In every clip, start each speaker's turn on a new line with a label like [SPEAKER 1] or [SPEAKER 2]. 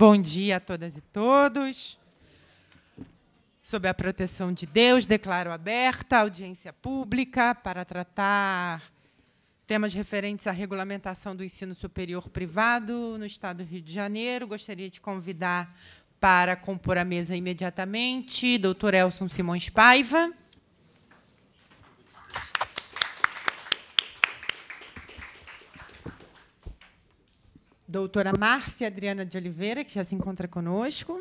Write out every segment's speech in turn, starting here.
[SPEAKER 1] Bom dia a todas e todos. Sob a proteção de Deus, declaro aberta a audiência pública para tratar temas referentes à regulamentação do ensino superior privado no Estado do Rio de Janeiro. Gostaria de convidar para compor a mesa imediatamente doutor Elson Simões Paiva, doutora Márcia Adriana de Oliveira, que já se encontra conosco.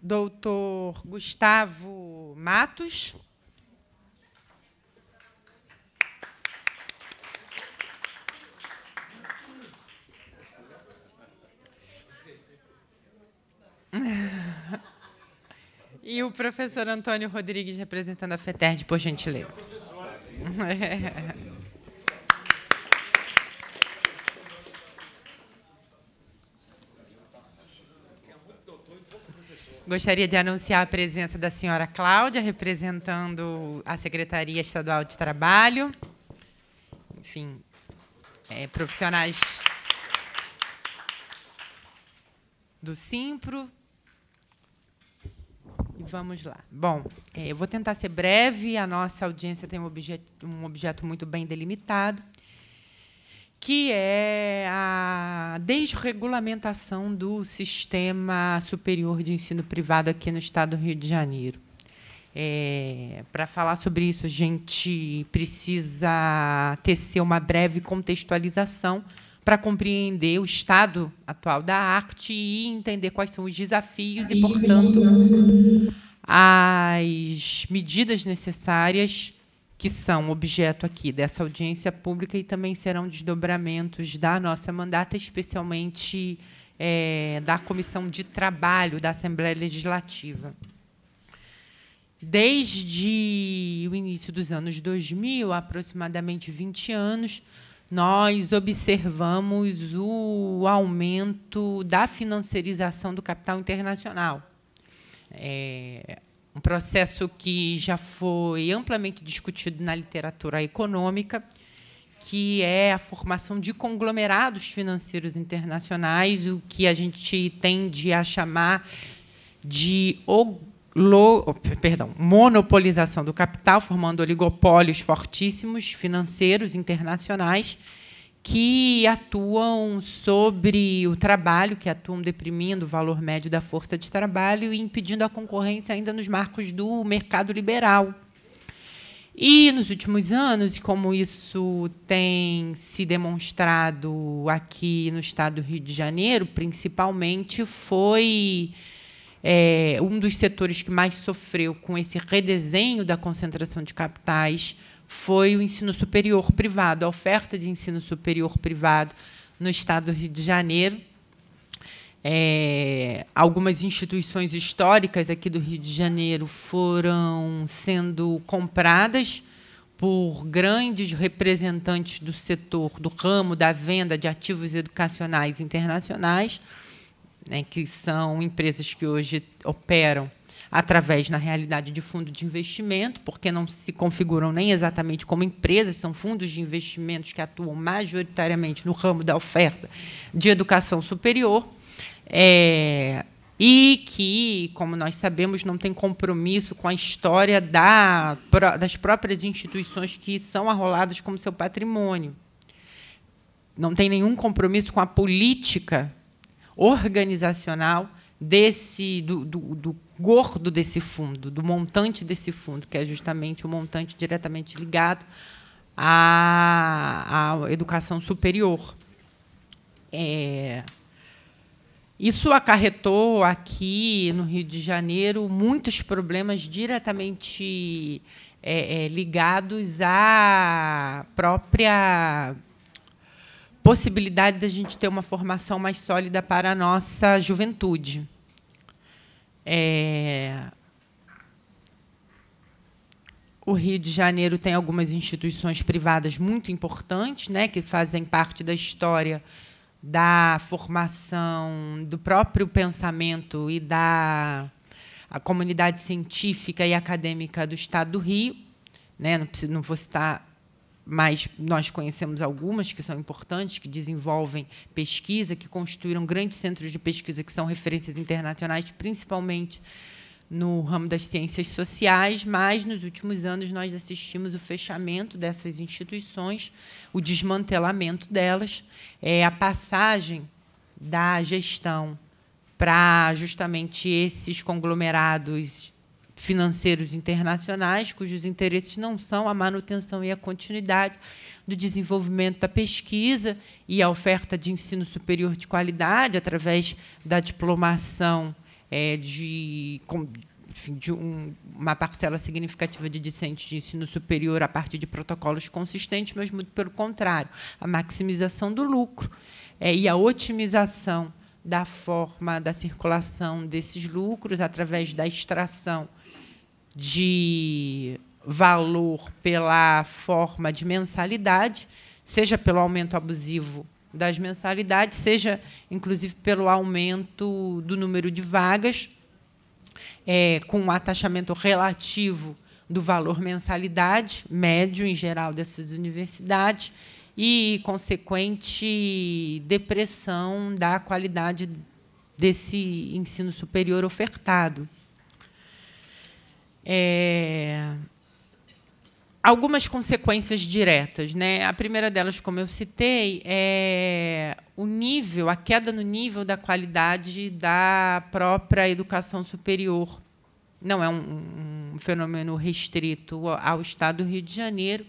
[SPEAKER 1] Doutor Gustavo Matos. e o professor Antônio Rodrigues, representando a FETERD, por gentileza. Gostaria de anunciar a presença da senhora Cláudia, representando a Secretaria Estadual de Trabalho. Enfim, é, profissionais do Simpro, e vamos lá. Bom, é, eu vou tentar ser breve. A nossa audiência tem um objeto, um objeto muito bem delimitado, que é a desregulamentação do sistema superior de ensino privado aqui no Estado do Rio de Janeiro. É, Para falar sobre isso, a gente precisa tecer uma breve contextualização para compreender o estado atual da arte e entender quais são os desafios e, portanto, as medidas necessárias que são objeto aqui dessa audiência pública e também serão desdobramentos da nossa mandata, especialmente é, da Comissão de Trabalho da Assembleia Legislativa. Desde o início dos anos 2000, aproximadamente 20 anos, nós observamos o aumento da financiarização do capital internacional. É um processo que já foi amplamente discutido na literatura econômica, que é a formação de conglomerados financeiros internacionais, o que a gente tende a chamar de lo, oh, perdão, monopolização do capital, formando oligopólios fortíssimos financeiros internacionais que atuam sobre o trabalho, que atuam deprimindo o valor médio da força de trabalho e impedindo a concorrência ainda nos marcos do mercado liberal. E nos últimos anos, como isso tem se demonstrado aqui no estado do Rio de Janeiro, principalmente, foi é, um dos setores que mais sofreu com esse redesenho da concentração de capitais foi o ensino superior privado, a oferta de ensino superior privado no estado do Rio de Janeiro. É, algumas instituições históricas aqui do Rio de Janeiro foram sendo compradas por grandes representantes do setor, do ramo da venda de ativos educacionais internacionais né, que são empresas que hoje operam através, na realidade, de fundo de investimento, porque não se configuram nem exatamente como empresas, são fundos de investimentos que atuam majoritariamente no ramo da oferta de educação superior. É, e que, como nós sabemos, não tem compromisso com a história da, das próprias instituições que são arroladas como seu patrimônio. Não tem nenhum compromisso com a política organizacional desse do, do, do, gordo desse fundo, do montante desse fundo, que é justamente o montante diretamente ligado à, à educação superior. É, isso acarretou aqui no Rio de Janeiro muitos problemas diretamente é, é, ligados à própria possibilidade da gente ter uma formação mais sólida para a nossa juventude. É... O Rio de Janeiro tem algumas instituições privadas muito importantes, né, que fazem parte da história da formação, do próprio pensamento e da comunidade científica e acadêmica do Estado do Rio. Né, não, não vou citar mas nós conhecemos algumas que são importantes, que desenvolvem pesquisa, que construíram grandes centros de pesquisa que são referências internacionais, principalmente no ramo das ciências sociais, mas nos últimos anos nós assistimos o fechamento dessas instituições, o desmantelamento delas, é, a passagem da gestão para justamente esses conglomerados financeiros internacionais, cujos interesses não são a manutenção e a continuidade do desenvolvimento da pesquisa e a oferta de ensino superior de qualidade através da diplomação é, de, enfim, de um, uma parcela significativa de discentes de ensino superior a partir de protocolos consistentes, mas muito pelo contrário, a maximização do lucro é, e a otimização da forma da circulação desses lucros através da extração de valor pela forma de mensalidade, seja pelo aumento abusivo das mensalidades, seja inclusive pelo aumento do número de vagas, é, com um atachamento relativo do valor mensalidade médio em geral dessas universidades e consequente depressão da qualidade desse ensino superior ofertado é, algumas consequências diretas. Né? A primeira delas, como eu citei, é o nível, a queda no nível da qualidade da própria educação superior. Não é um, um fenômeno restrito ao Estado do Rio de Janeiro,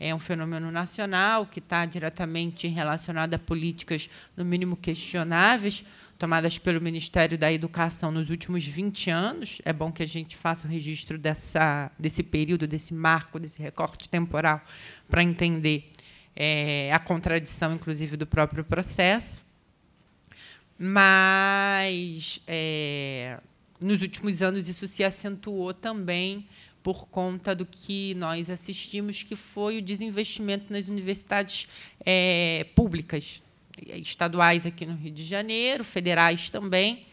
[SPEAKER 1] é um fenômeno nacional que está diretamente relacionado a políticas, no mínimo, questionáveis, tomadas pelo Ministério da Educação nos últimos 20 anos. É bom que a gente faça o registro dessa, desse período, desse marco, desse recorte temporal, para entender é, a contradição, inclusive, do próprio processo. Mas, é, nos últimos anos, isso se acentuou também por conta do que nós assistimos, que foi o desinvestimento nas universidades é, públicas, eh, estaduais aqui no Rio de Janeiro, federais também,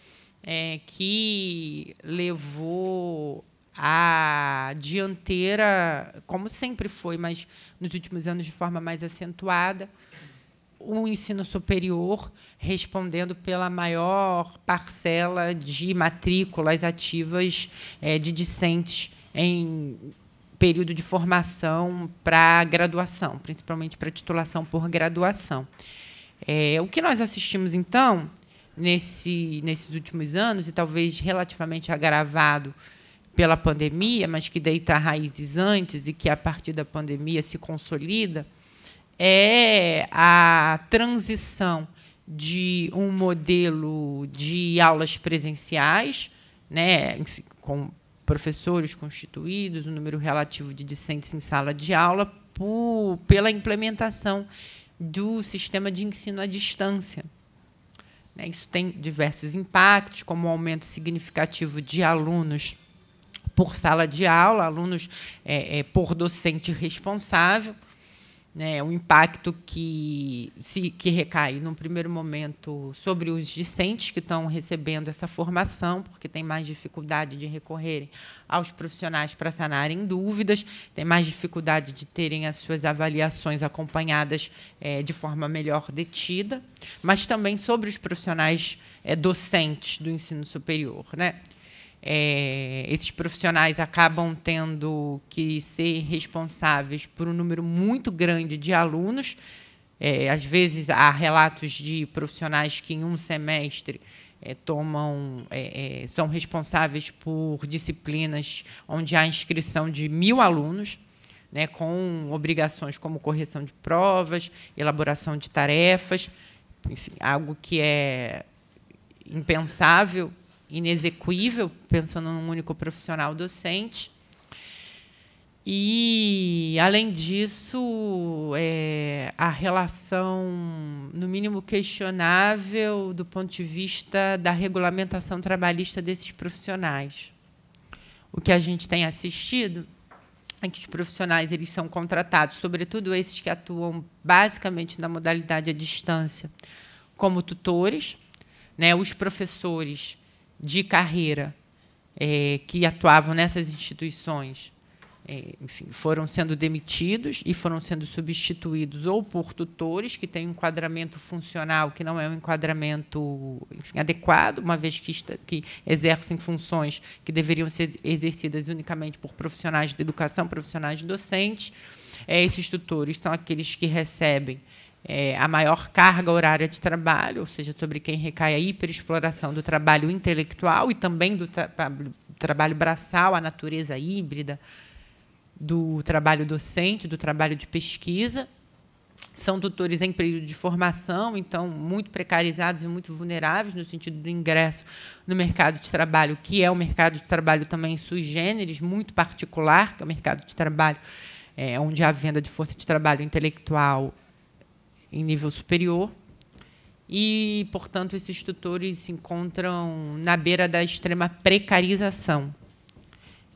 [SPEAKER 1] é, que levou a dianteira, como sempre foi, mas nos últimos anos de forma mais acentuada, o ensino superior respondendo pela maior parcela de matrículas ativas é, de discentes em período de formação para graduação, principalmente para titulação por graduação. É, o que nós assistimos, então, nesse, nesses últimos anos, e talvez relativamente agravado pela pandemia, mas que deita raízes antes e que, a partir da pandemia, se consolida, é a transição de um modelo de aulas presenciais, né, enfim, com professores constituídos, um número relativo de discentes em sala de aula, por, pela implementação do sistema de ensino à distância. Né, isso tem diversos impactos, como o aumento significativo de alunos por sala de aula, alunos é, é, por docente responsável né, é um impacto que se que recai no primeiro momento sobre os discentes que estão recebendo essa formação, porque tem mais dificuldade de recorrerem aos profissionais para sanarem dúvidas, tem mais dificuldade de terem as suas avaliações acompanhadas é, de forma melhor detida, mas também sobre os profissionais é, docentes do ensino superior, né? é, esses profissionais acabam tendo que ser responsáveis por um número muito grande de alunos. É, às vezes há relatos de profissionais que em um semestre é, tomam é, é, são responsáveis por disciplinas onde há inscrição de mil alunos. Né, com obrigações como correção de provas, elaboração de tarefas, enfim, algo que é impensável inexequível, pensando num único profissional docente. E, além disso, é, a relação, no mínimo, questionável do ponto de vista da regulamentação trabalhista desses profissionais. O que a gente tem assistido é que os profissionais eles são contratados, sobretudo esses que atuam basicamente na modalidade à distância, como tutores. Né? Os professores de carreira é, que atuavam nessas instituições, é, enfim, foram sendo demitidos e foram sendo substituídos ou por tutores que têm um enquadramento funcional que não é um enquadramento enfim, adequado, uma vez que, está, que exercem funções que deveriam ser exercidas unicamente por profissionais de educação, profissionais docentes. É, esses tutores são aqueles que recebem é, a maior carga horária de trabalho, ou seja, sobre quem recai a hiperexploração do trabalho intelectual e também do tra trabalho braçal, a natureza híbrida, do trabalho docente, do trabalho de pesquisa. São tutores em período de formação, então muito precarizados e muito vulneráveis no sentido do ingresso no mercado de trabalho, que é um mercado de trabalho também sui generis, muito particular, que é o mercado de trabalho é, onde a venda de força de trabalho intelectual em nível superior. E, portanto, esses tutores se encontram na beira da extrema precarização.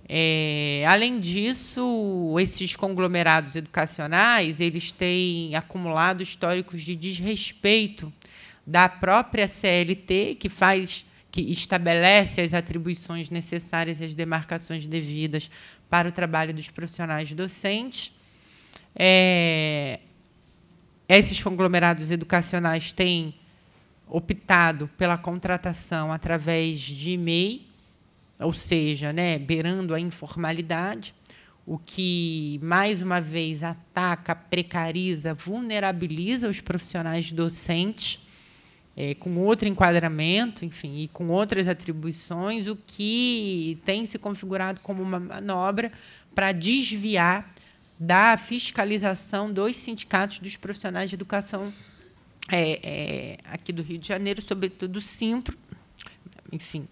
[SPEAKER 1] É, além disso, esses conglomerados educacionais eles têm acumulado históricos de desrespeito da própria CLT, que faz que estabelece as atribuições necessárias e as demarcações devidas para o trabalho dos profissionais docentes. É, esses conglomerados educacionais têm optado pela contratação através de e-mail, ou seja, né, beirando a informalidade, o que, mais uma vez, ataca, precariza, vulnerabiliza os profissionais docentes, é, com outro enquadramento, enfim, e com outras atribuições, o que tem se configurado como uma manobra para desviar da fiscalização dos sindicatos dos profissionais de educação é, é, aqui do Rio de Janeiro, sobretudo o Simpro, enfim,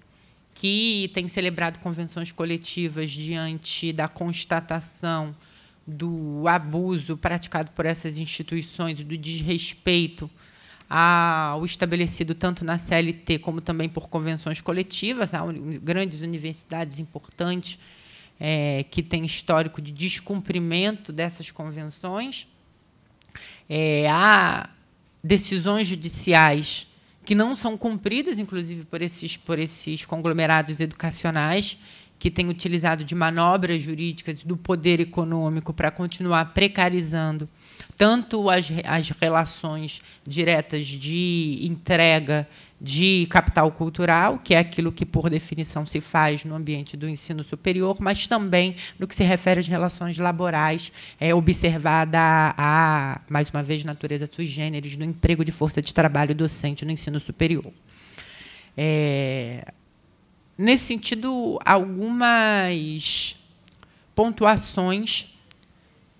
[SPEAKER 1] que tem celebrado convenções coletivas diante da constatação do abuso praticado por essas instituições e do desrespeito ao estabelecido tanto na CLT como também por convenções coletivas, há grandes universidades importantes é, que tem histórico de descumprimento dessas convenções. É, há decisões judiciais que não são cumpridas, inclusive por esses, por esses conglomerados educacionais, que têm utilizado de manobras jurídicas do poder econômico para continuar precarizando tanto as, as relações diretas de entrega de capital cultural, que é aquilo que, por definição, se faz no ambiente do ensino superior, mas também no que se refere às relações laborais, é observada a, mais uma vez, natureza sui generis do emprego de força de trabalho docente no ensino superior. É, nesse sentido, algumas pontuações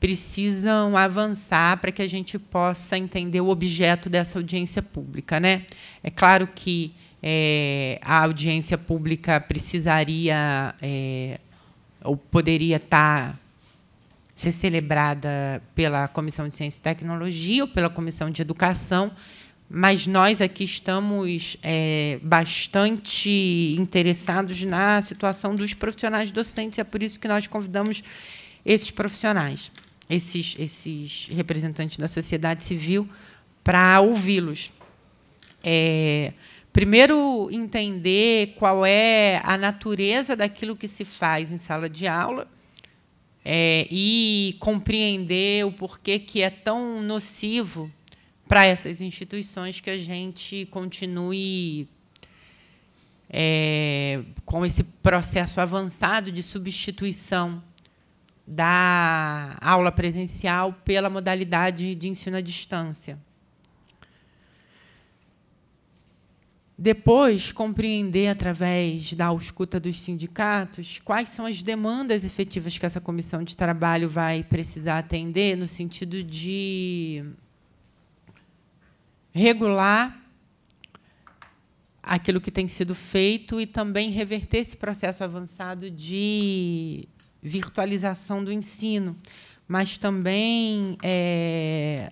[SPEAKER 1] precisam avançar para que a gente possa entender o objeto dessa audiência pública. Né? É claro que é, a audiência pública precisaria é, ou poderia estar tá, ser celebrada pela Comissão de Ciência e Tecnologia ou pela Comissão de Educação, mas nós aqui estamos é, bastante interessados na situação dos profissionais docentes, é por isso que nós convidamos esses profissionais esses, esses representantes da sociedade civil para ouvi-los. É, primeiro, entender qual é a natureza daquilo que se faz em sala de aula é, e compreender o porquê que é tão nocivo para essas instituições que a gente continue é, com esse processo avançado de substituição da aula presencial pela modalidade de ensino à distância. Depois, compreender através da escuta dos sindicatos quais são as demandas efetivas que essa comissão de trabalho vai precisar atender, no sentido de regular aquilo que tem sido feito e também reverter esse processo avançado de virtualização do ensino, mas também é,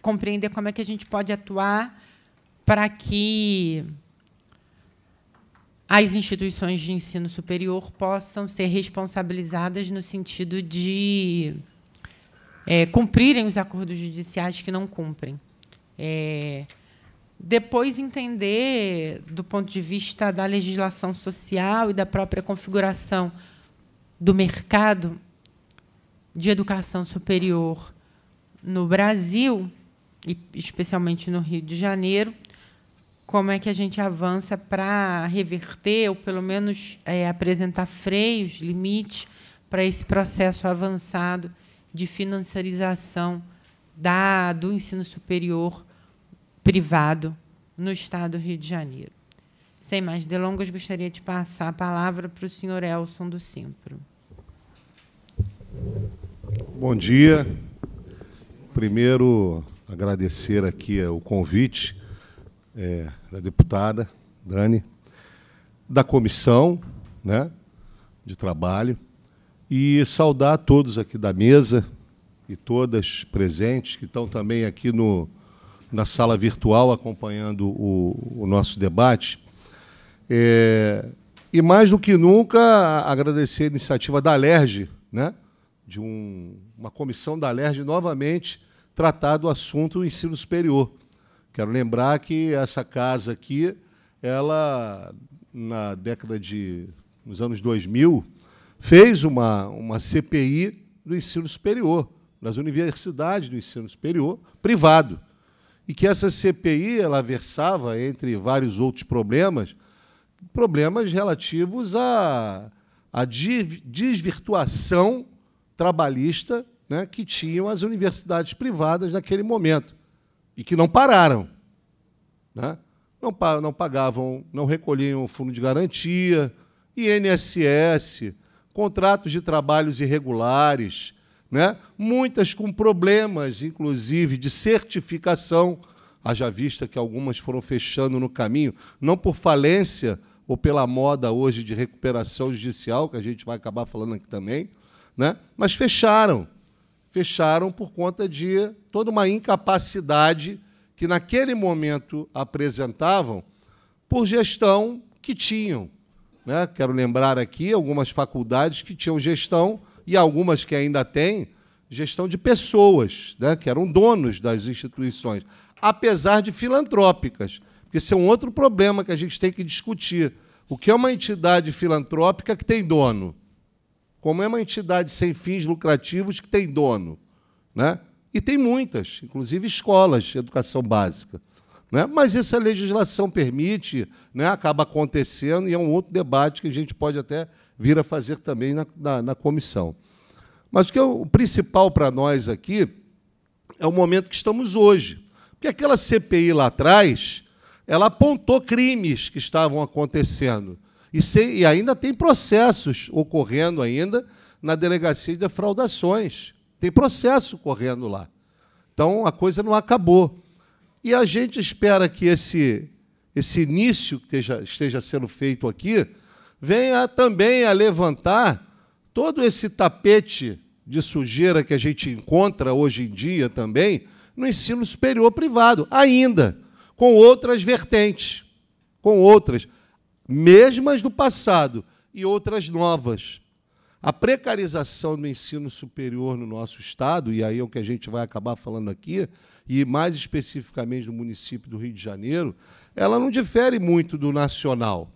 [SPEAKER 1] compreender como é que a gente pode atuar para que as instituições de ensino superior possam ser responsabilizadas no sentido de é, cumprirem os acordos judiciais que não cumprem. É, depois entender, do ponto de vista da legislação social e da própria configuração do mercado de educação superior no Brasil, e especialmente no Rio de Janeiro, como é que a gente avança para reverter, ou pelo menos é, apresentar freios, limites, para esse processo avançado de financiarização da, do ensino superior privado no Estado do Rio de Janeiro. Sem mais delongas, gostaria de passar a palavra para o senhor Elson do Simpro.
[SPEAKER 2] Bom dia. Primeiro, agradecer aqui eh, o convite é, da deputada Dani, da comissão né, de trabalho, e saudar todos aqui da mesa e todas presentes que estão também aqui no, na sala virtual acompanhando o, o nosso debate. É, e mais do que nunca agradecer a iniciativa da Alerge, né, de um, uma comissão da LERJ novamente tratar do assunto do ensino superior. Quero lembrar que essa casa aqui, ela, na década de. nos anos 2000, fez uma, uma CPI do ensino superior, das universidades do ensino superior, privado. E que essa CPI ela versava, entre vários outros problemas, problemas relativos à, à desvirtuação trabalhista né, que tinham as universidades privadas naquele momento e que não pararam. Né? Não, não pagavam, não recolhiam fundo de garantia, INSS, contratos de trabalhos irregulares, né? muitas com problemas, inclusive, de certificação, haja vista que algumas foram fechando no caminho, não por falência ou pela moda hoje de recuperação judicial, que a gente vai acabar falando aqui também, né? mas fecharam. Fecharam por conta de toda uma incapacidade que naquele momento apresentavam por gestão que tinham. Né? Quero lembrar aqui algumas faculdades que tinham gestão e algumas que ainda têm gestão de pessoas, né? que eram donos das instituições, apesar de filantrópicas, esse é um outro problema que a gente tem que discutir. O que é uma entidade filantrópica que tem dono? como é uma entidade sem fins lucrativos que tem dono. Né? E tem muitas, inclusive escolas de educação básica. Né? Mas essa legislação permite, né? acaba acontecendo, e é um outro debate que a gente pode até vir a fazer também na, na, na comissão. Mas o que é o principal para nós aqui é o momento que estamos hoje. Porque aquela CPI lá atrás, ela apontou crimes que estavam acontecendo. E, sem, e ainda tem processos ocorrendo ainda na delegacia de defraudações. Tem processo correndo lá. Então a coisa não acabou. E a gente espera que esse, esse início que esteja, esteja sendo feito aqui venha também a levantar todo esse tapete de sujeira que a gente encontra hoje em dia também no ensino superior privado, ainda, com outras vertentes, com outras mesmas do passado e outras novas. A precarização do ensino superior no nosso estado, e aí é o que a gente vai acabar falando aqui, e mais especificamente no município do Rio de Janeiro, ela não difere muito do nacional.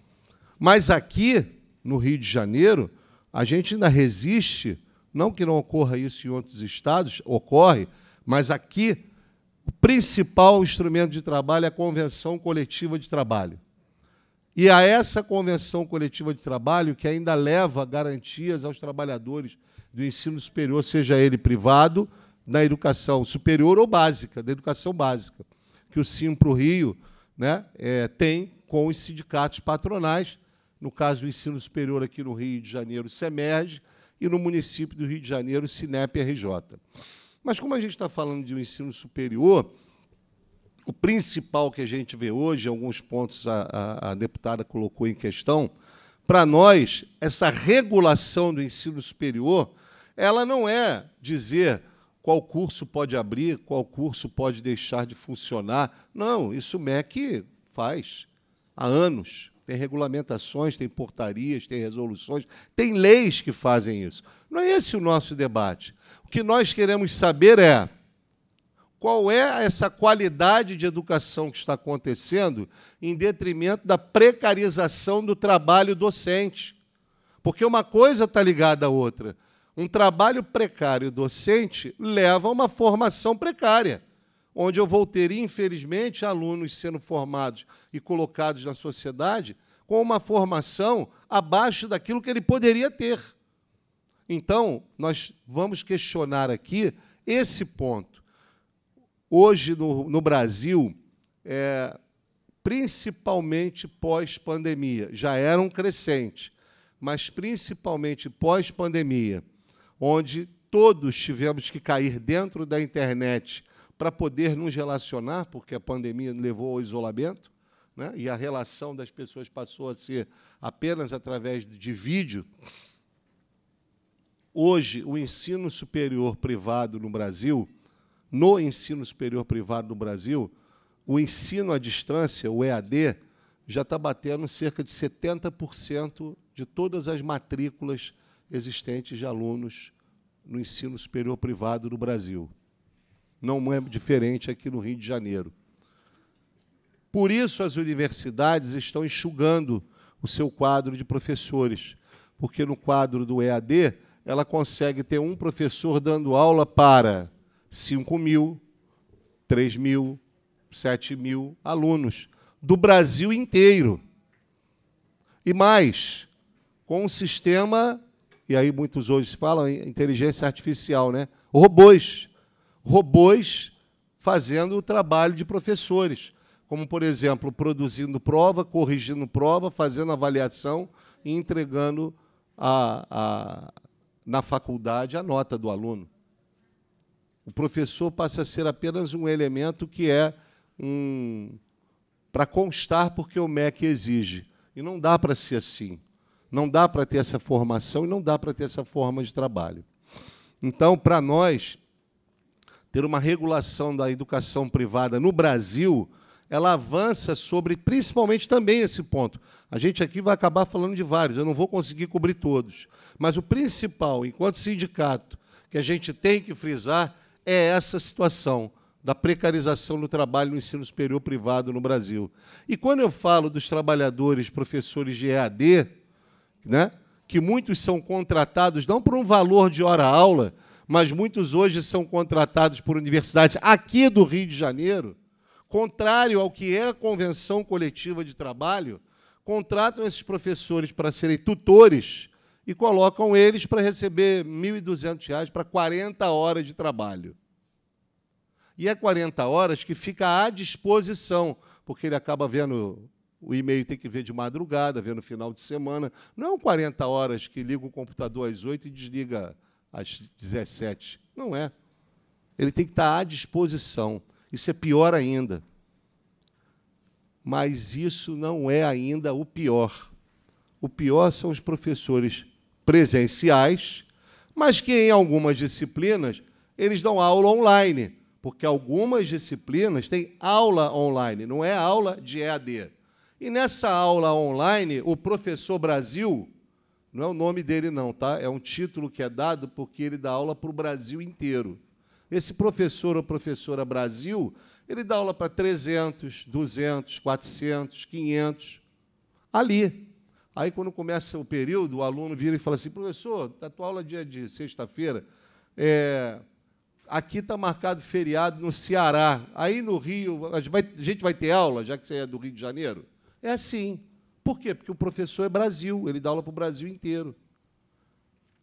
[SPEAKER 2] Mas aqui, no Rio de Janeiro, a gente ainda resiste, não que não ocorra isso em outros estados, ocorre, mas aqui o principal instrumento de trabalho é a convenção coletiva de trabalho. E a essa convenção coletiva de trabalho que ainda leva garantias aos trabalhadores do ensino superior, seja ele privado, na educação superior ou básica, da educação básica, que o Simpro Rio né, é, tem com os sindicatos patronais, no caso do ensino superior aqui no Rio de Janeiro, o SEMERG, e no município do Rio de Janeiro, o SINEP-RJ. Mas como a gente está falando de um ensino superior, o principal que a gente vê hoje, alguns pontos a, a, a deputada colocou em questão, para nós, essa regulação do ensino superior, ela não é dizer qual curso pode abrir, qual curso pode deixar de funcionar. Não, isso o MEC faz há anos. Tem regulamentações, tem portarias, tem resoluções, tem leis que fazem isso. Não é esse o nosso debate. O que nós queremos saber é qual é essa qualidade de educação que está acontecendo em detrimento da precarização do trabalho docente. Porque uma coisa está ligada à outra. Um trabalho precário docente leva a uma formação precária, onde eu vou ter, infelizmente, alunos sendo formados e colocados na sociedade com uma formação abaixo daquilo que ele poderia ter. Então, nós vamos questionar aqui esse ponto hoje no, no Brasil, é, principalmente pós-pandemia, já era um crescente, mas principalmente pós-pandemia, onde todos tivemos que cair dentro da internet para poder nos relacionar, porque a pandemia levou ao isolamento, né? e a relação das pessoas passou a ser apenas através de vídeo. Hoje, o ensino superior privado no Brasil no ensino superior privado no Brasil, o ensino à distância, o EAD, já está batendo cerca de 70% de todas as matrículas existentes de alunos no ensino superior privado no Brasil. Não é diferente aqui no Rio de Janeiro. Por isso, as universidades estão enxugando o seu quadro de professores, porque no quadro do EAD, ela consegue ter um professor dando aula para 5 mil, 3 mil, 7 mil alunos do Brasil inteiro. E mais, com um sistema, e aí muitos hoje falam inteligência artificial, né? Robôs. Robôs fazendo o trabalho de professores, como, por exemplo, produzindo prova, corrigindo prova, fazendo avaliação e entregando a, a na faculdade a nota do aluno. O professor passa a ser apenas um elemento que é um para constar porque o MEC exige. E não dá para ser assim. Não dá para ter essa formação e não dá para ter essa forma de trabalho. Então, para nós, ter uma regulação da educação privada no Brasil, ela avança sobre principalmente também esse ponto. A gente aqui vai acabar falando de vários, eu não vou conseguir cobrir todos. Mas o principal, enquanto sindicato, que a gente tem que frisar é essa situação da precarização do trabalho no ensino superior privado no Brasil. E quando eu falo dos trabalhadores, professores de EAD, né, que muitos são contratados não por um valor de hora-aula, mas muitos hoje são contratados por universidades aqui do Rio de Janeiro, contrário ao que é a convenção coletiva de trabalho, contratam esses professores para serem tutores e colocam eles para receber R$ 1.200 para 40 horas de trabalho. E é 40 horas que fica à disposição, porque ele acaba vendo o e-mail tem que ver de madrugada, vendo no final de semana. Não 40 é horas que liga o computador às 8 e desliga às 17. Não é. Ele tem que estar tá à disposição. Isso é pior ainda. Mas isso não é ainda o pior. O pior são os professores presenciais, mas que em algumas disciplinas eles dão aula online, porque algumas disciplinas têm aula online, não é aula de EAD. E nessa aula online, o professor Brasil, não é o nome dele não, tá? É um título que é dado porque ele dá aula para o Brasil inteiro. Esse professor ou professora Brasil, ele dá aula para 300, 200, 400, 500, ali. Aí, quando começa o período, o aluno vira e fala assim: professor, a tá tua aula dia de sexta-feira, é, aqui está marcado feriado no Ceará. Aí no Rio, a gente, vai, a gente vai ter aula, já que você é do Rio de Janeiro? É assim. Por quê? Porque o professor é Brasil, ele dá aula para o Brasil inteiro.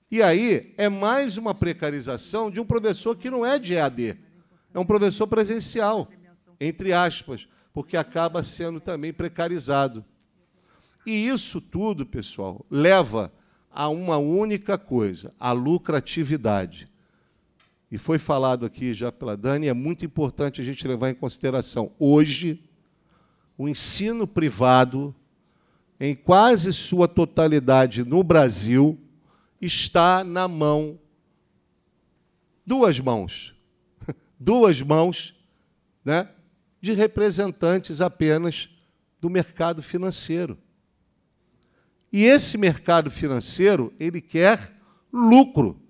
[SPEAKER 2] E aí é mais uma precarização de um professor que não é de EAD, é um professor presencial, entre aspas, porque acaba sendo também precarizado. E isso tudo, pessoal, leva a uma única coisa, a lucratividade. E foi falado aqui já pela Dani, é muito importante a gente levar em consideração. Hoje, o ensino privado, em quase sua totalidade no Brasil, está na mão, duas mãos, duas mãos, né, de representantes apenas do mercado financeiro. E esse mercado financeiro, ele quer lucro.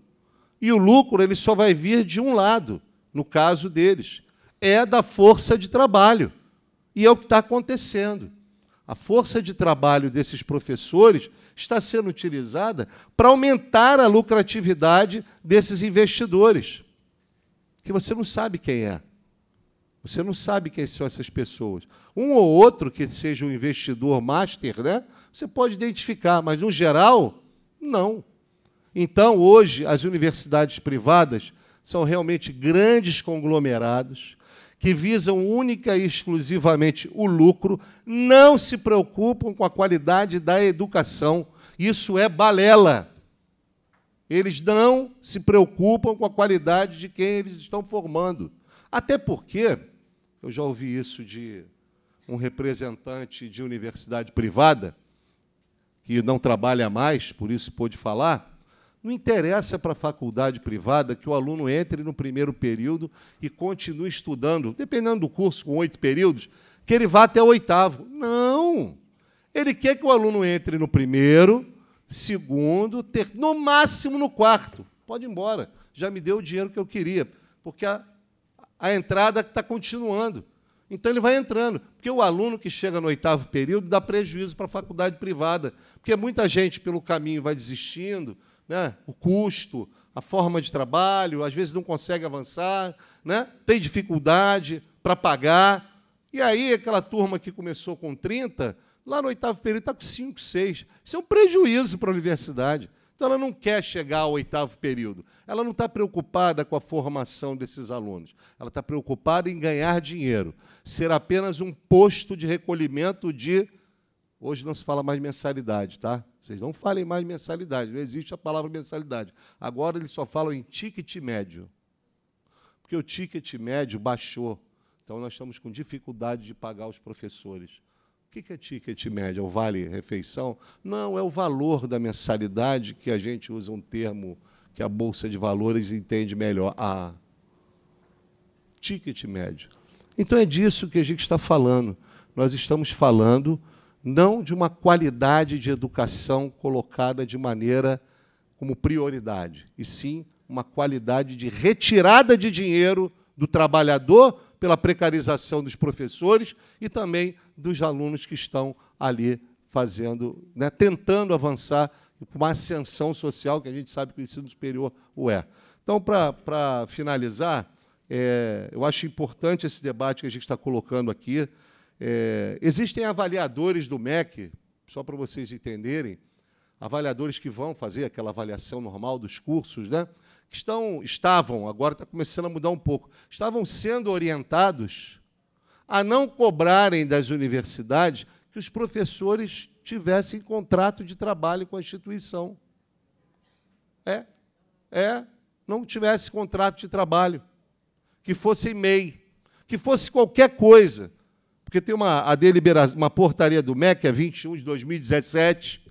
[SPEAKER 2] E o lucro ele só vai vir de um lado, no caso deles, é da força de trabalho. E é o que está acontecendo. A força de trabalho desses professores está sendo utilizada para aumentar a lucratividade desses investidores, que você não sabe quem é. Você não sabe quem são essas pessoas. Um ou outro que seja um investidor master, né? Você pode identificar, mas no geral, não. Então, hoje, as universidades privadas são realmente grandes conglomerados que visam única e exclusivamente o lucro, não se preocupam com a qualidade da educação. Isso é balela. Eles não se preocupam com a qualidade de quem eles estão formando. Até porque, eu já ouvi isso de um representante de universidade privada, que não trabalha mais, por isso pôde falar, não interessa para a faculdade privada que o aluno entre no primeiro período e continue estudando, dependendo do curso, com oito períodos, que ele vá até o oitavo. Não! Ele quer que o aluno entre no primeiro, segundo, ter, no máximo no quarto. Pode ir embora. Já me deu o dinheiro que eu queria, porque a, a entrada está continuando. Então ele vai entrando, porque o aluno que chega no oitavo período dá prejuízo para a faculdade privada, porque muita gente pelo caminho vai desistindo, né? o custo, a forma de trabalho, às vezes não consegue avançar, né? tem dificuldade para pagar. E aí aquela turma que começou com 30, lá no oitavo período está com 5, 6. Isso é um prejuízo para a universidade. Então, ela não quer chegar ao oitavo período. Ela não está preocupada com a formação desses alunos. Ela está preocupada em ganhar dinheiro, ser apenas um posto de recolhimento de. Hoje não se fala mais mensalidade, tá? Vocês não falem mais mensalidade, não existe a palavra mensalidade. Agora eles só falam em ticket médio. Porque o ticket médio baixou. Então nós estamos com dificuldade de pagar os professores. O que é ticket médio? É o vale refeição? Não, é o valor da mensalidade que a gente usa um termo que a Bolsa de Valores entende melhor. a ticket médio. Então é disso que a gente está falando. Nós estamos falando não de uma qualidade de educação colocada de maneira como prioridade, e sim uma qualidade de retirada de dinheiro do trabalhador pela precarização dos professores e também dos alunos que estão ali fazendo, né, tentando avançar com uma ascensão social, que a gente sabe que o ensino superior o é. Então, para finalizar, é, eu acho importante esse debate que a gente está colocando aqui. É, existem avaliadores do MEC, só para vocês entenderem, avaliadores que vão fazer aquela avaliação normal dos cursos, né? que estão, estavam, agora está começando a mudar um pouco, estavam sendo orientados a não cobrarem das universidades que os professores tivessem contrato de trabalho com a instituição. É, é, não tivesse contrato de trabalho, que fosse e-mail, que fosse qualquer coisa. Porque tem uma, a deliberação, uma portaria do MEC, é 21 de 2017,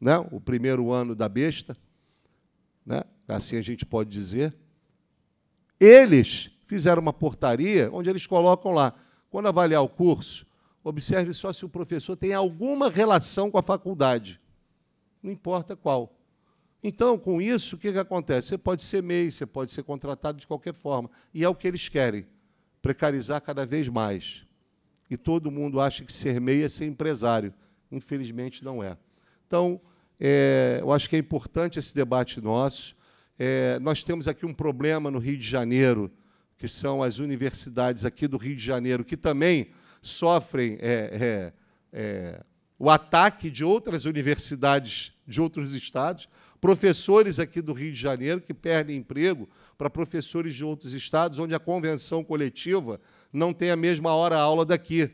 [SPEAKER 2] né? o primeiro ano da besta, né? assim a gente pode dizer, eles fizeram uma portaria onde eles colocam lá, quando avaliar o curso, observe só se o professor tem alguma relação com a faculdade. Não importa qual. Então, com isso, o que, que acontece? Você pode ser MEI, você pode ser contratado de qualquer forma. E é o que eles querem, precarizar cada vez mais. E todo mundo acha que ser MEI é ser empresário. Infelizmente, não é. Então, é, eu acho que é importante esse debate nosso. É, nós temos aqui um problema no Rio de Janeiro, que são as universidades aqui do Rio de Janeiro, que também sofrem é, é, é, o ataque de outras universidades de outros estados, professores aqui do Rio de Janeiro que perdem emprego para professores de outros estados, onde a convenção coletiva não tem a mesma hora-aula daqui.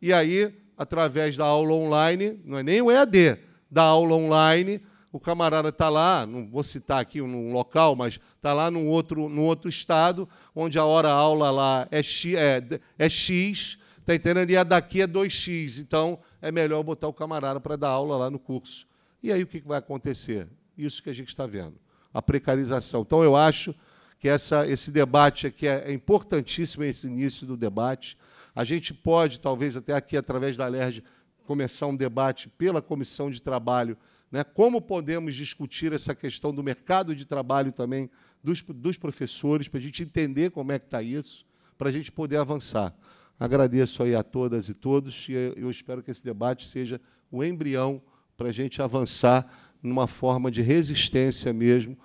[SPEAKER 2] E aí, através da aula online, não é nem o EAD, da aula online, o camarada está lá, não vou citar aqui um local, mas está lá num outro, num outro estado, onde a hora-aula lá é X, é, é X, está entendendo? E a daqui é 2X, então é melhor botar o camarada para dar aula lá no curso. E aí o que vai acontecer? Isso que a gente está vendo, a precarização. Então eu acho que essa, esse debate aqui é, é importantíssimo, é esse início do debate. A gente pode, talvez até aqui, através da LERJ, começar um debate pela comissão de trabalho né? Como podemos discutir essa questão do mercado de trabalho também dos, dos professores, para a gente entender como é que está isso, para a gente poder avançar. Agradeço aí a todas e todos, e eu espero que esse debate seja o embrião para a gente avançar numa forma de resistência mesmo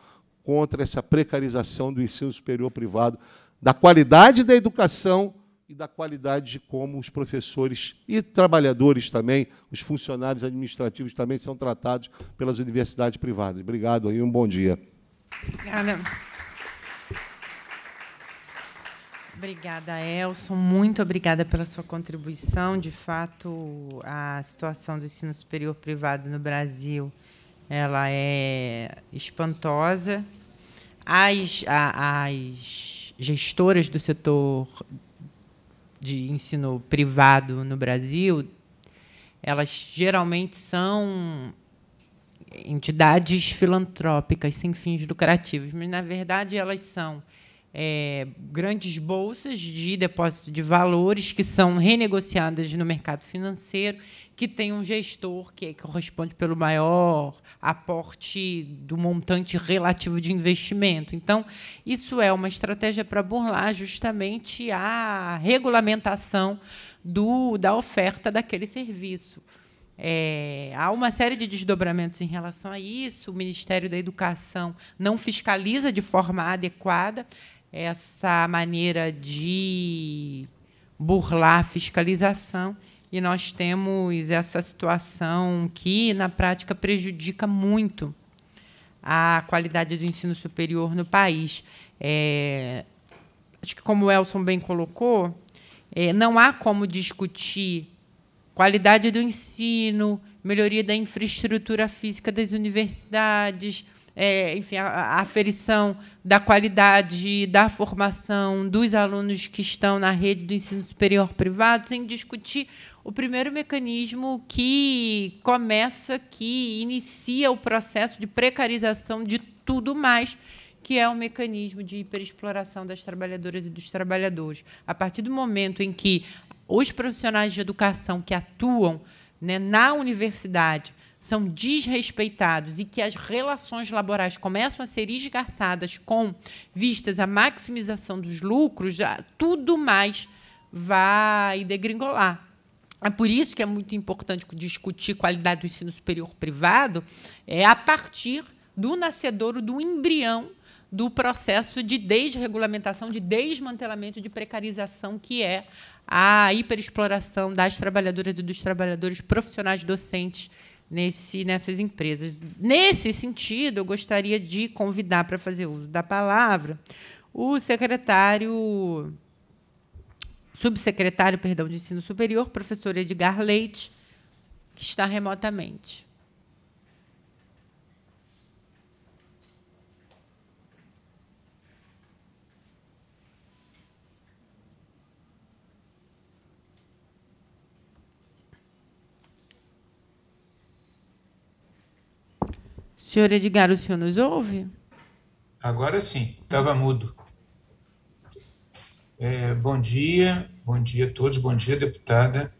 [SPEAKER 2] contra essa precarização do ensino superior privado, da qualidade da educação e da qualidade de como os professores e trabalhadores também, os funcionários administrativos também são tratados pelas universidades privadas. Obrigado e um bom dia.
[SPEAKER 1] Obrigada. Obrigada, Elson. Muito obrigada pela sua contribuição. De fato, a situação do ensino superior privado no Brasil ela é espantosa. As, a, as gestoras do setor de ensino privado no Brasil, elas geralmente são entidades filantrópicas sem fins lucrativos, mas na verdade elas são é, grandes bolsas de depósito de valores que são renegociadas no mercado financeiro que tem um gestor é, que corresponde pelo maior aporte do montante relativo de investimento. Então, isso é uma estratégia para burlar justamente a regulamentação do, da oferta daquele serviço. É, há uma série de desdobramentos em relação a isso. O Ministério da Educação não fiscaliza de forma adequada essa maneira de burlar a fiscalização e nós temos essa situação que, na prática, prejudica muito a qualidade do ensino superior no país. É, acho que, como o Elson bem colocou, é, não há como discutir qualidade do ensino, melhoria da infraestrutura física das universidades, é, enfim, a, aferição da qualidade da formação dos alunos que estão na rede do ensino superior privado, sem discutir o primeiro mecanismo que começa, que inicia o processo de precarização de tudo mais, que é o mecanismo de hiperexploração das trabalhadoras e dos trabalhadores. A partir do momento em que os profissionais de educação que atuam né, na universidade são desrespeitados e que as relações laborais começam a ser esgarçadas com vistas à maximização dos lucros, tudo mais vai degringolar. É por isso que é muito importante discutir qualidade do ensino superior privado é a partir do nascedor, do embrião do processo de desregulamentação, de desmantelamento, de precarização que é a hiperexploração das trabalhadoras e dos trabalhadores profissionais docentes nesse, nessas empresas. Nesse sentido, eu gostaria de convidar para fazer uso da palavra o secretário subsecretário, perdão, de ensino superior, professor Edgar Leite, que está remotamente. Senhor Edgar, o senhor nos ouve?
[SPEAKER 3] Agora sim, estava mudo. É, bom dia, bom dia a todos, bom dia, deputada.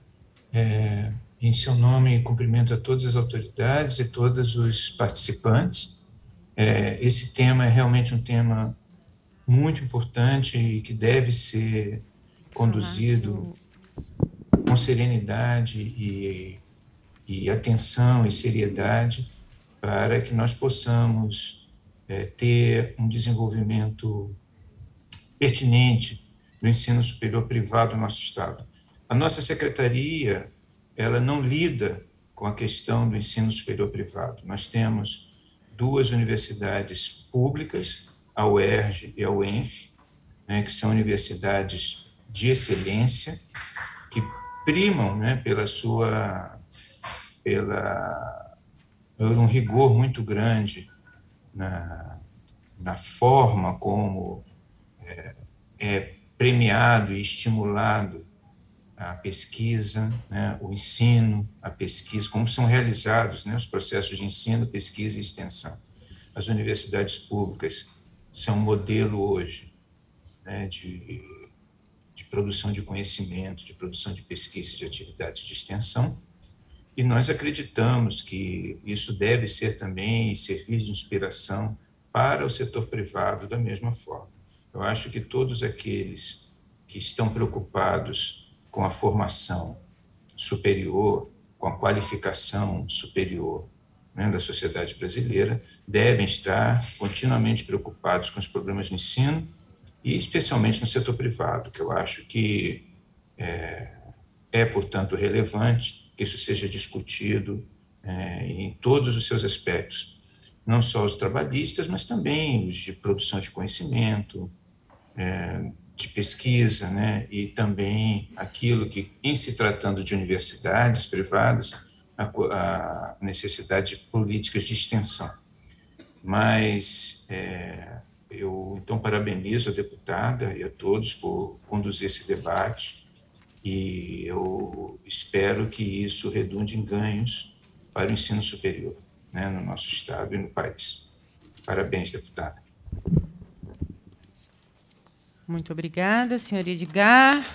[SPEAKER 3] É, em seu nome, cumprimento a todas as autoridades e todos os participantes. É, esse tema é realmente um tema muito importante e que deve ser conduzido com serenidade e, e atenção e seriedade para que nós possamos é, ter um desenvolvimento pertinente do ensino superior privado no nosso estado. A nossa secretaria, ela não lida com a questão do ensino superior privado. Nós temos duas universidades públicas, a UERJ e a UENF, né, que são universidades de excelência, que primam né, pela sua pela um rigor muito grande na, na forma como é, é premiado e estimulado a pesquisa, né, o ensino, a pesquisa, como são realizados né, os processos de ensino, pesquisa e extensão. As universidades públicas são modelo hoje né, de, de produção de conhecimento, de produção de pesquisa e de atividades de extensão, e nós acreditamos que isso deve ser também servir de inspiração para o setor privado da mesma forma. Eu acho que todos aqueles que estão preocupados com a formação superior, com a qualificação superior né, da sociedade brasileira, devem estar continuamente preocupados com os problemas de ensino e especialmente no setor privado, que eu acho que é, é portanto, relevante que isso seja discutido é, em todos os seus aspectos, não só os trabalhistas, mas também os de produção de conhecimento, é, de pesquisa, né, e também aquilo que, em se tratando de universidades privadas, a, a necessidade de políticas de extensão. Mas é, eu então parabenizo a deputada e a todos por conduzir esse debate e eu espero que isso redunde em ganhos para o ensino superior, né, no nosso estado e no país. Parabéns, deputada.
[SPEAKER 1] Muito obrigada, senhor Edgar.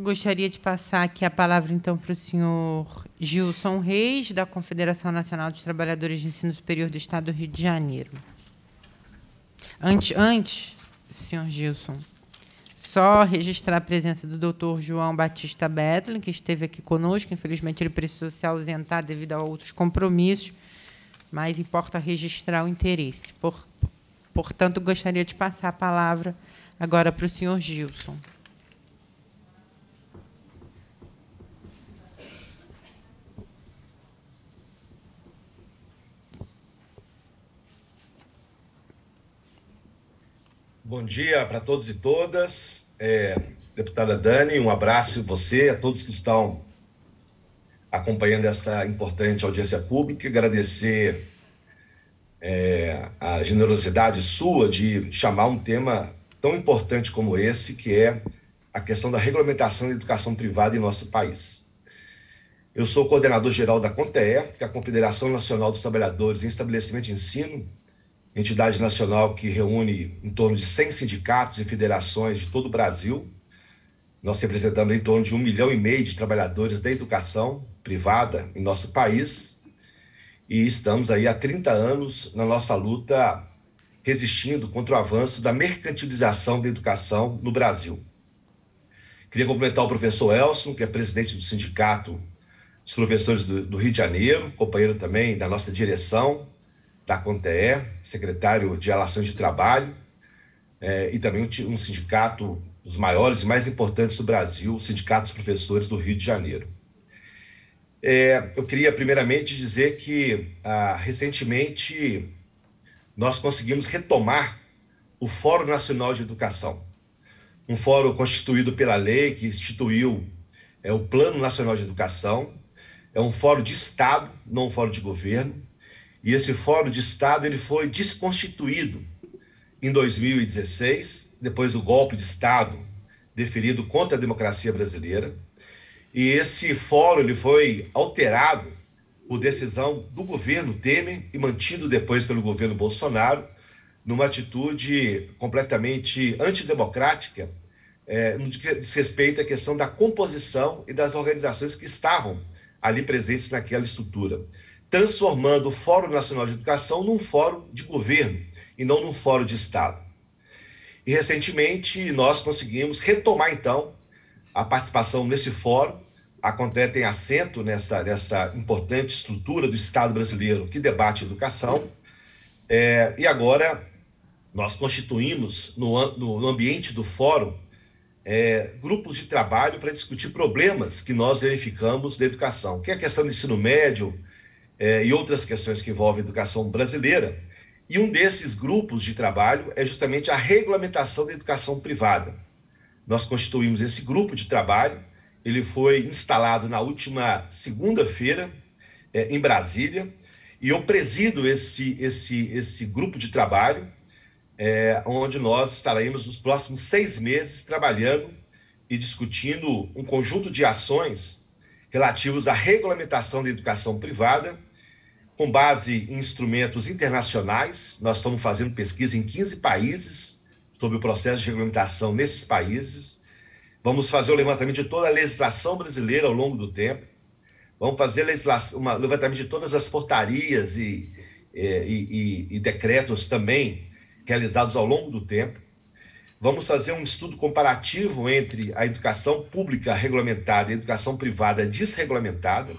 [SPEAKER 1] Gostaria de passar aqui a palavra, então, para o senhor Gilson Reis, da Confederação Nacional dos Trabalhadores de Ensino Superior do Estado do Rio de Janeiro. Antes, antes senhor Gilson, só registrar a presença do doutor João Batista Bedlin, que esteve aqui conosco. Infelizmente, ele precisou se ausentar devido a outros compromissos, mas importa registrar o interesse. Por, portanto, gostaria de passar a palavra Agora para o senhor Gilson.
[SPEAKER 4] Bom
[SPEAKER 5] dia para todos e todas. É, deputada Dani, um abraço a você, a todos que estão acompanhando essa importante audiência pública. Agradecer é, a generosidade sua de chamar um tema tão importante como esse, que é a questão da regulamentação da educação privada em nosso país. Eu sou coordenador-geral da CONTEE, que é a Confederação Nacional dos Trabalhadores em Estabelecimento de Ensino, entidade nacional que reúne em torno de 100 sindicatos e federações de todo o Brasil. Nós representamos em torno de um milhão e meio de trabalhadores da educação privada em nosso país e estamos aí há 30 anos na nossa luta resistindo contra o avanço da mercantilização da educação no Brasil. Queria complementar o professor Elson, que é presidente do Sindicato dos Professores do, do Rio de Janeiro, companheiro também da nossa direção, da CONTEE, secretário de Relações de Trabalho, é, e também um, um sindicato dos maiores e mais importantes do Brasil, o Sindicato dos Professores do Rio de Janeiro. É, eu queria primeiramente dizer que ah, recentemente nós conseguimos retomar o Fórum Nacional de Educação, um fórum constituído pela lei que instituiu é, o Plano Nacional de Educação, é um fórum de Estado, não um fórum de governo, e esse fórum de Estado ele foi desconstituído em 2016, depois do golpe de Estado deferido contra a democracia brasileira, e esse fórum ele foi alterado por decisão do governo Temer e mantido depois pelo governo Bolsonaro, numa atitude completamente antidemocrática, é, no que diz respeito à questão da composição e das organizações que estavam ali presentes naquela estrutura, transformando o Fórum Nacional de Educação num fórum de governo e não num fórum de Estado. E recentemente nós conseguimos retomar então a participação nesse fórum acontece, tem assento nessa, nessa importante estrutura do Estado brasileiro que debate educação. É, e agora nós constituímos, no, no ambiente do fórum, é, grupos de trabalho para discutir problemas que nós verificamos da educação, que é a questão do ensino médio é, e outras questões que envolvem a educação brasileira. E um desses grupos de trabalho é justamente a regulamentação da educação privada. Nós constituímos esse grupo de trabalho ele foi instalado na última segunda-feira é, em Brasília e eu presido esse, esse, esse grupo de trabalho, é, onde nós estaremos nos próximos seis meses trabalhando e discutindo um conjunto de ações relativos à regulamentação da educação privada, com base em instrumentos internacionais. Nós estamos fazendo pesquisa em 15 países sobre o processo de regulamentação nesses países Vamos fazer o levantamento de toda a legislação brasileira ao longo do tempo. Vamos fazer uma levantamento de todas as portarias e, é, e, e, e decretos também realizados ao longo do tempo. Vamos fazer um estudo comparativo entre a educação pública regulamentada e a educação privada desregulamentada.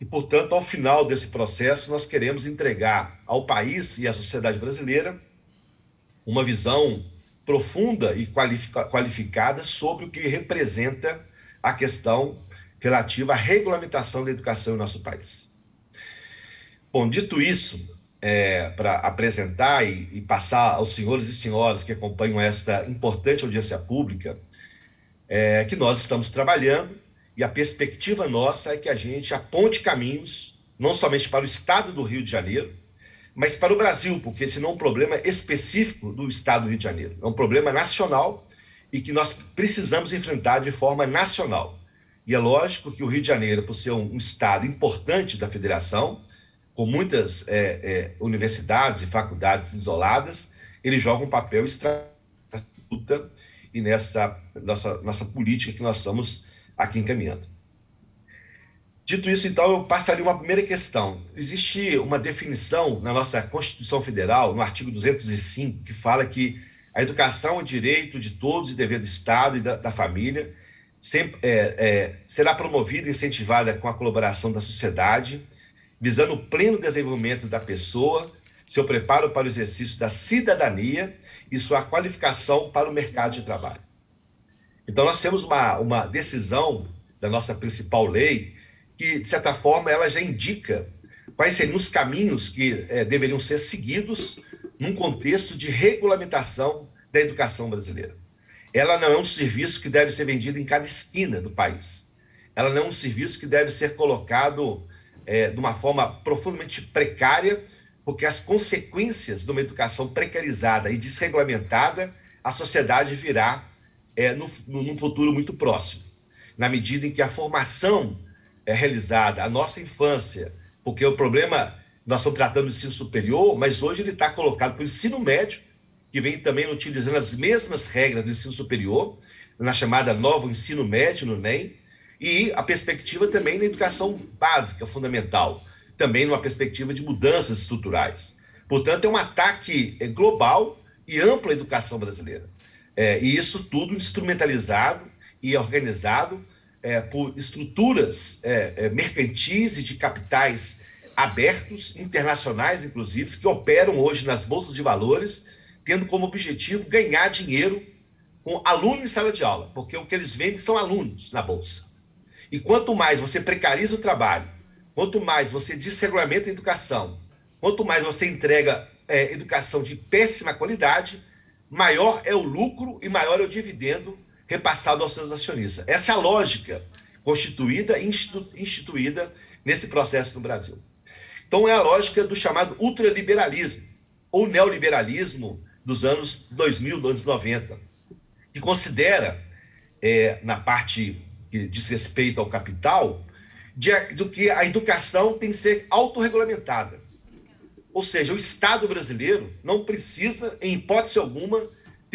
[SPEAKER 5] E, portanto, ao final desse processo, nós queremos entregar ao país e à sociedade brasileira uma visão profunda e qualificada sobre o que representa a questão relativa à regulamentação da educação em nosso país. Bom, dito isso, é, para apresentar e, e, passar aos senhores e senhoras que acompanham esta importante audiência pública, é, que nós estamos trabalhando e a perspectiva nossa é que a gente aponte caminhos, não somente para o Estado do Rio de Janeiro, mas para o Brasil, porque esse não é um problema específico do Estado do Rio de Janeiro, é um problema nacional e que nós precisamos enfrentar de forma nacional. E é lógico que o Rio de Janeiro, por ser um Estado importante da federação, com muitas é, é, universidades e faculdades isoladas, ele joga um papel estratégico e nessa nossa, nossa política que nós estamos aqui encaminhando. Dito isso, então, eu passaria uma primeira questão. Existe uma definição na nossa Constituição Federal, no artigo 205, que fala que a educação é direito de todos e dever do Estado e da, da família, sempre, é, é, será promovida e incentivada com a colaboração da sociedade, visando o pleno desenvolvimento da pessoa, seu preparo para o exercício da cidadania e sua qualificação para o mercado de trabalho. Então, nós temos uma, uma decisão da nossa principal lei, que, de certa forma, ela já indica quais seriam os caminhos que é, deveriam ser seguidos num contexto de regulamentação da educação brasileira. Ela não é um serviço que deve ser vendido em cada esquina do país. Ela não é um serviço que deve ser colocado é, de uma forma profundamente precária, porque as consequências de uma educação precarizada e desregulamentada, a sociedade virá é, no, num futuro muito próximo, na medida em que a formação é, realizada, a nossa infância, porque o problema, nós estamos tratando do ensino superior, mas hoje ele está colocado para o ensino médio, que vem também utilizando as mesmas regras do ensino superior, na chamada nova ensino médio no NEM, e a perspectiva também na educação básica, fundamental, também numa perspectiva de mudanças estruturais. Portanto, é um ataque é, global e amplo à educação brasileira. É, e isso tudo instrumentalizado e organizado é, por estruturas é, é, mercantis e de capitais abertos, internacionais, inclusive, que operam hoje nas bolsas de valores, tendo como objetivo ganhar dinheiro com aluno em sala de aula, porque o que eles vendem são alunos na bolsa. E quanto mais você precariza o trabalho, quanto mais você desregulamenta a educação, quanto mais você entrega é, educação de péssima qualidade, maior é o lucro e maior é o dividendo repassado aos seus acionistas. Essa é a lógica constituída e instituída nesse processo no Brasil. Então, é a lógica do chamado ultraliberalismo, ou neoliberalismo dos anos 2000, dos anos 90, que considera, é, na parte que diz respeito ao capital, de, de que a educação tem que ser autorregulamentada. Ou seja, o Estado brasileiro não precisa, em hipótese alguma,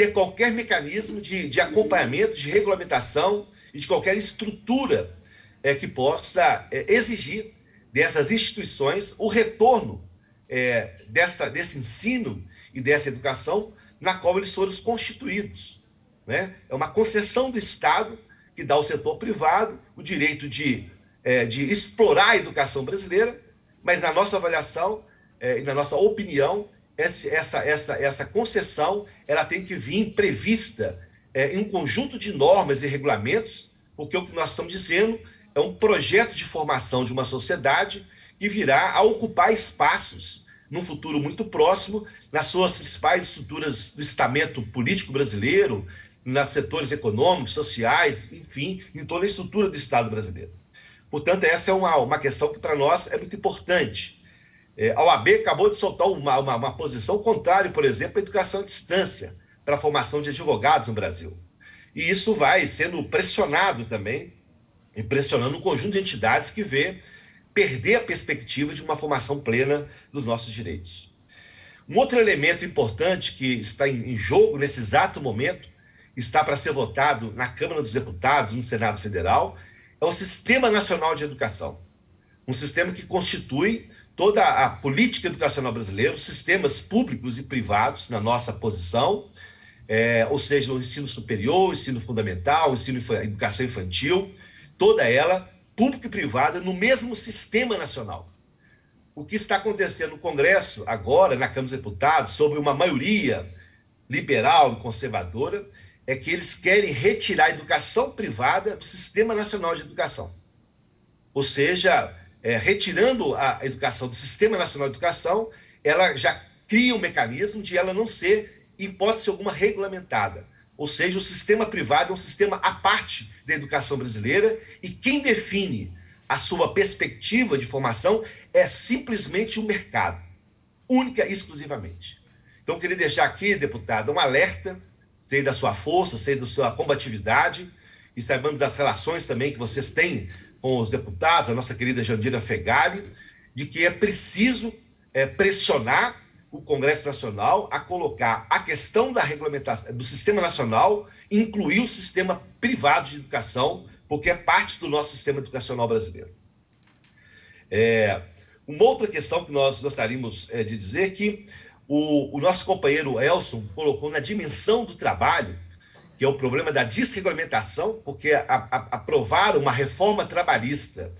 [SPEAKER 5] ter qualquer mecanismo de, de acompanhamento, de regulamentação e de qualquer estrutura é, que possa é, exigir dessas instituições o retorno é, dessa, desse ensino e dessa educação na qual eles foram constituídos. Né? É uma concessão do Estado que dá ao setor privado o direito de, é, de explorar a educação brasileira, mas na nossa avaliação é, e na nossa opinião, essa, essa, essa, essa concessão ela tem que vir prevista é, em um conjunto de normas e regulamentos, porque o que nós estamos dizendo é um projeto de formação de uma sociedade que virá a ocupar espaços no futuro muito próximo nas suas principais estruturas do estamento político brasileiro, nos setores econômicos, sociais, enfim, em toda a estrutura do Estado brasileiro. Portanto, essa é uma, uma questão que para nós é muito importante. É, a OAB acabou de soltar uma, uma, uma posição contrária, por exemplo, à educação à distância para a formação de advogados no Brasil. E isso vai sendo pressionado também, e pressionando um conjunto de entidades que vê perder a perspectiva de uma formação plena dos nossos direitos. Um outro elemento importante que está em jogo nesse exato momento, está para ser votado na Câmara dos Deputados, no Senado Federal, é o Sistema Nacional de Educação. Um sistema que constitui toda a política educacional brasileira, os sistemas públicos e privados, na nossa posição, é, ou seja, o ensino superior, o ensino fundamental, o ensino a educação infantil, toda ela, pública e privada, no mesmo sistema nacional. O que está acontecendo no Congresso, agora, na Câmara dos Deputados, sobre uma maioria liberal e conservadora, é que eles querem retirar a educação privada do Sistema Nacional de Educação. Ou seja, é, retirando a educação do Sistema Nacional de Educação, ela já cria um mecanismo de ela não ser, em hipótese alguma, regulamentada. Ou seja, o sistema privado é um sistema à parte da educação brasileira e quem define a sua perspectiva de formação é simplesmente o mercado, única e exclusivamente. Então, eu queria deixar aqui, deputado, um alerta, sei da sua força, sei da sua combatividade, e saibamos das relações também que vocês têm com os deputados, a nossa querida Jandira Fegali, de que é preciso é, pressionar o Congresso Nacional a colocar a questão da regulamentação do sistema nacional, incluir o sistema privado de educação, porque é parte do nosso sistema educacional brasileiro. É, uma outra questão que nós gostaríamos é, de dizer é que o, o nosso companheiro Elson colocou na dimensão do trabalho que é o problema da desregulamentação, porque a, a, aprovaram uma reforma trabalhista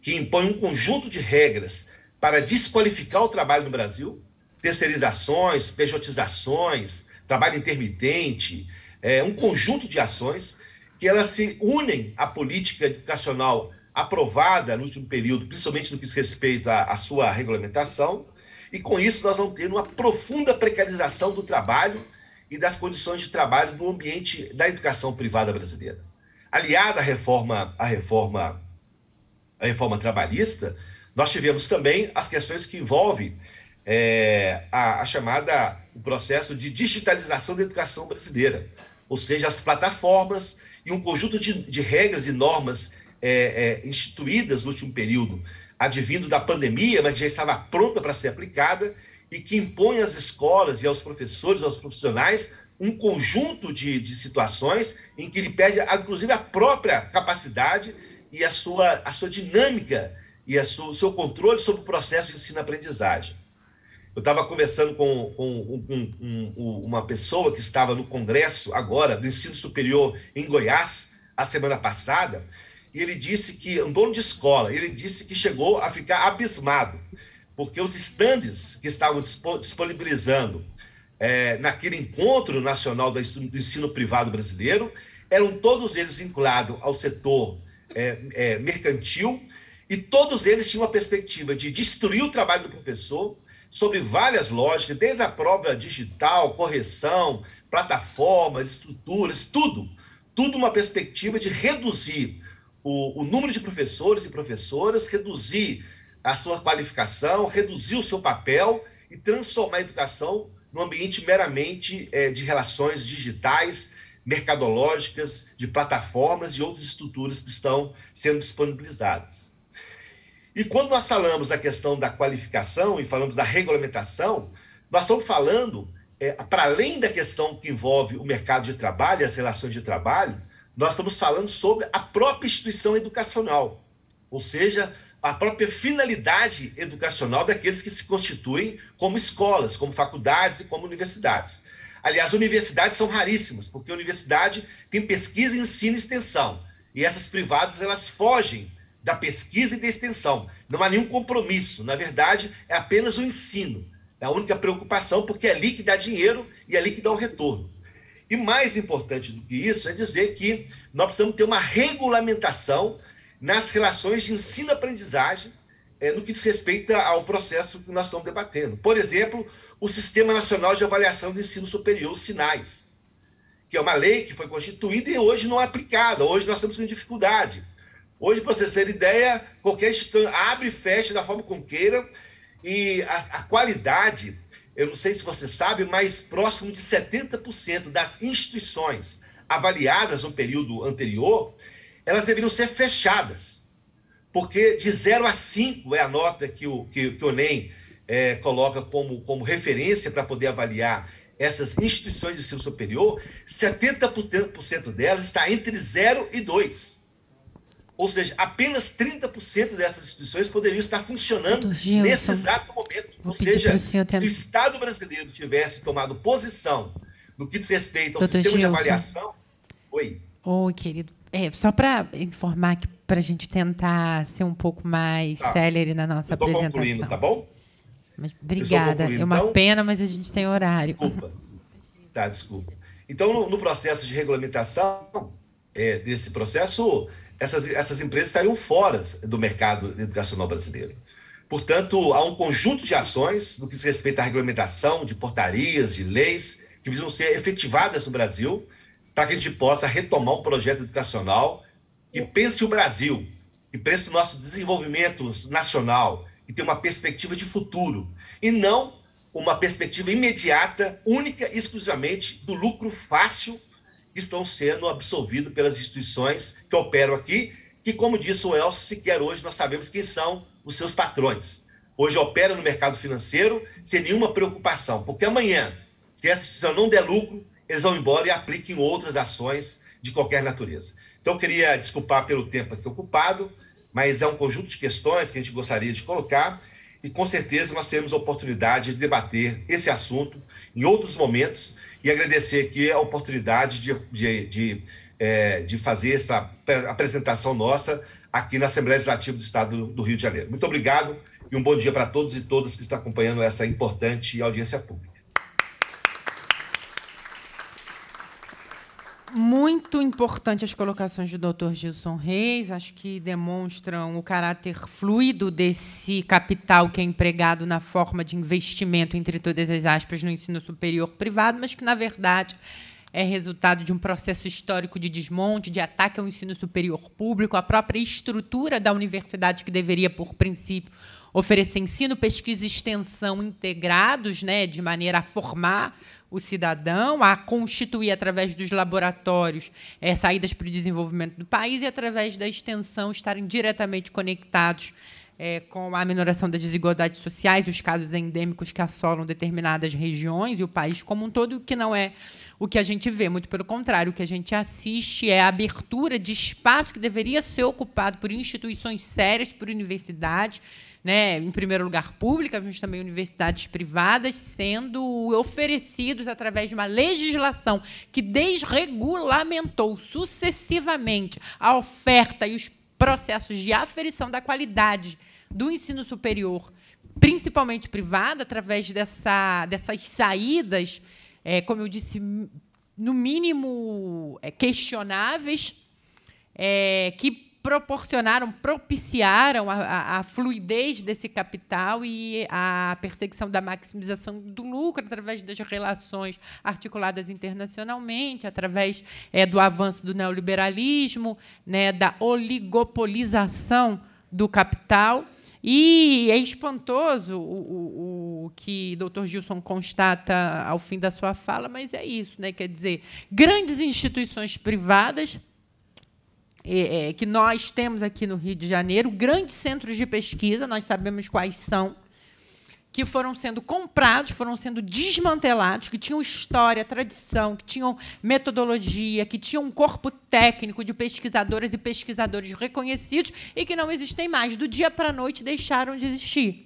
[SPEAKER 5] que impõe um conjunto de regras para desqualificar o trabalho no Brasil, terceirizações, pejotizações, trabalho intermitente, é, um conjunto de ações que elas se unem à política educacional aprovada no último período, principalmente no que diz respeito à, à sua regulamentação, e com isso nós vamos ter uma profunda precarização do trabalho e das condições de trabalho do ambiente da educação privada brasileira. Aliada à reforma, à reforma, à reforma trabalhista, nós tivemos também as questões que envolvem é, a, a, chamada o processo de digitalização da educação brasileira, ou seja, as plataformas e um conjunto de, de regras e normas é, é, instituídas no último período, advindo da pandemia, mas já estava pronta para ser aplicada e que impõe às escolas e aos professores, aos profissionais, um conjunto de, de situações em que ele pede, inclusive, a própria capacidade e a sua, a sua dinâmica e a sua, o seu controle sobre o processo de ensino-aprendizagem. Eu estava conversando com, com, com um, uma pessoa que estava no congresso agora do ensino superior em Goiás, a semana passada, e ele disse que, um dono de escola, ele disse que chegou a ficar abismado porque os estandes que estavam disponibilizando é, naquele encontro nacional do ensino privado brasileiro eram todos eles vinculados ao setor é, é, mercantil e todos eles tinham a perspectiva de destruir o trabalho do professor sobre várias lógicas, desde a prova digital, correção, plataformas, estruturas, tudo. Tudo uma perspectiva de reduzir o, o número de professores e professoras, reduzir a sua qualificação, reduzir o seu papel e transformar a educação num ambiente meramente é, de relações digitais, mercadológicas, de plataformas e outras estruturas que estão sendo disponibilizadas. E quando nós falamos a questão da qualificação e falamos da regulamentação, nós estamos falando, é, para além da questão que envolve o mercado de trabalho e as relações de trabalho, nós estamos falando sobre a própria instituição educacional, ou seja, a própria finalidade educacional daqueles que se constituem como escolas, como faculdades e como universidades. Aliás, universidades são raríssimas, porque a universidade tem pesquisa, ensino e extensão. E essas privadas, elas fogem da pesquisa e da extensão. Não há nenhum compromisso, na verdade, é apenas o ensino. É a única preocupação, porque é ali que dá dinheiro e é ali que dá o retorno. E mais importante do que isso é dizer que nós precisamos ter uma regulamentação nas relações de ensino-aprendizagem é, no que diz respeito ao processo que nós estamos debatendo. Por exemplo, o Sistema Nacional de Avaliação do Ensino Superior, SINAIS, que é uma lei que foi constituída e hoje não é aplicada. Hoje nós estamos com dificuldade. Hoje, para vocês terem ideia, qualquer instituição abre e fecha da forma como queira, e a, a qualidade, eu não sei se você sabe, mas próximo de 70% das instituições avaliadas no período anterior, elas deveriam ser fechadas, porque de 0 a 5 é a nota que o, que, que o NEM é, coloca como, como referência para poder avaliar essas instituições de ensino superior, 70% delas está entre 0 e 2. Ou seja, apenas 30% dessas instituições poderiam estar funcionando Gilson, nesse exato momento. Ou seja, ter... se o Estado brasileiro tivesse tomado posição no que diz respeito ao Doutor sistema Gilson. de
[SPEAKER 1] avaliação. Oi. Oi, querido. É, só para informar que para a gente tentar ser um pouco mais tá. na nossa eu tô apresentação. Concluindo, tá bom? Mas, obrigada. É uma então, pena, mas a gente tem horário. Desculpa.
[SPEAKER 5] Tá, desculpa. Então, no, no processo de regulamentação é, desse processo, essas, essas empresas estariam fora do mercado educacional brasileiro. Portanto, há um conjunto de ações no que diz respeito à regulamentação, de portarias, de leis, que precisam ser efetivadas no Brasil para que a gente possa retomar um projeto educacional que é. pense o Brasil, que pense o nosso desenvolvimento nacional, e ter uma perspectiva de futuro, e não uma perspectiva imediata, única e exclusivamente do lucro fácil que estão sendo absorvido pelas instituições que operam aqui, que, como disse o Elcio, sequer hoje nós sabemos quem são os seus patrões. Hoje opera no mercado financeiro sem nenhuma preocupação, porque amanhã, se essa instituição não der lucro, eles vão embora e apliquem outras ações de qualquer natureza. Então, eu queria desculpar pelo tempo aqui ocupado, mas é um conjunto de questões que a gente gostaria de colocar e com certeza nós teremos a oportunidade de debater esse assunto em outros momentos e agradecer aqui a oportunidade de, de, de, é, de fazer essa apresentação nossa aqui na Assembleia Legislativa do Estado do Rio de Janeiro. Muito obrigado e um bom dia para todos e todas que estão acompanhando essa importante audiência pública.
[SPEAKER 1] Muito importante as colocações do Dr. Gilson Reis, acho que demonstram o caráter fluido desse capital que é empregado na forma de investimento, entre todas as aspas, no ensino superior privado, mas que, na verdade, é resultado de um processo histórico de desmonte, de ataque ao ensino superior público, à própria estrutura da universidade que deveria, por princípio, oferecer ensino, pesquisa e extensão integrados, né, de maneira a formar o cidadão a constituir através dos laboratórios é, saídas para o desenvolvimento do país e através da extensão estarem diretamente conectados é, com a minoração das desigualdades sociais, os casos endêmicos que assolam determinadas regiões e o país como um todo, que não é o que a gente vê, muito pelo contrário, o que a gente assiste é a abertura de espaço que deveria ser ocupado por instituições sérias, por universidades, né, em primeiro lugar, públicas, mas também universidades privadas, sendo oferecidos através de uma legislação que desregulamentou sucessivamente a oferta e os processos de aferição da qualidade do ensino superior, principalmente privado, através dessa, dessas saídas, é, como eu disse, no mínimo é, questionáveis, é, que proporcionaram, propiciaram a, a, a, fluidez desse capital e a perseguição da maximização do lucro através das relações articuladas internacionalmente, através é, do avanço do neoliberalismo, né, da oligopolização do capital. E é espantoso o, o, o que o Dr. Gilson constata ao fim da sua fala, mas é isso, né? Quer dizer, grandes instituições privadas é, é, que nós temos aqui no Rio de Janeiro, grandes centros de pesquisa, nós sabemos quais são, que foram sendo comprados, foram sendo desmantelados, que tinham história, tradição, que tinham metodologia, que tinham um corpo técnico de pesquisadoras e pesquisadores reconhecidos e que não existem mais. Do dia para a noite deixaram de existir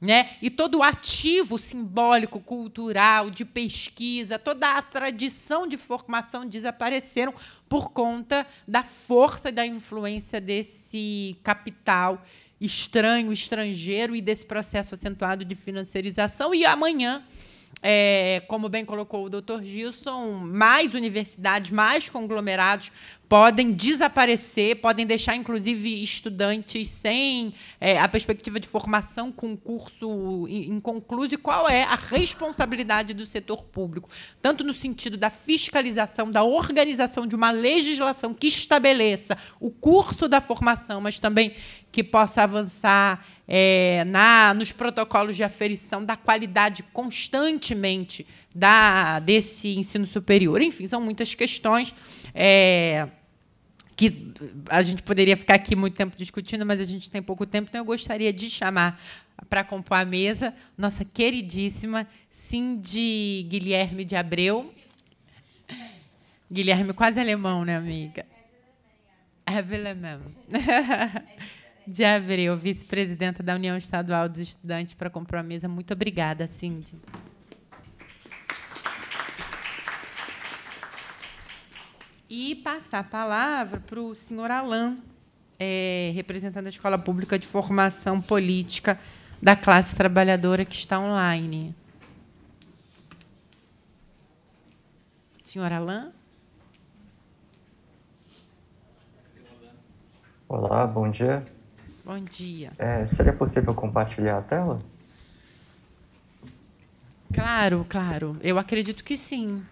[SPEAKER 1] né? E todo o ativo simbólico, cultural, de pesquisa, toda a tradição de formação desapareceram por conta da força e da influência desse capital estranho, estrangeiro e desse processo acentuado de financiarização. E amanhã. É, como bem colocou o doutor Gilson, mais universidades, mais conglomerados podem desaparecer, podem deixar, inclusive, estudantes sem é, a perspectiva de formação com curso inconcluso. E qual é a responsabilidade do setor público? Tanto no sentido da fiscalização, da organização de uma legislação que estabeleça o curso da formação, mas também que possa avançar é, na, nos protocolos de aferição da qualidade constantemente da, desse ensino superior. Enfim, são muitas questões. É, que a gente poderia ficar aqui muito tempo discutindo, mas a gente tem pouco tempo, então eu gostaria de chamar para compor a mesa nossa queridíssima Cindy Guilherme de Abreu. Guilherme quase alemão, né, amiga? É Evelemem. É de Abreu, vice-presidenta da União Estadual dos Estudantes para compor a mesa. Muito obrigada, Cindy. e passar a palavra para o senhor Alain, é, representante da Escola Pública de Formação Política da Classe Trabalhadora, que está online. Senhor Alain?
[SPEAKER 4] Olá, bom dia.
[SPEAKER 1] Bom dia.
[SPEAKER 4] É, seria possível compartilhar a tela?
[SPEAKER 1] Claro, claro. Eu acredito que sim.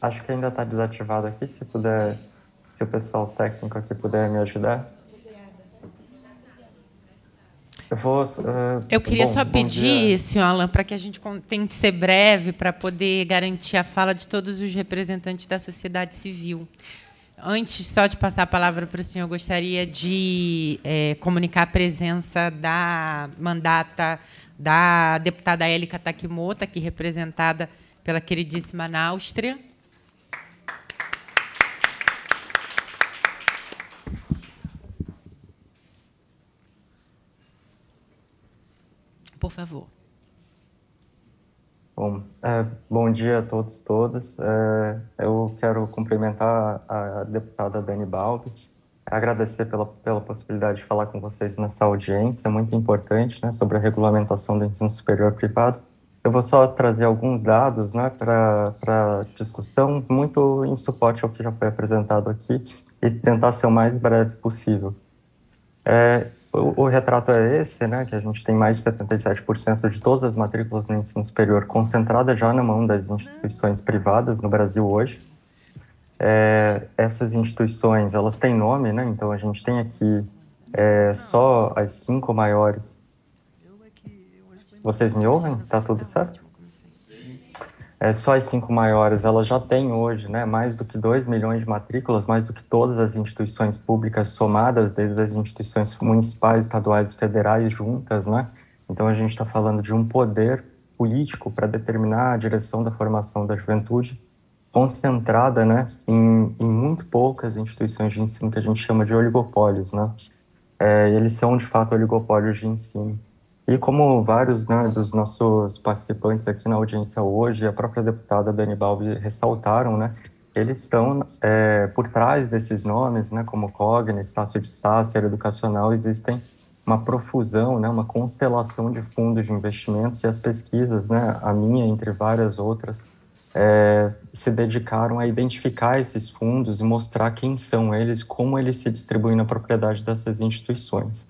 [SPEAKER 4] Acho que ainda está desativado aqui, se puder, se o pessoal técnico aqui puder me ajudar. Eu vou. Uh, eu queria bom, só pedir,
[SPEAKER 1] senhor Alan, para que a gente tente ser breve para poder garantir a fala de todos os representantes da sociedade civil. Antes só de passar a palavra para o senhor, eu gostaria de é, comunicar a presença da mandata da deputada Élica Takimoto, aqui representada pela queridíssima Náustria. Na por favor.
[SPEAKER 4] Bom, é, bom dia a todos e todas. É, eu quero cumprimentar a deputada Dani Balbi, agradecer pela, pela possibilidade de falar com vocês nessa audiência é muito importante né, sobre a regulamentação do ensino superior privado. Eu vou só trazer alguns dados né, para discussão, muito em suporte ao que já foi apresentado aqui, e tentar ser o mais breve possível. É, o, o, retrato é esse, né, que a gente tem mais de 77% de todas as matrículas no ensino superior concentradas já na mão das instituições privadas no Brasil hoje. É, essas instituições, elas têm nome, né, então a gente tem aqui é, só as cinco maiores. Vocês me ouvem? Tá tudo certo? é, só as cinco maiores, elas já têm hoje né, mais do que 2 milhões de matrículas, mais do que todas as instituições públicas somadas, desde as instituições municipais, estaduais e federais juntas. Né? Então, a gente está falando de um poder político para determinar a direção da formação da juventude, concentrada né, em, em, muito poucas instituições de ensino que a gente chama de oligopólios. Né? É, eles são, de fato, oligopólios de ensino. E como vários né, dos nossos participantes aqui na audiência hoje, a própria deputada Dani Balbi ressaltaram, né, eles estão é, por trás desses nomes, né, como Cogne, Estácio de Sá, Era Educacional, existem uma profusão, né, uma constelação de fundos de investimentos e as pesquisas, né, a minha entre várias outras, é, se dedicaram a identificar esses fundos e mostrar quem são eles, como eles se distribuem na propriedade dessas instituições.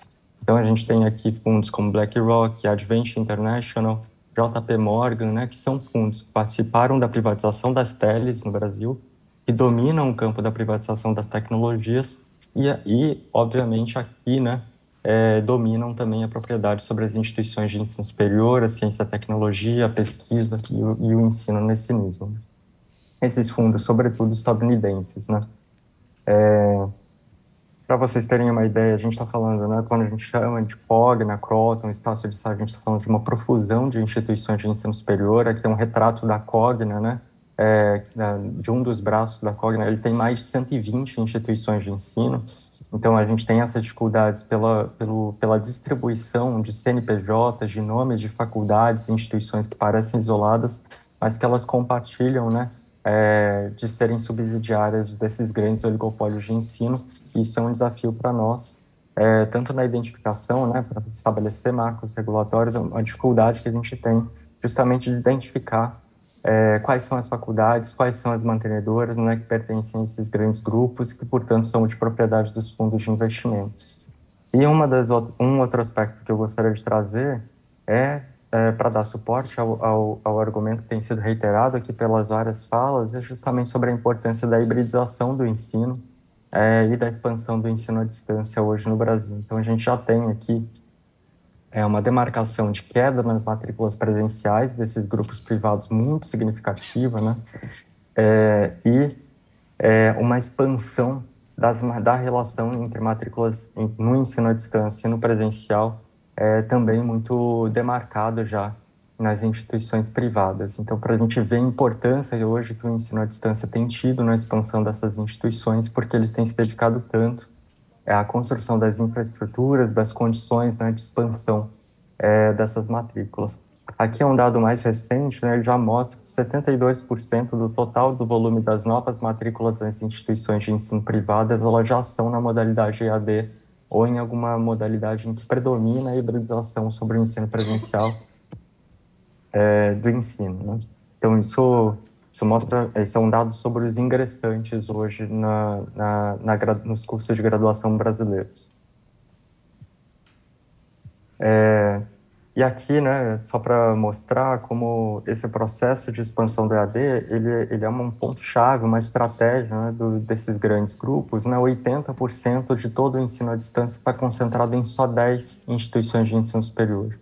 [SPEAKER 4] Então a gente tem aqui fundos como BlackRock, Adventure International, JP Morgan, né, que são fundos que participaram da privatização das teles no Brasil, que dominam o campo da privatização das tecnologias e, aí, obviamente, aqui né, é, dominam também a propriedade sobre as instituições de ensino superior, a ciência, a tecnologia, a pesquisa e o, e o ensino nesse nível. Esses fundos, sobretudo estadunidenses, né? É, para vocês terem uma ideia, a gente está falando, né, quando a gente chama de POGNA, Croton, Estácio de Sá, a gente está falando de uma profusão de instituições de ensino superior. Aqui tem um retrato da COGNA, né, é, de um dos braços da COGNA. Ele tem mais de 120 instituições de ensino. Então, a gente tem essas dificuldades pela, pelo, pela distribuição de CNPJs, de nomes de faculdades, instituições que parecem isoladas, mas que elas compartilham, né, é, de serem subsidiárias desses grandes oligopólios de ensino. Isso é um desafio para nós, é, tanto na identificação, né, para estabelecer marcos regulatórios, é a dificuldade que a gente tem justamente de identificar é, quais são as faculdades, quais são as mantenedoras né, que pertencem a esses grandes grupos que, portanto, são de propriedade dos fundos de investimentos. E uma das, um outro aspecto que eu gostaria de trazer é é, eh, para dar suporte ao, ao, ao, argumento que tem sido reiterado aqui pelas várias falas é justamente sobre a importância da hibridização do ensino é, e da expansão do ensino à distância hoje no Brasil. Então, a gente já tem aqui é, uma demarcação de queda nas matrículas presenciais desses grupos privados muito significativa, né? É, e é, uma expansão das, da relação entre matrículas no ensino à distância e no presencial é também muito demarcado já nas instituições privadas. Então, para a gente ver a importância hoje que o ensino à distância tem tido na expansão dessas instituições, porque eles têm se dedicado tanto à construção das infraestruturas, das condições né, de expansão é, dessas matrículas. Aqui é um dado mais recente, né, ele já mostra que 72% do total do volume das novas matrículas nas instituições de ensino privadas elas já são na modalidade EAD ou em alguma modalidade em que predomina a hibridização sobre o ensino presencial é, do ensino. Né? Então, isso, isso mostra, esse é um dado sobre os ingressantes hoje na, na, na nos cursos de graduação brasileiros. É, e aqui, né, só para mostrar como esse processo de expansão do EAD, ele, ele é um ponto-chave, uma estratégia né, do, desses grandes grupos. Né, 80% de todo o ensino à distância está concentrado em só 10 instituições de ensino superior.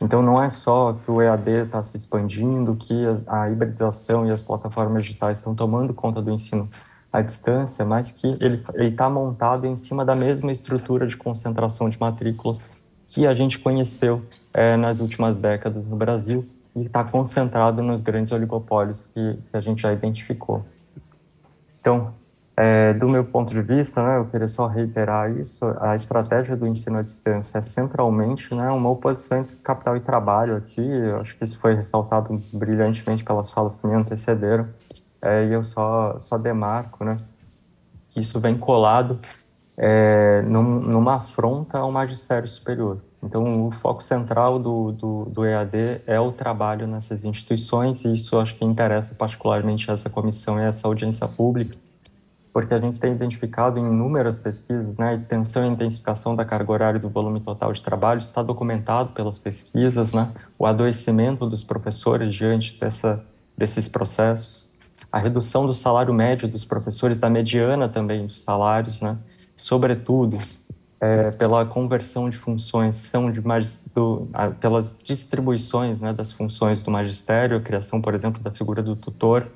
[SPEAKER 4] Então, não é só que o EAD está se expandindo, que a, a hibridização e as plataformas digitais estão tomando conta do ensino à distância, mas que ele está montado em cima da mesma estrutura de concentração de matrículas que a gente conheceu é, nas últimas décadas no Brasil e está concentrado nos grandes oligopólios que, que, a gente já identificou. Então, é, do meu ponto de vista, né, eu queria só reiterar isso, a estratégia do ensino à distância é centralmente né, uma oposição entre capital e trabalho aqui, eu acho que isso foi ressaltado brilhantemente pelas falas que me antecederam, é, e eu só, só demarco né, que isso vem colado é, num, numa afronta ao magistério superior. Então, o foco central do, do, do, EAD é o trabalho nessas instituições, e isso acho que interessa particularmente essa comissão e essa audiência pública, porque a gente tem identificado em inúmeras pesquisas, né, a extensão e intensificação da carga horária do volume total de trabalho está documentado pelas pesquisas, né, o adoecimento dos professores diante dessa, desses processos, a redução do salário médio dos professores, da mediana também dos salários, né, sobretudo é, pela conversão de funções que são de do, a, pelas distribuições né, das funções do magistério, a criação, por exemplo, da figura do tutor,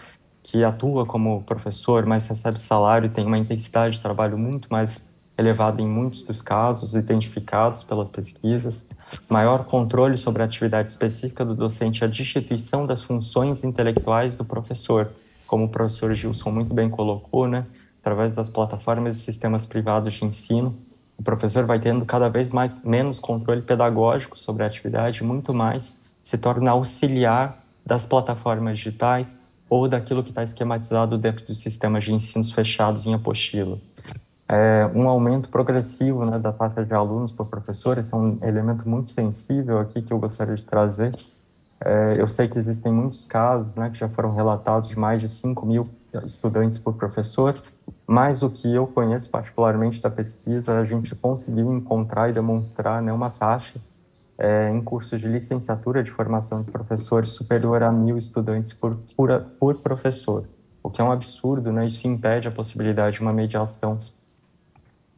[SPEAKER 4] que atua como professor, mas recebe salário e tem uma intensidade de trabalho muito mais elevada em muitos dos casos identificados pelas pesquisas, maior controle sobre a atividade específica do docente, a destituição das funções intelectuais do professor, como o professor Gilson muito bem colocou, né, através das plataformas e sistemas privados de ensino, o professor vai tendo cada vez mais menos controle pedagógico sobre a atividade, muito mais se torna auxiliar das plataformas digitais ou daquilo que está esquematizado dentro dos sistemas de ensinos fechados em apostilas. É, um aumento progressivo né, da taxa de alunos por professor, esse é um elemento muito sensível aqui que eu gostaria de trazer. É, eu sei que existem muitos casos né, que já foram relatados de mais de 5 mil estudantes por professor, mas o que eu conheço particularmente da pesquisa, a gente conseguiu encontrar e demonstrar né, uma taxa é, em cursos de licenciatura de formação de professores superior a mil estudantes por, por, por, professor, o que é um absurdo, né? Isso impede a possibilidade de uma mediação,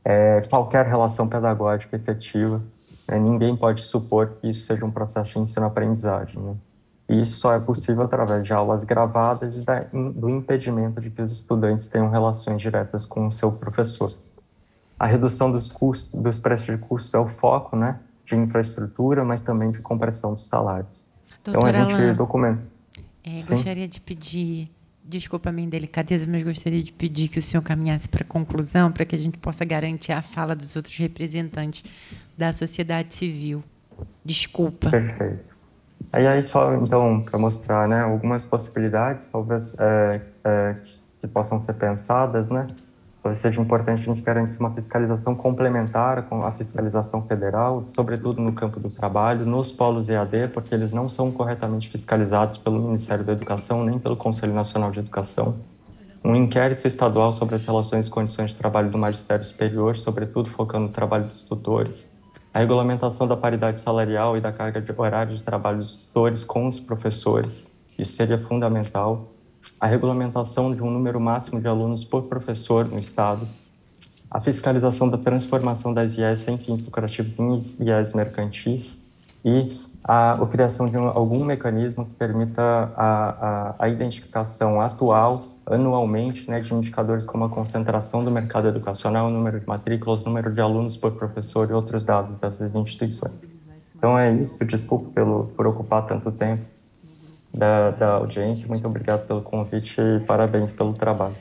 [SPEAKER 4] é, qualquer relação pedagógica efetiva. Né? Ninguém pode supor que isso seja um processo de ensino-aprendizagem, né? E isso só é possível através de aulas gravadas e da, do impedimento de que os estudantes tenham relações diretas com o seu professor. A redução dos, custos, dos preços de custo é o foco, né, de infraestrutura, mas também de compressão dos salários.
[SPEAKER 6] Doutora então, a gente Alain, documenta. É, gostaria
[SPEAKER 1] de pedir Desculpa a minha delicadeza, mas gostaria de pedir que o senhor caminhasse para a conclusão, para que a gente possa garantir a fala dos outros representantes da sociedade civil. Desculpa. Perfeito.
[SPEAKER 4] E aí é só, então, para mostrar, né, algumas possibilidades, talvez, é, é, que possam ser pensadas, né, talvez seja importante a gente garantir uma fiscalização complementar com a fiscalização federal, sobretudo no campo do trabalho, nos polos EAD, porque eles não são corretamente fiscalizados pelo Ministério da Educação nem pelo Conselho Nacional de Educação. Um inquérito estadual sobre as relações e condições de trabalho do magistério superior, sobretudo focando no trabalho dos tutores, a regulamentação da paridade salarial e da carga de horário de trabalho dos tutores com os professores, isso seria fundamental, a regulamentação de um número máximo de alunos por professor no Estado, a fiscalização da transformação das IES sem fins lucrativos em IES mercantis e a criação de um, algum mecanismo que permita a, a, a identificação atual, anualmente, né, de indicadores como a concentração do mercado educacional, número de matrículas, número de alunos por professor e outros dados dessas instituições. Então é isso, desculpe pelo, por ocupar tanto tempo da, da audiência, muito obrigado pelo convite e parabéns pelo trabalho.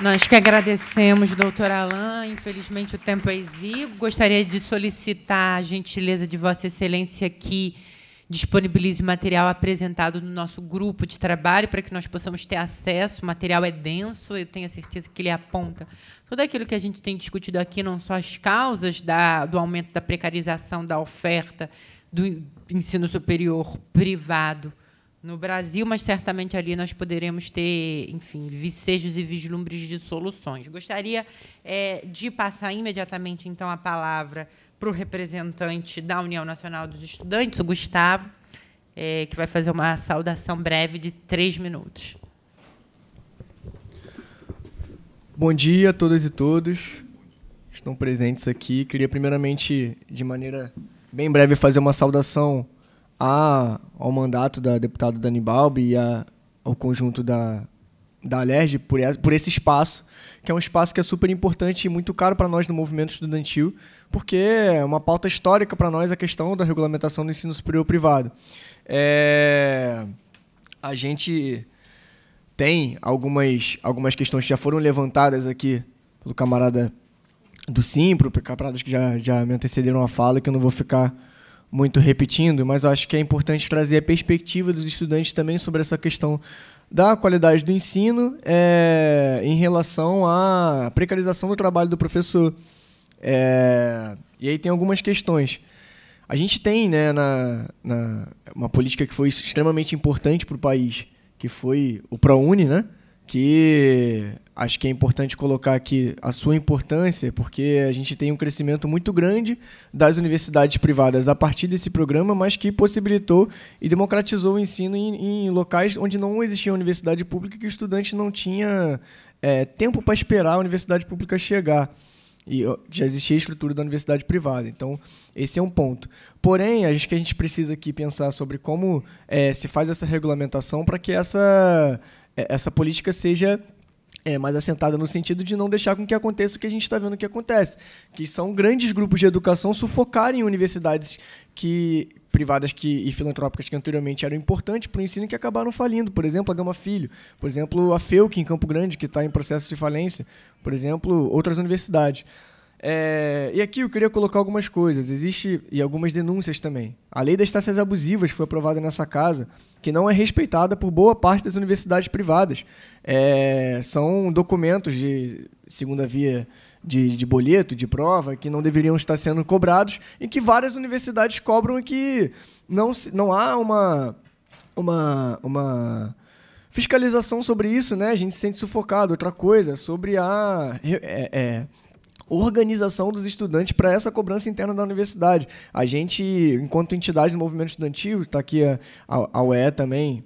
[SPEAKER 1] Nós que agradecemos, doutor Alain. Infelizmente o tempo é exíguo. Gostaria de solicitar a gentileza de Vossa Excelência que disponibilize o material apresentado no nosso grupo de trabalho para que nós possamos ter acesso. O material é denso, eu tenho a certeza que ele aponta tudo aquilo que a gente tem discutido aqui, não só as causas da, do aumento da precarização da oferta do ensino superior privado no Brasil, mas certamente ali nós poderemos ter, enfim, vicejos e vislumbres de soluções. Gostaria é, de passar imediatamente, então, a palavra para o representante da União Nacional dos Estudantes, o Gustavo, é, que vai fazer uma saudação breve de três minutos.
[SPEAKER 7] Bom dia a todas e todos estão presentes aqui. Queria, primeiramente, de maneira bem breve, fazer uma saudação a, ao mandato da deputada Dani Balbi e a, ao conjunto da, da Alerj por, por esse espaço, que é um espaço que é super importante e muito caro para nós no movimento estudantil, porque é uma pauta histórica para nós a questão da regulamentação do ensino superior privado. É, a gente tem algumas, algumas questões que já foram levantadas aqui pelo camarada do Simpro, camaradas que já, já me antecederam a fala, que eu não vou ficar muito repetindo, mas eu acho que é importante trazer a perspectiva dos estudantes também sobre essa questão da qualidade do ensino é, em relação à precarização do trabalho do professor. É, e aí tem algumas questões. A gente tem né, na, na uma política que foi extremamente importante para o país, que foi o ProUni, né? que acho que é importante colocar aqui a sua importância, porque a gente tem um crescimento muito grande das universidades privadas a partir desse programa, mas que possibilitou e democratizou o ensino em, em locais onde não existia universidade pública que o estudante não tinha é, tempo para esperar a universidade pública chegar. E já existia a estrutura da universidade privada. Então, esse é um ponto. Porém, acho que a gente precisa aqui pensar sobre como é, se faz essa regulamentação para que essa é, essa política seja é, mais assentada no sentido de não deixar com que aconteça o que a gente está vendo que acontece, que são grandes grupos de educação sufocarem universidades que privadas que, e filantrópicas que anteriormente eram importantes para o ensino que acabaram falindo. Por exemplo, a Gama Filho, por exemplo, a FEUC em Campo Grande, que está em processo de falência, por exemplo, outras universidades. É, e aqui eu queria colocar algumas coisas. Existe e algumas denúncias também. A lei das taxas abusivas foi aprovada nessa casa, que não é respeitada por boa parte das universidades privadas. É, são documentos de segunda via de, de, boleto, de prova, que não deveriam estar sendo cobrados e que várias universidades cobram e que não, não há uma, uma, uma fiscalização sobre isso, né? A gente se sente sufocado. Outra coisa, sobre a. É, é organização dos estudantes para essa cobrança interna da universidade. A gente, enquanto entidade do movimento estudantil, está aqui a, a UE também,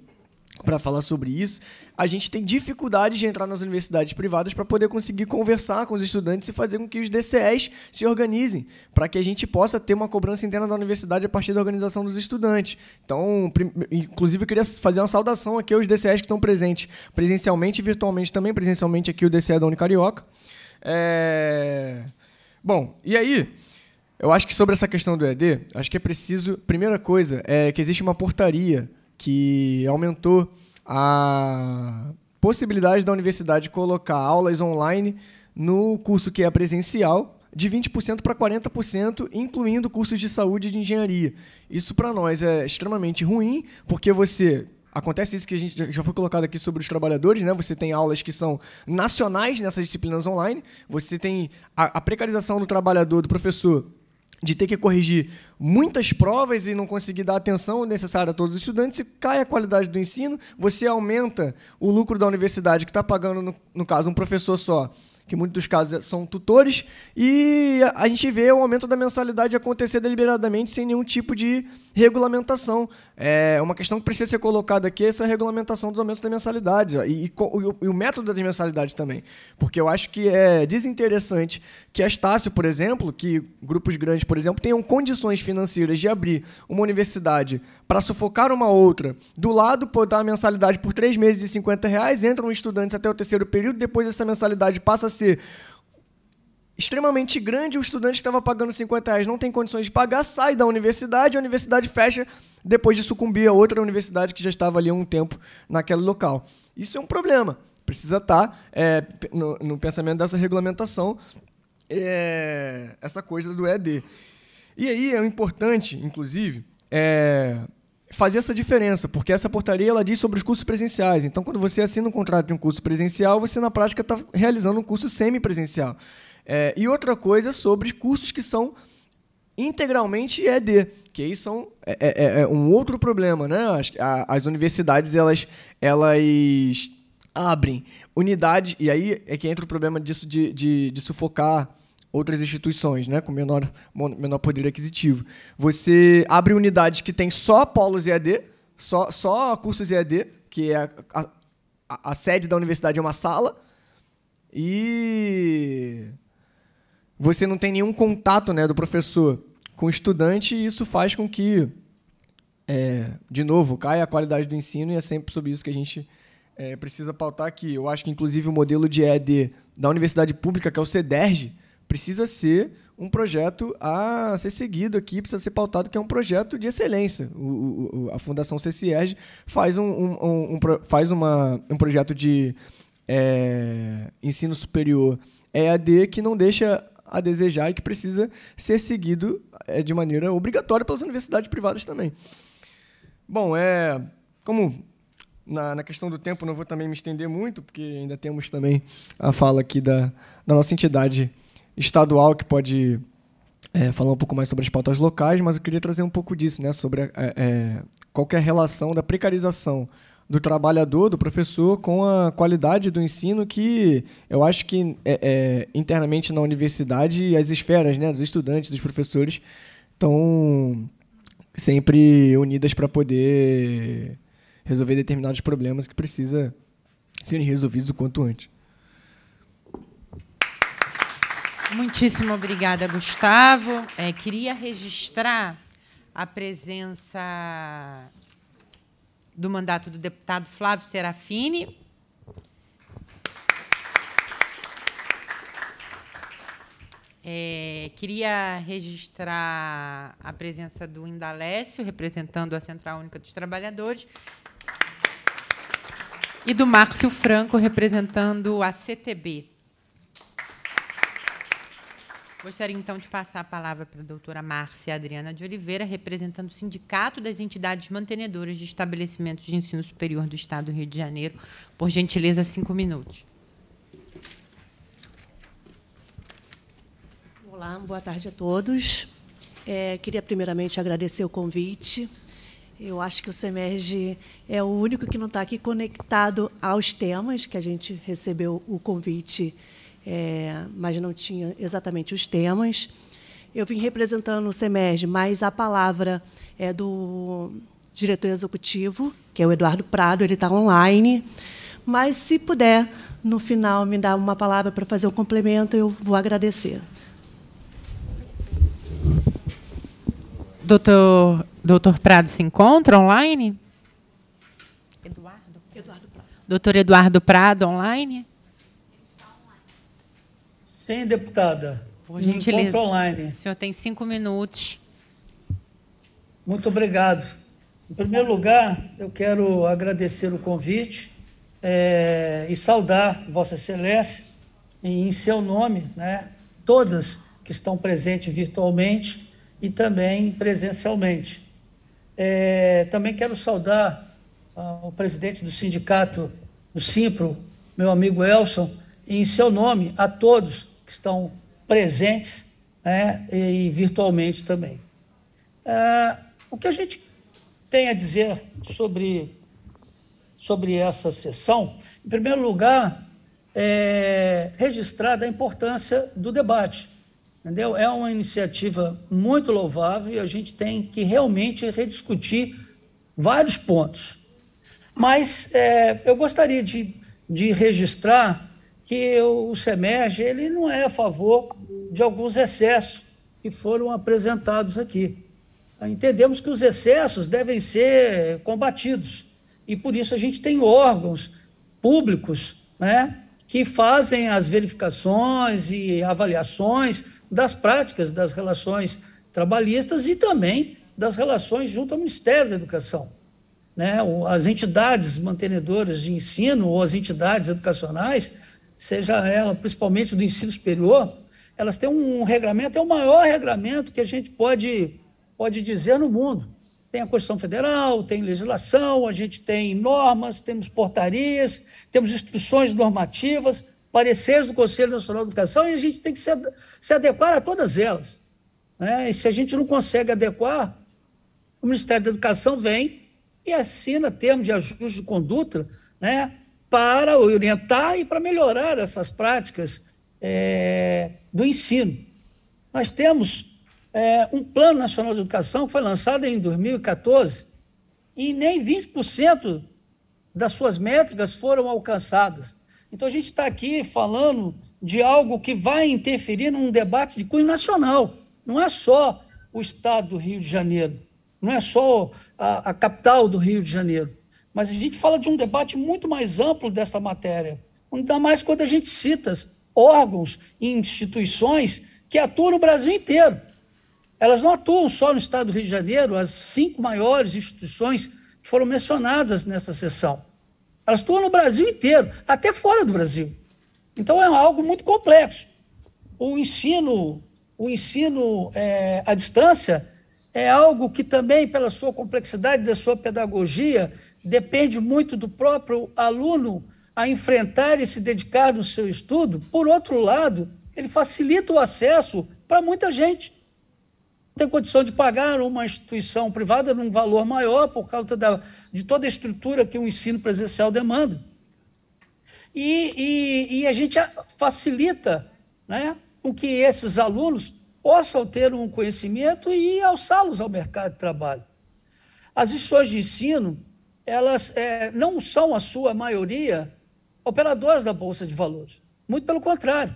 [SPEAKER 7] para falar sobre isso, a gente tem dificuldade de entrar nas universidades privadas para poder conseguir conversar com os estudantes e fazer com que os DCEs se organizem, para que a gente possa ter uma cobrança interna da universidade a partir da organização dos estudantes. Então, inclusive, eu queria fazer uma saudação aqui aos DCEs que estão presentes presencialmente e virtualmente também, presencialmente aqui o DCE da Unicarioca. Carioca é... Bom, e aí? Eu acho que sobre essa questão do ED, acho que é preciso. Primeira coisa é que existe uma portaria que aumentou a possibilidade da universidade colocar aulas online no curso que é presencial, de 20% para 40%, incluindo cursos de saúde e de engenharia. Isso para nós é extremamente ruim, porque você acontece isso que a gente já foi colocado aqui sobre os trabalhadores, né? Você tem aulas que são nacionais nessas disciplinas online, você tem a, a precarização do trabalhador, do professor, de ter que corrigir muitas provas e não conseguir dar atenção necessária a todos os estudantes, cai a qualidade do ensino, você aumenta o lucro da universidade que está pagando, no, no caso, um professor só, que muitos dos casos é, são tutores, e a gente vê o aumento da mensalidade acontecer deliberadamente sem nenhum tipo de regulamentação. É uma questão que precisa ser colocada aqui essa regulamentação dos aumentos da mensalidade e, e, e o método das mensalidades também, porque eu acho que é desinteressante que a Estácio, por exemplo, que grupos grandes, por exemplo, tenham condições financeiras de abrir uma universidade para sufocar uma outra. Do lado, pô, dá uma mensalidade por três meses de 50 reais, entram estudantes até o terceiro período, depois essa mensalidade passa a ser extremamente grande, o estudante que estava pagando 50 reais não tem condições de pagar, sai da universidade, a universidade fecha depois de sucumbir a outra universidade que já estava ali há um tempo naquele local. Isso é um problema. Precisa estar tá, é, no, no, pensamento dessa regulamentação é, essa coisa do ED. E aí é importante, inclusive, é, fazer essa diferença, porque essa portaria ela diz sobre os cursos presenciais. Então, quando você assina um contrato de um curso presencial, você na prática está realizando um curso semi-presencial. É, e outra coisa é sobre cursos que são integralmente ED, que aí são é é, é, é, um outro problema, né? As, a, as universidades elas elas abrem unidades e aí é que entra o problema disso de, de, de sufocar outras instituições, né, com menor, menor poder aquisitivo. Você abre unidades que tem só polos EAD, só, só cursos EAD, que é a, a, a sede da universidade é uma sala, e você não tem nenhum contato né, do professor com o estudante, e isso faz com que, é, de novo, caia a qualidade do ensino, e é sempre sobre isso que a gente é, precisa pautar aqui. Eu acho que, inclusive, o modelo de EAD da universidade pública, que é o CEDERJ, precisa ser um projeto a ser seguido aqui, precisa ser pautado, que é um projeto de excelência. O, o, a Fundação CCIERG faz, um, um, um, faz uma, um projeto de é, ensino superior EAD que não deixa a desejar e que precisa ser seguido é, de maneira obrigatória pelas universidades privadas também. Bom, é, como na, na, questão do tempo não vou também me estender muito, porque ainda temos também a fala aqui da, da nossa entidade estadual que pode é, falar um pouco mais sobre as pautas locais, mas eu queria trazer um pouco disso, né, sobre é, é qualquer é relação da precarização do trabalhador, do professor, com a qualidade do ensino que eu acho que é, é internamente na universidade as esferas né, dos estudantes, dos professores estão sempre unidas para poder resolver determinados problemas que precisa serem resolvidos o quanto antes.
[SPEAKER 1] Muitíssimo obrigada, Gustavo. É, queria registrar a presença do mandato do deputado Flávio Serafini. É, queria registrar a presença do Indalécio, representando a Central Única dos Trabalhadores, e do Márcio Franco, representando a CTB. Gostaria então de passar a palavra para a doutora Márcia Adriana de Oliveira, representando o Sindicato das Entidades Mantenedoras de Estabelecimentos de Ensino Superior do Estado do Rio de Janeiro. Por gentileza, cinco minutos.
[SPEAKER 8] Olá, boa tarde a todos. É, queria primeiramente agradecer o convite. Eu acho que o SEMERG é o único que não está aqui conectado aos temas que a gente recebeu o convite é, mas não tinha exatamente os temas. Eu vim representando o SEMERG, mas a palavra é do diretor executivo, que é o Eduardo Prado, ele está online. Mas, se puder, no final, me dar uma palavra para fazer um complemento, eu vou agradecer.
[SPEAKER 1] Doutor, doutor Prado se encontra online?
[SPEAKER 8] Eduardo. Eduardo Prado.
[SPEAKER 1] Doutor Eduardo Prado online?
[SPEAKER 9] Sim, deputada. Por gentileza. Encontro online. O senhor tem cinco minutos. Muito obrigado. Em primeiro lugar, eu quero agradecer o convite é, e saudar Vossa Excelência em seu nome, né, todas que estão presentes virtualmente e também presencialmente. É, também quero saudar ah, o presidente do sindicato, do Simpro, meu amigo Elson, em seu nome a todos que estão presentes né, e virtualmente também. É, o que a gente tem a dizer sobre, sobre essa sessão, em primeiro lugar, é registrar a importância do debate. Entendeu? É uma iniciativa muito louvável e a gente tem que realmente rediscutir vários pontos. Mas é, eu gostaria de, de registrar que o SEMERG ele não é a favor de alguns excessos que foram apresentados aqui. Entendemos que os excessos devem ser combatidos e por isso a gente tem órgãos públicos né, que fazem as verificações e avaliações das práticas das relações trabalhistas e também das relações junto ao Ministério da Educação. Né? As entidades mantenedoras de ensino ou as entidades educacionais seja ela principalmente do ensino superior, elas têm um regramento, é o maior regramento que a gente pode, pode dizer no mundo. Tem a Constituição Federal, tem legislação, a gente tem normas, temos portarias, temos instruções normativas, pareceres do Conselho Nacional de Educação e a gente tem que se, se adequar a todas elas. Né? E se a gente não consegue adequar, o Ministério da Educação vem e assina termos de ajuste de conduta né, para orientar e para melhorar essas práticas é, do ensino. Nós temos é, um Plano Nacional de Educação, que foi lançado em 2014, e nem 20% das suas métricas foram alcançadas. Então, a gente está aqui falando de algo que vai interferir num debate de cunho nacional. Não é só o Estado do Rio de Janeiro, não é só a, a capital do Rio de Janeiro. Mas a gente fala de um debate muito mais amplo dessa matéria, ainda mais quando a gente cita órgãos e instituições que atuam no Brasil inteiro. Elas não atuam só no estado do Rio de Janeiro, as cinco maiores instituições que foram mencionadas nessa sessão. Elas atuam no Brasil inteiro, até fora do Brasil. Então é algo muito complexo. O ensino, o ensino é, à distância é algo que também, pela sua complexidade da sua pedagogia, depende muito do próprio aluno a enfrentar e se dedicar no seu estudo, por outro lado, ele facilita o acesso para muita gente. Tem condição de pagar uma instituição privada num valor maior por causa da, de toda a estrutura que o ensino presencial demanda. E, e, e a gente facilita né, o que esses alunos possam ter um conhecimento e alçá-los ao mercado de trabalho. As instituições de ensino elas é, não são, a sua maioria, operadoras da Bolsa de Valores. Muito pelo contrário.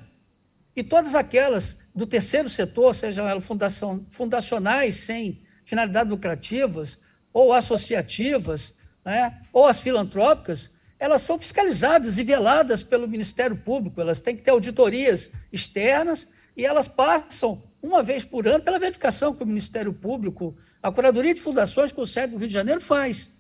[SPEAKER 9] E todas aquelas do terceiro setor, sejam elas fundação, fundacionais sem finalidade lucrativas, ou associativas, né, ou as filantrópicas, elas são fiscalizadas e veladas pelo Ministério Público, elas têm que ter auditorias externas e elas passam uma vez por ano pela verificação que o Ministério Público, a Curadoria de Fundações que o Rio de Janeiro faz.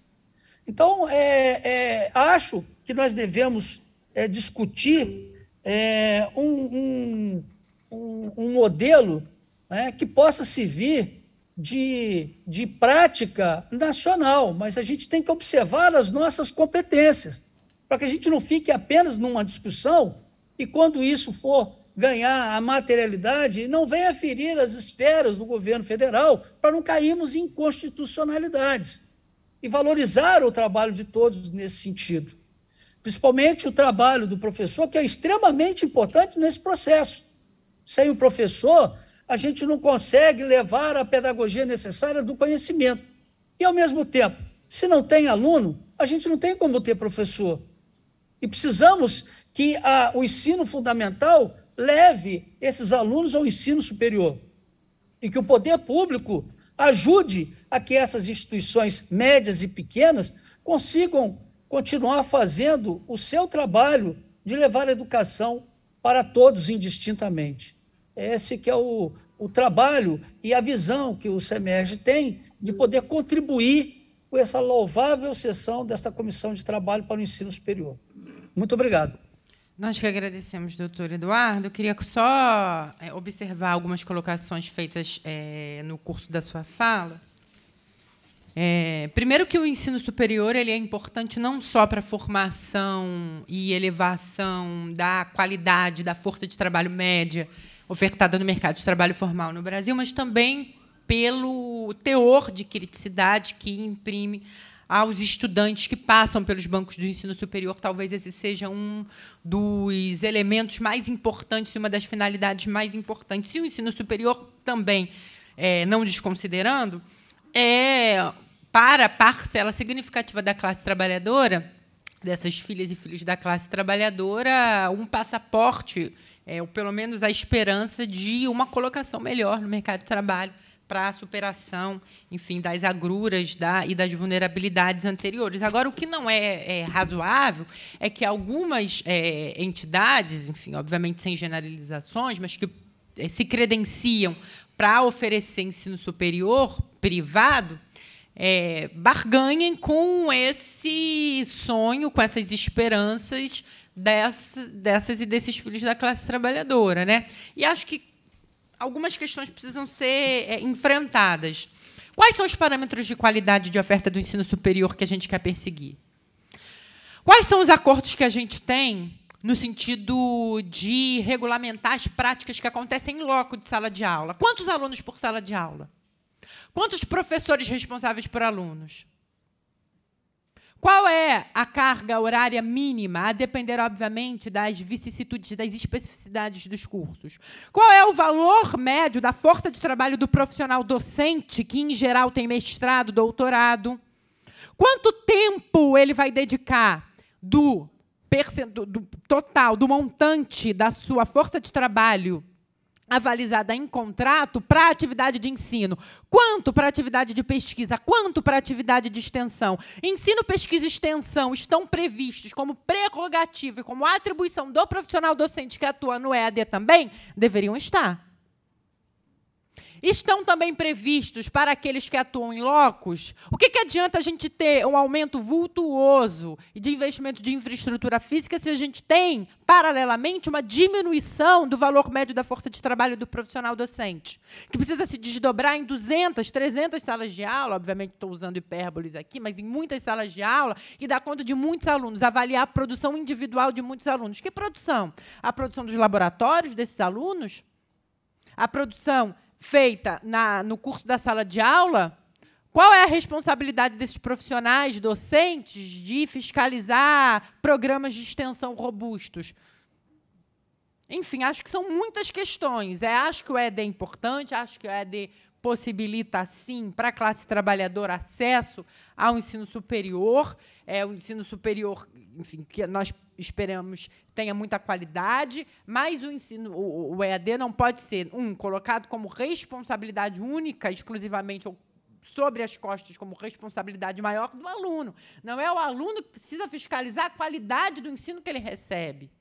[SPEAKER 9] Então, é, é, acho que nós devemos é, discutir é, um, um, um, modelo né, que possa servir de, de prática nacional, mas a gente tem que observar as nossas competências, para que a gente não fique apenas numa discussão e, quando isso for ganhar a materialidade, não venha ferir as esferas do governo federal para não cairmos em inconstitucionalidades e valorizar o trabalho de todos nesse sentido. Principalmente o trabalho do professor, que é extremamente importante nesse processo. Sem o professor, a gente não consegue levar a pedagogia necessária do conhecimento. E, ao mesmo tempo, se não tem aluno, a gente não tem como ter professor. E precisamos que a, o ensino fundamental leve esses alunos ao ensino superior. E que o poder público ajude a que essas instituições médias e pequenas consigam continuar fazendo o seu trabalho de levar a educação para todos indistintamente. É esse que é o, o trabalho e a visão que o SEMERG tem de poder contribuir com essa louvável sessão desta Comissão de Trabalho para o Ensino Superior. Muito obrigado.
[SPEAKER 1] Nós que agradecemos, doutor Eduardo. Eu queria só é, observar algumas colocações feitas é, no curso da sua fala. É, primeiro que o ensino superior ele é importante não só para a formação e elevação da qualidade da força de trabalho média ofertada no mercado de trabalho formal no Brasil, mas também pelo teor de criticidade que imprime aos estudantes que passam pelos bancos do ensino superior. Talvez esse seja um dos elementos mais importantes, uma das finalidades mais importantes. E o ensino superior também, é, não desconsiderando, é para a parcela significativa da classe trabalhadora, dessas filhas e filhos da classe trabalhadora, um passaporte, é, ou pelo menos a esperança de uma colocação melhor no mercado de trabalho para a superação, enfim, das agruras da, e das vulnerabilidades anteriores. Agora, o que não é, é razoável é que algumas é, entidades, enfim, obviamente sem generalizações, mas que é, se credenciam para oferecer ensino superior privado, é, barganhem com esse sonho, com essas esperanças dessas e desses filhos da classe trabalhadora. Né? E acho que algumas questões precisam ser é, enfrentadas. Quais são os parâmetros de qualidade de oferta do ensino superior que a gente quer perseguir? Quais são os acordos que a gente tem no sentido de regulamentar as práticas que acontecem em loco de sala de aula? Quantos alunos por sala de aula? Quantos professores responsáveis por alunos? Qual é a carga horária mínima, a depender, obviamente, das vicissitudes, das especificidades dos cursos? Qual é o valor médio da força de trabalho do profissional docente, que, em geral, tem mestrado, doutorado? Quanto tempo ele vai dedicar do, do total, do montante da sua força de trabalho avalizada em contrato para atividade de ensino, quanto para atividade de pesquisa, quanto para atividade de extensão. Ensino, pesquisa e extensão estão previstos como prerrogativa e como atribuição do profissional docente que atua no EAD também, deveriam estar estão também previstos para aqueles que atuam em locos? O que, que adianta a gente ter um aumento vultuoso de investimento de infraestrutura física se a gente tem, paralelamente, uma diminuição do valor médio da força de trabalho do profissional docente, que precisa se desdobrar em 200, 300 salas de aula, obviamente estou usando hipérboles aqui, mas em muitas salas de aula, e dar conta de muitos alunos, avaliar a produção individual de muitos alunos. Que produção? A produção dos laboratórios desses alunos? A produção feita na, no curso da sala de aula, qual é a responsabilidade desses profissionais, docentes, de fiscalizar programas de extensão robustos? Enfim, acho que são muitas questões. É, acho que o ED é importante, acho que o ED possibilita, sim, para a classe trabalhadora acesso ao ensino superior, é um ensino superior, enfim, que nós esperamos tenha muita qualidade, mas o ensino, o, o EAD não pode ser um colocado como responsabilidade única, exclusivamente ou sobre as costas como responsabilidade maior do aluno. Não é o aluno que precisa fiscalizar a qualidade do ensino que ele recebe.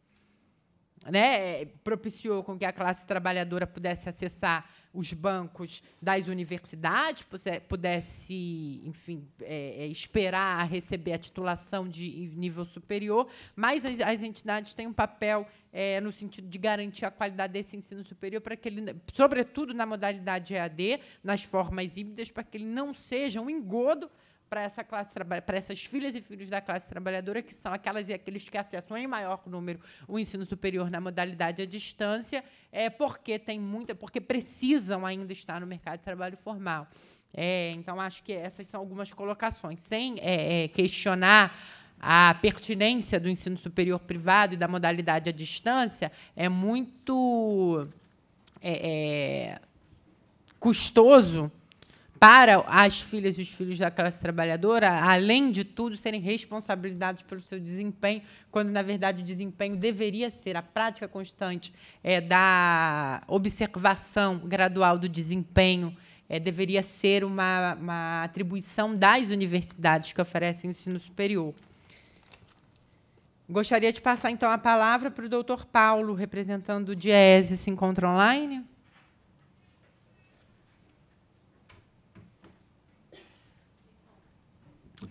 [SPEAKER 1] Né? É, propiciou com que a classe trabalhadora pudesse acessar os bancos das universidades pudesse, enfim, é, é esperar receber a titulação de nível superior, mas as, as entidades têm um papel é, no sentido de garantir a qualidade desse ensino superior para que ele, sobretudo na modalidade EAD, nas formas híbridas, para que ele não seja um engodo para essa classe para essas filhas e filhos da classe trabalhadora, que são aquelas e aqueles que acessam em maior número o ensino superior na modalidade à distância, é porque tem muita, porque precisam ainda estar no mercado de trabalho formal. É, então, acho que essas são algumas colocações, sem é, é, questionar a pertinência do ensino superior privado e da modalidade à distância é muito é, é, custoso para as filhas e os filhos da classe trabalhadora, além de tudo, serem responsabilizados pelo seu desempenho, quando, na verdade, o desempenho deveria ser a prática constante é, da observação gradual do desempenho, é, deveria ser uma, uma atribuição das universidades que oferecem ensino superior. Gostaria de passar, então, a palavra para o doutor Paulo, representando o DIESE, se encontra online.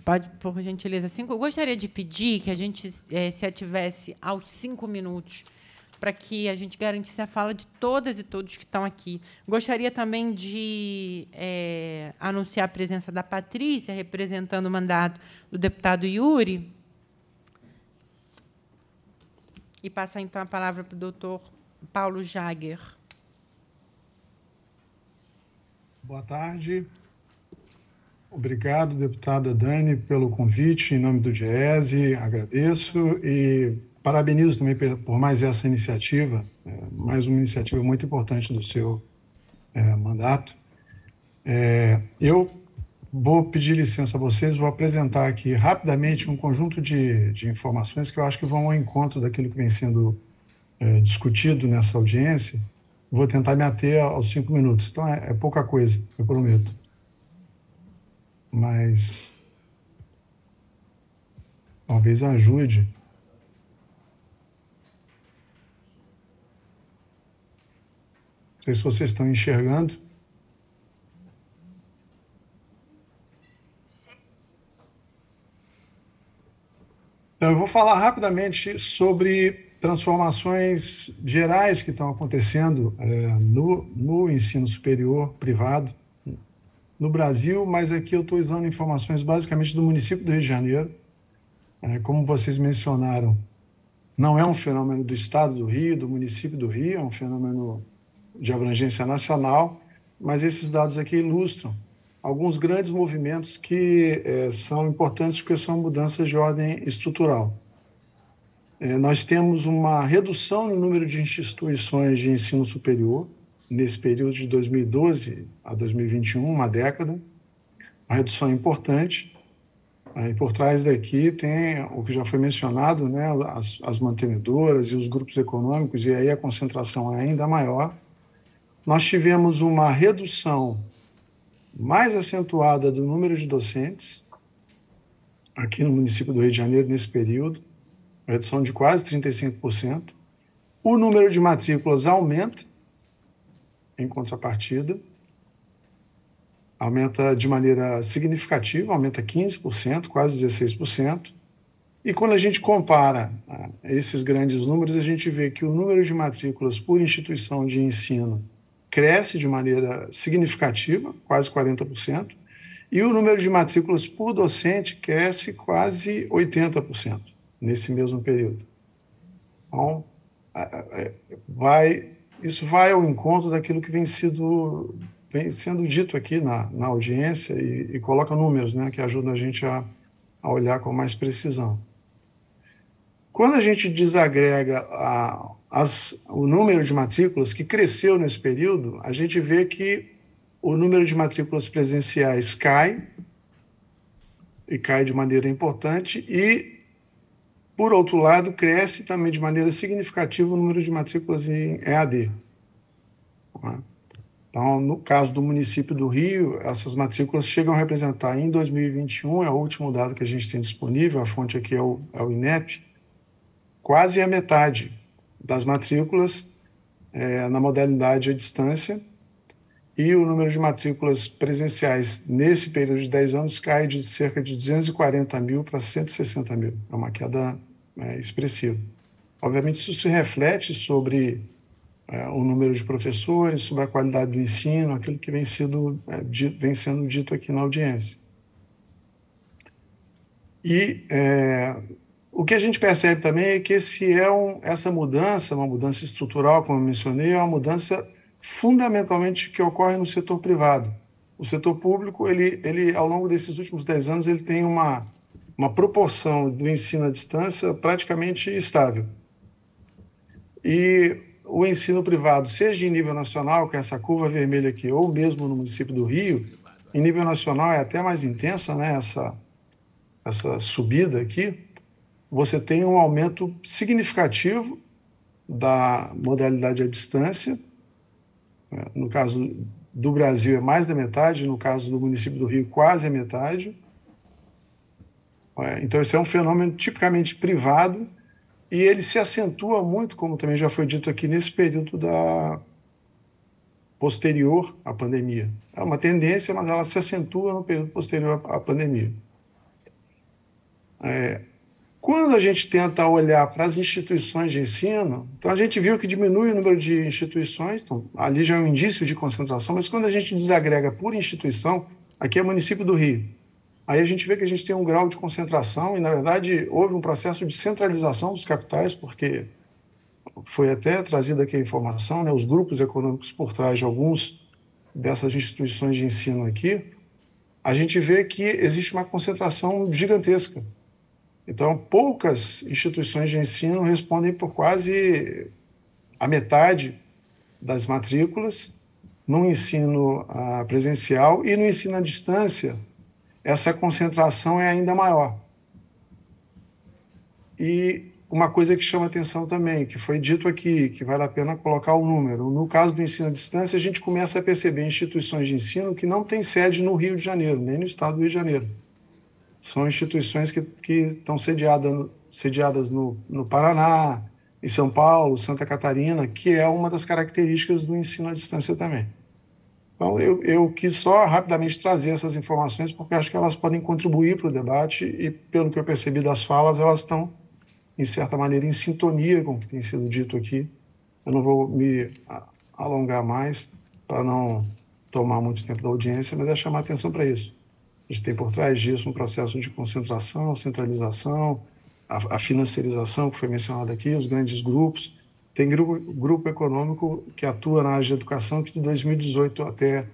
[SPEAKER 1] Pode, por gentileza, cinco. Eu gostaria de pedir que a gente é, se ativesse aos cinco minutos para que a gente garantisse a fala de todas e todos que estão aqui. Gostaria também de é, anunciar a presença da Patrícia, representando o mandato do deputado Yuri. E passar, então, a palavra para o doutor Paulo Jager.
[SPEAKER 10] Boa tarde. Obrigado, deputada Dani, pelo convite. Em nome do DIESE, agradeço e parabenizo também por mais essa iniciativa, é, mais uma iniciativa muito importante do seu é, mandato. É, eu vou pedir licença a vocês, vou apresentar aqui rapidamente um conjunto de, de informações que eu acho que vão ao encontro daquilo que vem sendo é, discutido nessa audiência. Vou tentar me ater aos cinco minutos, então é, é pouca coisa, eu prometo mas talvez ajude. Não sei se vocês estão enxergando. Então, eu vou falar rapidamente sobre transformações gerais que estão acontecendo é, no, no ensino superior privado no Brasil, mas aqui eu estou usando informações basicamente do município do Rio de Janeiro. É, como vocês mencionaram, não é um fenômeno do estado do Rio, do município do Rio, é um fenômeno de abrangência nacional, mas esses dados aqui ilustram alguns grandes movimentos que é, são importantes porque são mudanças de ordem estrutural. É, nós temos uma redução no número de instituições de ensino superior, nesse período de 2012 a 2021, uma década, uma redução importante. Aí por trás daqui tem o que já foi mencionado, né, as, as mantenedoras e os grupos econômicos, e aí a concentração é ainda maior. Nós tivemos uma redução mais acentuada do número de docentes aqui no município do Rio de Janeiro nesse período, redução de quase 35%. O número de matrículas aumenta, em contrapartida, aumenta de maneira significativa, aumenta 15%, quase 16%. E quando a gente compara né, esses grandes números, a gente vê que o número de matrículas por instituição de ensino cresce de maneira significativa, quase 40%, e o número de matrículas por docente cresce quase 80% nesse mesmo período. Então, vai isso vai ao encontro daquilo que vem, sido, vem sendo dito aqui na, na audiência e, e coloca números né, que ajudam a gente a, a olhar com mais precisão. Quando a gente desagrega a, as, o número de matrículas que cresceu nesse período, a gente vê que o número de matrículas presenciais cai, e cai de maneira importante, e por outro lado, cresce também de maneira significativa o número de matrículas em EAD. Tá? Então, no caso do município do Rio, essas matrículas chegam a representar em 2021, é o último dado que a gente tem disponível, a fonte aqui é o, é o INEP, quase a metade das matrículas é, na modalidade à distância e o número de matrículas presenciais nesse período de 10 anos cai de cerca de 240 mil para 160 mil. É uma queda é expressivo. Obviamente, isso se reflete sobre é, o número de professores, sobre a qualidade do ensino, aquilo que vem, sido, é, vem sendo dito aqui na audiência. E é, o que a gente percebe também é que esse é um, essa mudança, uma mudança estrutural, como eu mencionei, é uma mudança fundamentalmente que ocorre no setor privado. O setor público, ele, ele ao longo desses últimos dez anos, ele tem uma, uma proporção do ensino à distância praticamente estável. E o ensino privado, seja em nível nacional, que é essa curva vermelha aqui, ou mesmo no município do Rio, em nível nacional é até mais intensa, né, essa, essa subida aqui, você tem um aumento significativo da modalidade à distância. No caso do Brasil é mais da metade, no caso do município do Rio quase a metade. É, então, esse é um fenômeno tipicamente privado e ele se acentua muito, como também já foi dito aqui, nesse período da posterior à pandemia. É uma tendência, mas ela se acentua no período posterior à pandemia. É, quando a gente tenta olhar para as instituições de ensino, então a gente viu que diminui o número de instituições, então ali já é um indício de concentração, mas quando a gente desagrega por instituição, aqui é município do Rio, aí a gente vê que a gente tem um grau de concentração e, na verdade, houve um processo de centralização dos capitais, porque foi até trazida aqui a informação, né, os grupos econômicos por trás de alguns dessas instituições de ensino aqui, a gente vê que existe uma concentração gigantesca. Então, poucas instituições de ensino respondem por quase a metade das matrículas no ensino ah, presencial e no ensino à distância, essa concentração é ainda maior. E uma coisa que chama atenção também, que foi dito aqui, que vale a pena colocar o número. No caso do ensino à distância, a gente começa a perceber instituições de ensino que não têm sede no Rio de Janeiro, nem no estado do Rio de Janeiro. São instituições que, que estão sediadas no, no Paraná, em São Paulo, Santa Catarina, que é uma das características do ensino à distância também. Então, eu, eu quis só rapidamente trazer essas informações, porque acho que elas podem contribuir para o debate e, pelo que eu percebi das falas, elas estão, em certa maneira, em sintonia com o que tem sido dito aqui. Eu não vou me alongar mais para não tomar muito tempo da audiência, mas é chamar atenção para isso. A gente tem por trás disso um processo de concentração, centralização, a, a financiarização que foi mencionada aqui, os grandes grupos, tem grupo, grupo econômico que atua na área de educação que de 2018 até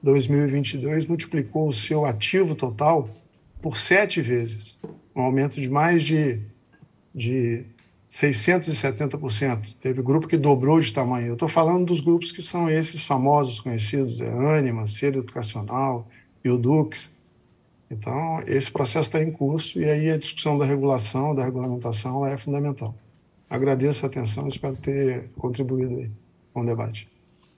[SPEAKER 10] 2022 multiplicou o seu ativo total por sete vezes, um aumento de mais de, de 670%. Teve grupo que dobrou de tamanho. Eu estou falando dos grupos que são esses famosos, conhecidos, é Anima, Sede Educacional, Dux. Então, esse processo está em curso e aí a discussão da regulação, da regulamentação, é fundamental agradeço a atenção e espero ter contribuído aí com o debate.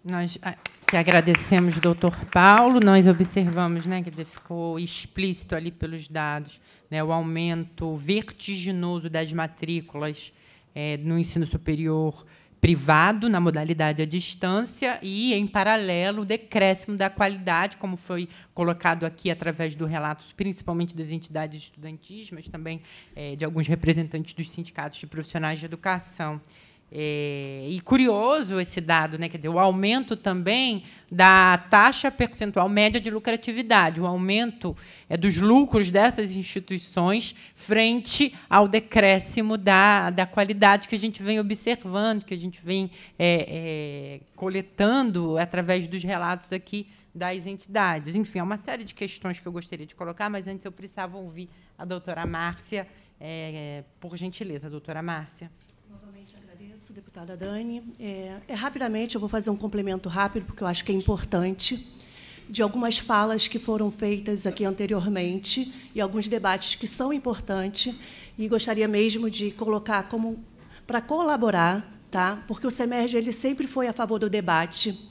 [SPEAKER 1] Nós ah, que agradecemos, doutor Paulo, nós observamos, né, que ficou explícito ali pelos dados, né, o aumento vertiginoso das matrículas é, no ensino superior, privado na modalidade à distância e, em paralelo, o decréscimo da qualidade, como foi colocado aqui através do relato, principalmente das entidades estudantis, mas também é, de alguns representantes dos sindicatos de profissionais de educação. É, e curioso esse dado, né? Quer dizer, o aumento também da taxa percentual média de lucratividade, o aumento é dos lucros dessas instituições frente ao decréscimo da, da qualidade que a gente vem observando, que a gente vem é, é, coletando através dos relatos aqui das entidades. Enfim, é uma série de questões que eu gostaria de colocar, mas antes eu precisava ouvir a doutora Márcia. É, é, por gentileza, doutora Márcia.
[SPEAKER 8] Novamente, agradeço, deputada Dani. É, é, rapidamente, eu vou fazer um complemento rápido, porque eu acho que é importante, de algumas falas que foram feitas aqui anteriormente e alguns debates que são importantes, e gostaria mesmo de colocar como para colaborar, tá? porque o CEMERG ele sempre foi a favor do debate,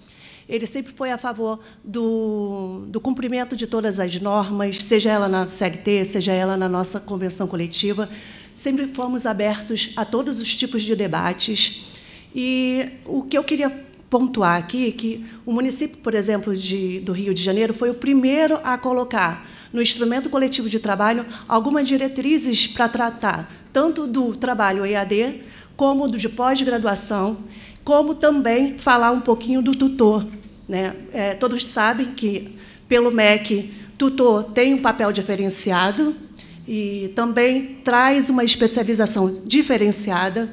[SPEAKER 8] ele sempre foi a favor do, do, cumprimento de todas as normas, seja ela na CLT, seja ela na nossa convenção coletiva sempre fomos abertos a todos os tipos de debates. E o que eu queria pontuar aqui é que o município, por exemplo, de, do Rio de Janeiro foi o primeiro a colocar no instrumento coletivo de trabalho algumas diretrizes para tratar tanto do trabalho EAD como do de pós-graduação, como também falar um pouquinho do tutor. Né? É, todos sabem que, pelo MEC, tutor tem um papel diferenciado, e também traz uma especialização diferenciada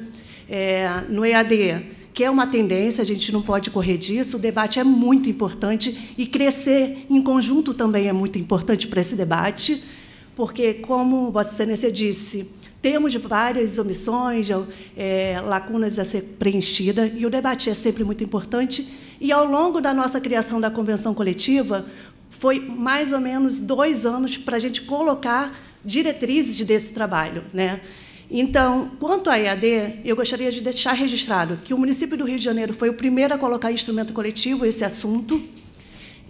[SPEAKER 8] é, no EAD, que é uma tendência, a gente não pode correr disso. O debate é muito importante e crescer em conjunto também é muito importante para esse debate, porque, como Vossa Excelência disse, temos várias omissões, é, é lacunas a ser preenchida e o debate é sempre muito importante. E ao longo da nossa criação da convenção coletiva, foi mais ou menos dois anos para a gente colocar diretrizes desse trabalho. Né? Então, quanto à EAD, eu gostaria de deixar registrado que o município do Rio de Janeiro foi o primeiro a colocar em instrumento coletivo esse assunto,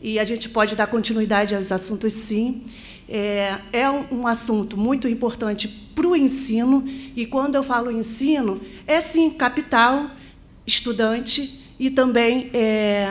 [SPEAKER 8] e a gente pode dar continuidade aos assuntos, sim. É, é um assunto muito importante para o ensino, e quando eu falo ensino, é sim capital, estudante e também é,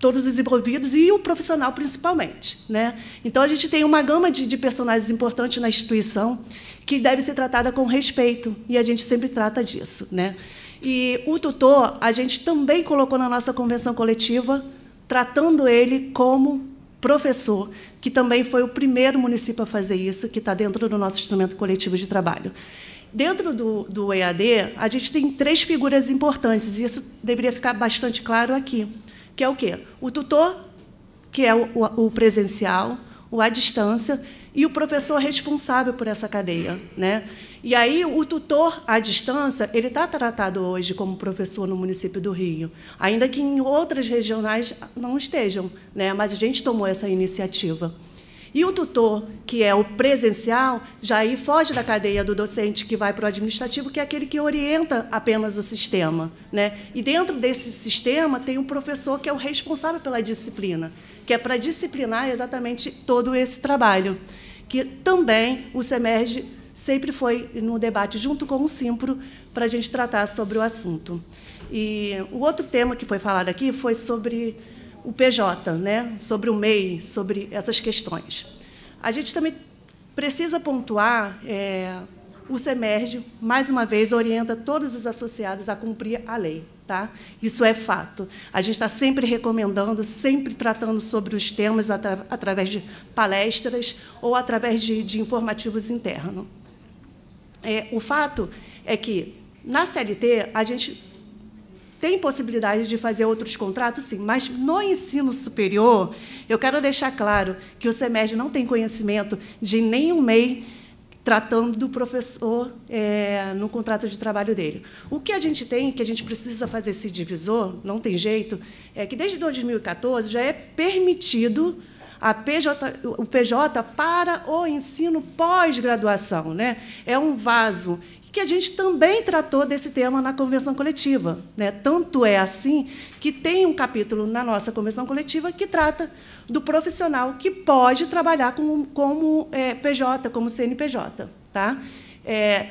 [SPEAKER 8] todos os envolvidos e o profissional principalmente. Né? Então, a gente tem uma gama de, de personagens importantes na instituição que deve ser tratada com respeito, e a gente sempre trata disso. Né? E o tutor, a gente também colocou na nossa convenção coletiva, tratando ele como professor, que também foi o primeiro município a fazer isso, que está dentro do nosso instrumento coletivo de trabalho. Dentro do, do EAD, a gente tem três figuras importantes, e isso deveria ficar bastante claro aqui que é o quê? O tutor, que é o, o, o presencial, o à distância, e o professor responsável por essa cadeia. Né? E aí o tutor à distância, ele está tratado hoje como professor no município do Rio, ainda que em outras regionais não estejam, né? mas a gente tomou essa iniciativa. E o tutor, que é o presencial, já aí foge da cadeia do docente que vai para o administrativo, que é aquele que orienta apenas o sistema. Né? E dentro desse sistema tem um professor que é o responsável pela disciplina, que é para disciplinar exatamente todo esse trabalho. Que também o SEMERG sempre foi no debate junto com o Simpro para a gente tratar sobre o assunto. E o outro tema que foi falado aqui foi sobre o PJ, né, sobre o MEI, sobre essas questões. A gente também precisa pontuar, é, o CEMERG, mais uma vez, orienta todos os associados a cumprir a lei. Tá? Isso é fato. A gente está sempre recomendando, sempre tratando sobre os temas atra através de palestras ou através de, de informativos internos. É, o fato é que, na CLT, a gente tem possibilidade de fazer outros contratos, sim, mas no ensino superior, eu quero deixar claro que o SEMED não tem conhecimento de nenhum MEI tratando do professor é, no contrato de trabalho dele. O que a gente tem, que a gente precisa fazer esse divisor, não tem jeito, é que desde 2014 já é permitido a PJ, o PJ para o ensino pós-graduação. Né? É um vaso que a gente também tratou desse tema na convenção coletiva. Né? Tanto é assim que tem um capítulo na nossa convenção coletiva que trata do profissional que pode trabalhar como, como é, PJ, como CNPJ. Tá? É,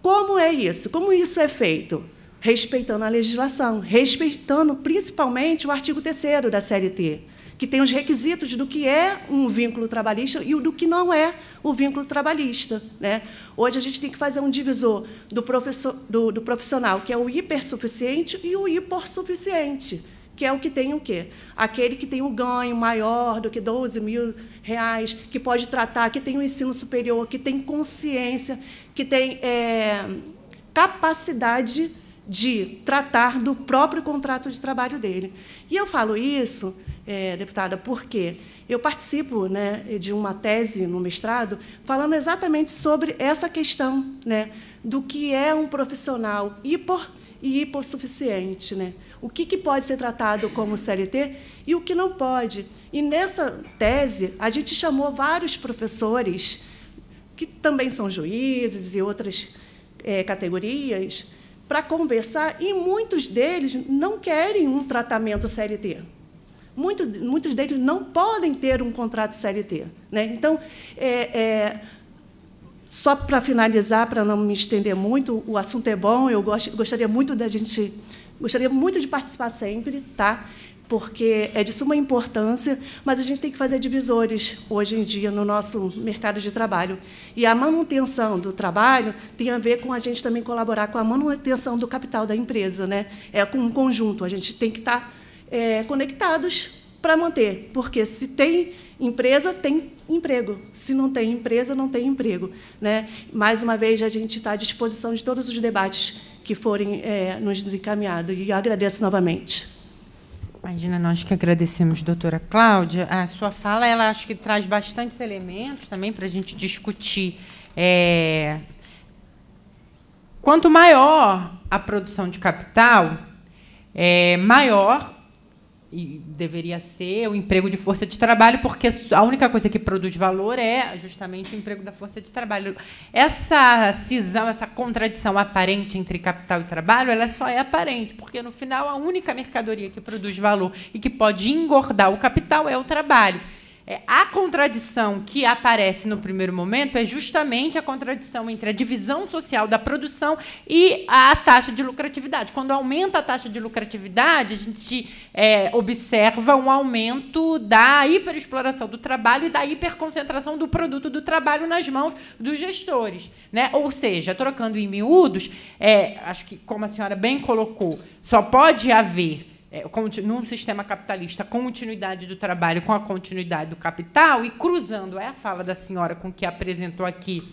[SPEAKER 8] como é isso? Como isso é feito? Respeitando a legislação, respeitando principalmente o artigo 3 da CLT que tem os requisitos do que é um vínculo trabalhista e do que não é o vínculo trabalhista. Né? Hoje a gente tem que fazer um divisor do, do, do profissional, que é o hipersuficiente e o hipossuficiente que é o que tem o quê? Aquele que tem um ganho maior do que 12 mil reais, que pode tratar, que tem um ensino superior, que tem consciência, que tem é, capacidade de tratar do próprio contrato de trabalho dele. E eu falo isso, é, deputada, porque eu participo né, de uma tese no mestrado falando exatamente sobre essa questão né, do que é um profissional hipo e hipossuficiente. Né? O que, que pode ser tratado como CLT e o que não pode. E nessa tese, a gente chamou vários professores, que também são juízes e outras é, categorias, para conversar e muitos deles não querem um tratamento CLT. Muitos, muitos deles não podem ter um contrato CLT. Né? Então, é, é, só para finalizar, para não me estender muito, o assunto é bom, eu gost, gostaria muito da gente. Gostaria muito de participar sempre, tá? porque é de suma importância, mas a gente tem que fazer divisores hoje em dia no nosso mercado de trabalho. E a manutenção do trabalho tem a ver com a gente também colaborar com a manutenção do capital da empresa, né? É com um conjunto, a gente tem que estar tá, é, conectados para manter, porque se tem empresa, tem emprego. Se não tem empresa, não tem emprego. Né? Mais uma vez, a gente está à disposição de todos os debates que forem é, nos encaminhados. E agradeço novamente.
[SPEAKER 1] Imagina, nós que agradecemos, doutora Cláudia. A sua fala, ela acho que traz bastantes elementos também para a gente discutir. É... Quanto maior a produção de capital, é, maior e deveria ser o emprego de força de trabalho, porque a única coisa que produz valor é justamente o emprego da força de trabalho. Essa cisão, essa contradição aparente entre capital e trabalho, ela só é aparente, porque no final a única mercadoria que produz valor e que pode engordar o capital é o trabalho. É, a contradição que aparece no primeiro momento é justamente a contradição entre a divisão social da produção e a taxa de lucratividade. Quando aumenta a taxa de lucratividade, a gente é, observa um aumento da hiperexploração do trabalho e da hiperconcentração do produto do trabalho nas mãos dos gestores. Né? Ou seja, trocando em miúdos, é, acho que, como a senhora bem colocou, só pode haver é, num sistema capitalista, continuidade do trabalho com a continuidade do capital, e cruzando é a fala da senhora com que apresentou aqui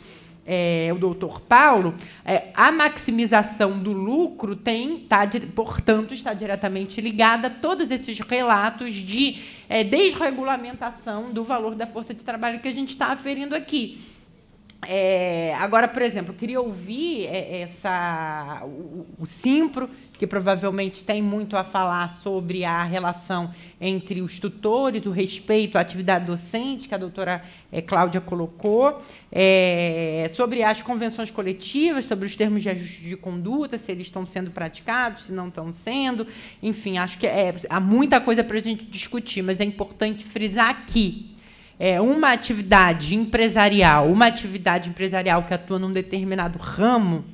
[SPEAKER 1] é, o doutor Paulo, é, a maximização do lucro tem, tá, portanto, está diretamente ligada a todos esses relatos de é, desregulamentação do valor da força de trabalho que a gente está aferindo aqui. É, agora, por exemplo, queria ouvir é, essa, o, o Simpro que provavelmente tem muito a falar sobre a relação entre os tutores, o respeito à atividade docente, que a doutora é, Cláudia colocou, é, sobre as convenções coletivas, sobre os termos de ajuste de conduta, se eles estão sendo praticados, se não estão sendo. Enfim, acho que é, há muita coisa para a gente discutir, mas é importante frisar aqui é, uma atividade empresarial, uma atividade empresarial que atua num determinado ramo,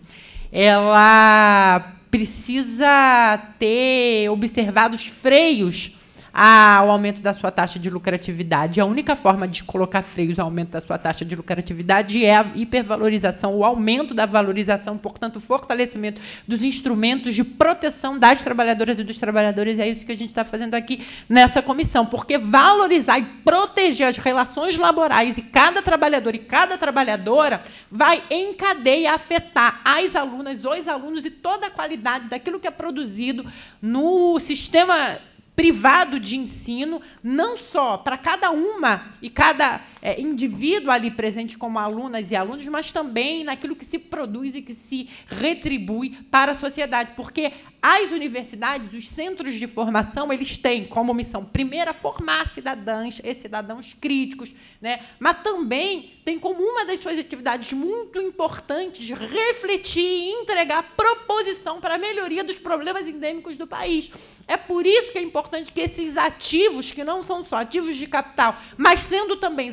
[SPEAKER 1] ela precisa ter observado os freios ao ah, aumento da sua taxa de lucratividade. A única forma de colocar freios ao aumento da sua taxa de lucratividade é a hipervalorização, o aumento da valorização, portanto, o fortalecimento dos instrumentos de proteção das trabalhadoras e dos trabalhadores. E é isso que a gente está fazendo aqui nessa comissão, porque valorizar e proteger as relações laborais e cada trabalhador e cada trabalhadora vai em cadeia afetar as alunas, os alunos e toda a qualidade daquilo que é produzido no sistema privado de ensino, não só para cada uma e cada é, indivíduo ali presente como alunas e alunos, mas também naquilo que se produz e que se retribui para a sociedade, porque as universidades, os centros de formação, eles têm como missão primeira formar cidadãs e cidadãos críticos, né? Mas também tem como uma das suas atividades muito importantes refletir e entregar proposição para a melhoria dos problemas endêmicos do país. É por isso que é importante que esses ativos, que não são só ativos de capital, mas sendo também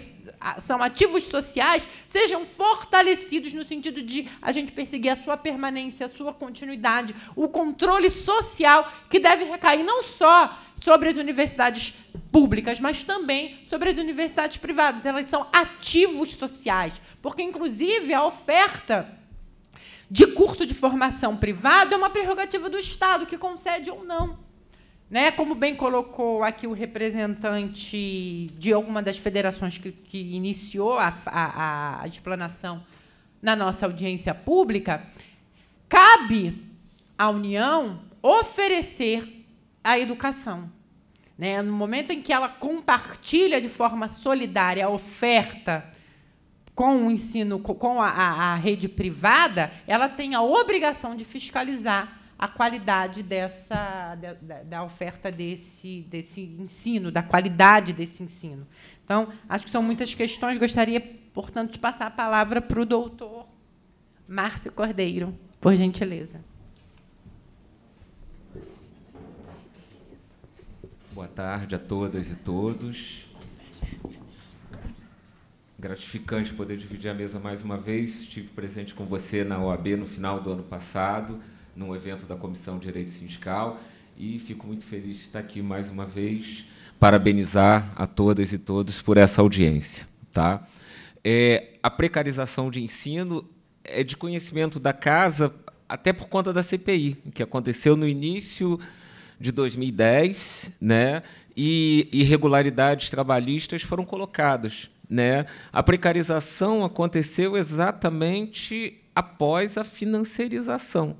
[SPEAKER 1] são ativos sociais sejam fortalecidos no sentido de a gente perseguir a sua permanência, a sua continuidade, o controle social que deve recair não só sobre as universidades públicas, mas também sobre as universidades privadas. Elas são ativos sociais, porque inclusive a oferta de curso de formação privada é uma prerrogativa do Estado que concede ou não. Né? Como bem colocou aqui o representante de alguma das federações que, que iniciou a, a, a explanação na nossa audiência pública, cabe à União oferecer a educação. Né? No momento em que ela compartilha de forma solidária a oferta com o ensino, com a, a, a rede privada, ela tem a obrigação de fiscalizar a qualidade dessa da, da, oferta desse, desse ensino, da qualidade desse ensino. Então, acho que são muitas questões. Gostaria, portanto, de passar a palavra para o doutor Márcio Cordeiro, por gentileza.
[SPEAKER 6] Boa tarde a todas e todos. Gratificante poder dividir a mesa mais uma vez. Estive presente com você na OAB no final do ano passado num evento da Comissão de Direito Sindical. E fico muito feliz de estar aqui mais uma vez, parabenizar a todas e todos por essa audiência. Tá? É, a precarização de ensino é de conhecimento da casa, até por conta da CPI, que aconteceu no início de 2010, né? e irregularidades trabalhistas foram colocadas. Né? A precarização aconteceu exatamente após a financiarização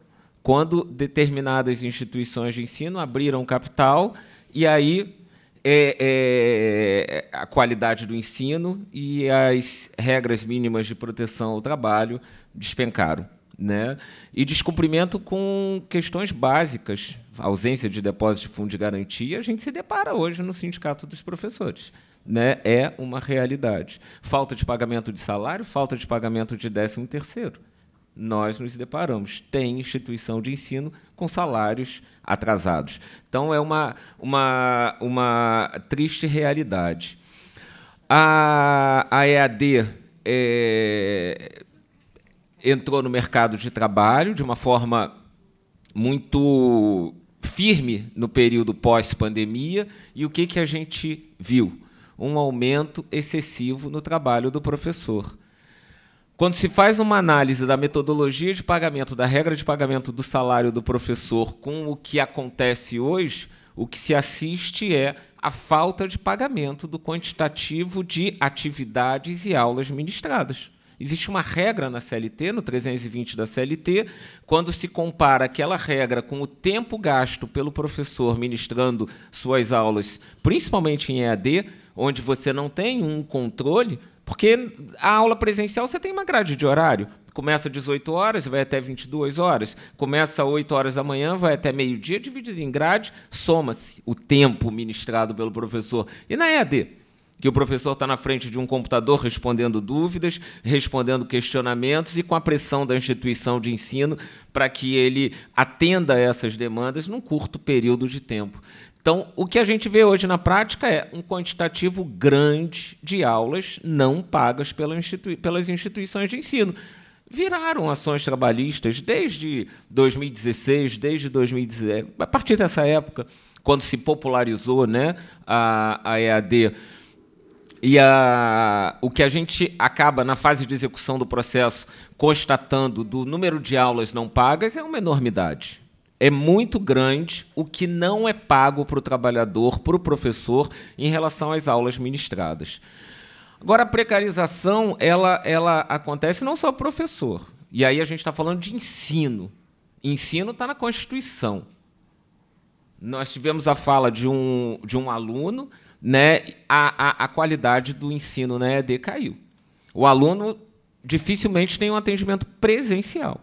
[SPEAKER 6] quando determinadas instituições de ensino abriram capital e aí é, é, a qualidade do ensino e as regras mínimas de proteção ao trabalho despencaram. Né? E descumprimento com questões básicas, ausência de depósito de fundo de garantia, a gente se depara hoje no Sindicato dos Professores. Né? É uma realidade. Falta de pagamento de salário, falta de pagamento de décimo terceiro nós nos deparamos. Tem instituição de ensino com salários atrasados. Então, é uma, uma, uma triste realidade. A, a EAD é, entrou no mercado de trabalho de uma forma muito firme no período pós-pandemia. E o que, que a gente viu? Um aumento excessivo no trabalho do professor quando se faz uma análise da metodologia de pagamento, da regra de pagamento do salário do professor com o que acontece hoje, o que se assiste é a falta de pagamento do quantitativo de atividades e aulas ministradas. Existe uma regra na CLT, no 320 da CLT, quando se compara aquela regra com o tempo gasto pelo professor ministrando suas aulas, principalmente em EAD, onde você não tem um controle, porque a aula presencial você tem uma grade de horário. Começa às 18 horas, vai até 22 horas. Começa às 8 horas da manhã, vai até meio-dia, dividido em grade, soma-se o tempo ministrado pelo professor. E na EAD? que o professor está na frente de um computador respondendo dúvidas, respondendo questionamentos e com a pressão da instituição de ensino para que ele atenda a essas demandas num curto período de tempo. Então, o que a gente vê hoje na prática é um quantitativo grande de aulas não pagas pela institui pelas instituições de ensino. Viraram ações trabalhistas desde 2016, desde 2017, é, a partir dessa época, quando se popularizou né, a, a EAD. E a, o que a gente acaba na fase de execução do processo constatando do número de aulas não pagas é uma enormidade é muito grande o que não é pago para o trabalhador, para o professor, em relação às aulas ministradas. Agora, a precarização ela, ela acontece não só professor. E aí a gente está falando de ensino. Ensino está na Constituição. Nós tivemos a fala de um, de um aluno, né? A, a, a qualidade do ensino na né, ED caiu. O aluno dificilmente tem um atendimento presencial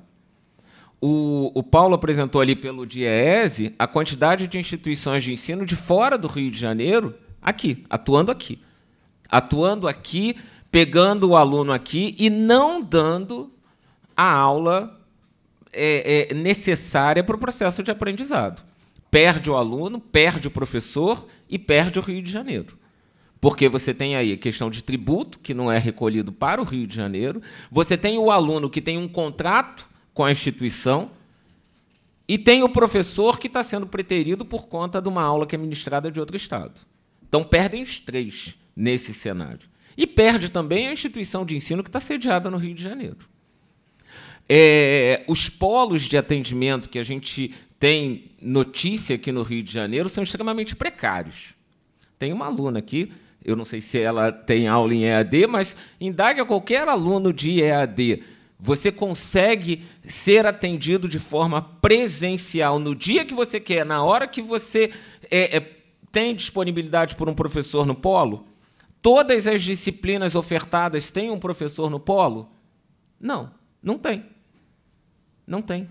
[SPEAKER 6] o, o Paulo apresentou ali pelo DIEESE a quantidade de instituições de ensino de fora do Rio de Janeiro, aqui, atuando aqui. Atuando aqui, pegando o aluno aqui e não dando a aula é, é, necessária para o processo de aprendizado. Perde o aluno, perde o professor e perde o Rio de Janeiro porque você tem aí a questão de tributo, que não é recolhido para o Rio de Janeiro, você tem o aluno que tem um contrato com a instituição, e tem o professor que está sendo preterido por conta de uma aula que é ministrada de outro estado. Então perdem os três nesse cenário. E perde também a instituição de ensino que está sediada no Rio de Janeiro. É, os polos de atendimento que a gente tem notícia aqui no Rio de Janeiro são extremamente precários. Tem uma aluna aqui, eu não sei se ela tem aula em EAD, mas indaga qualquer aluno de EAD você consegue ser atendido de forma presencial no dia que você quer, na hora que você é, é, tem disponibilidade por um professor no polo? Todas as disciplinas ofertadas têm um professor no polo? Não, não tem. Não tem.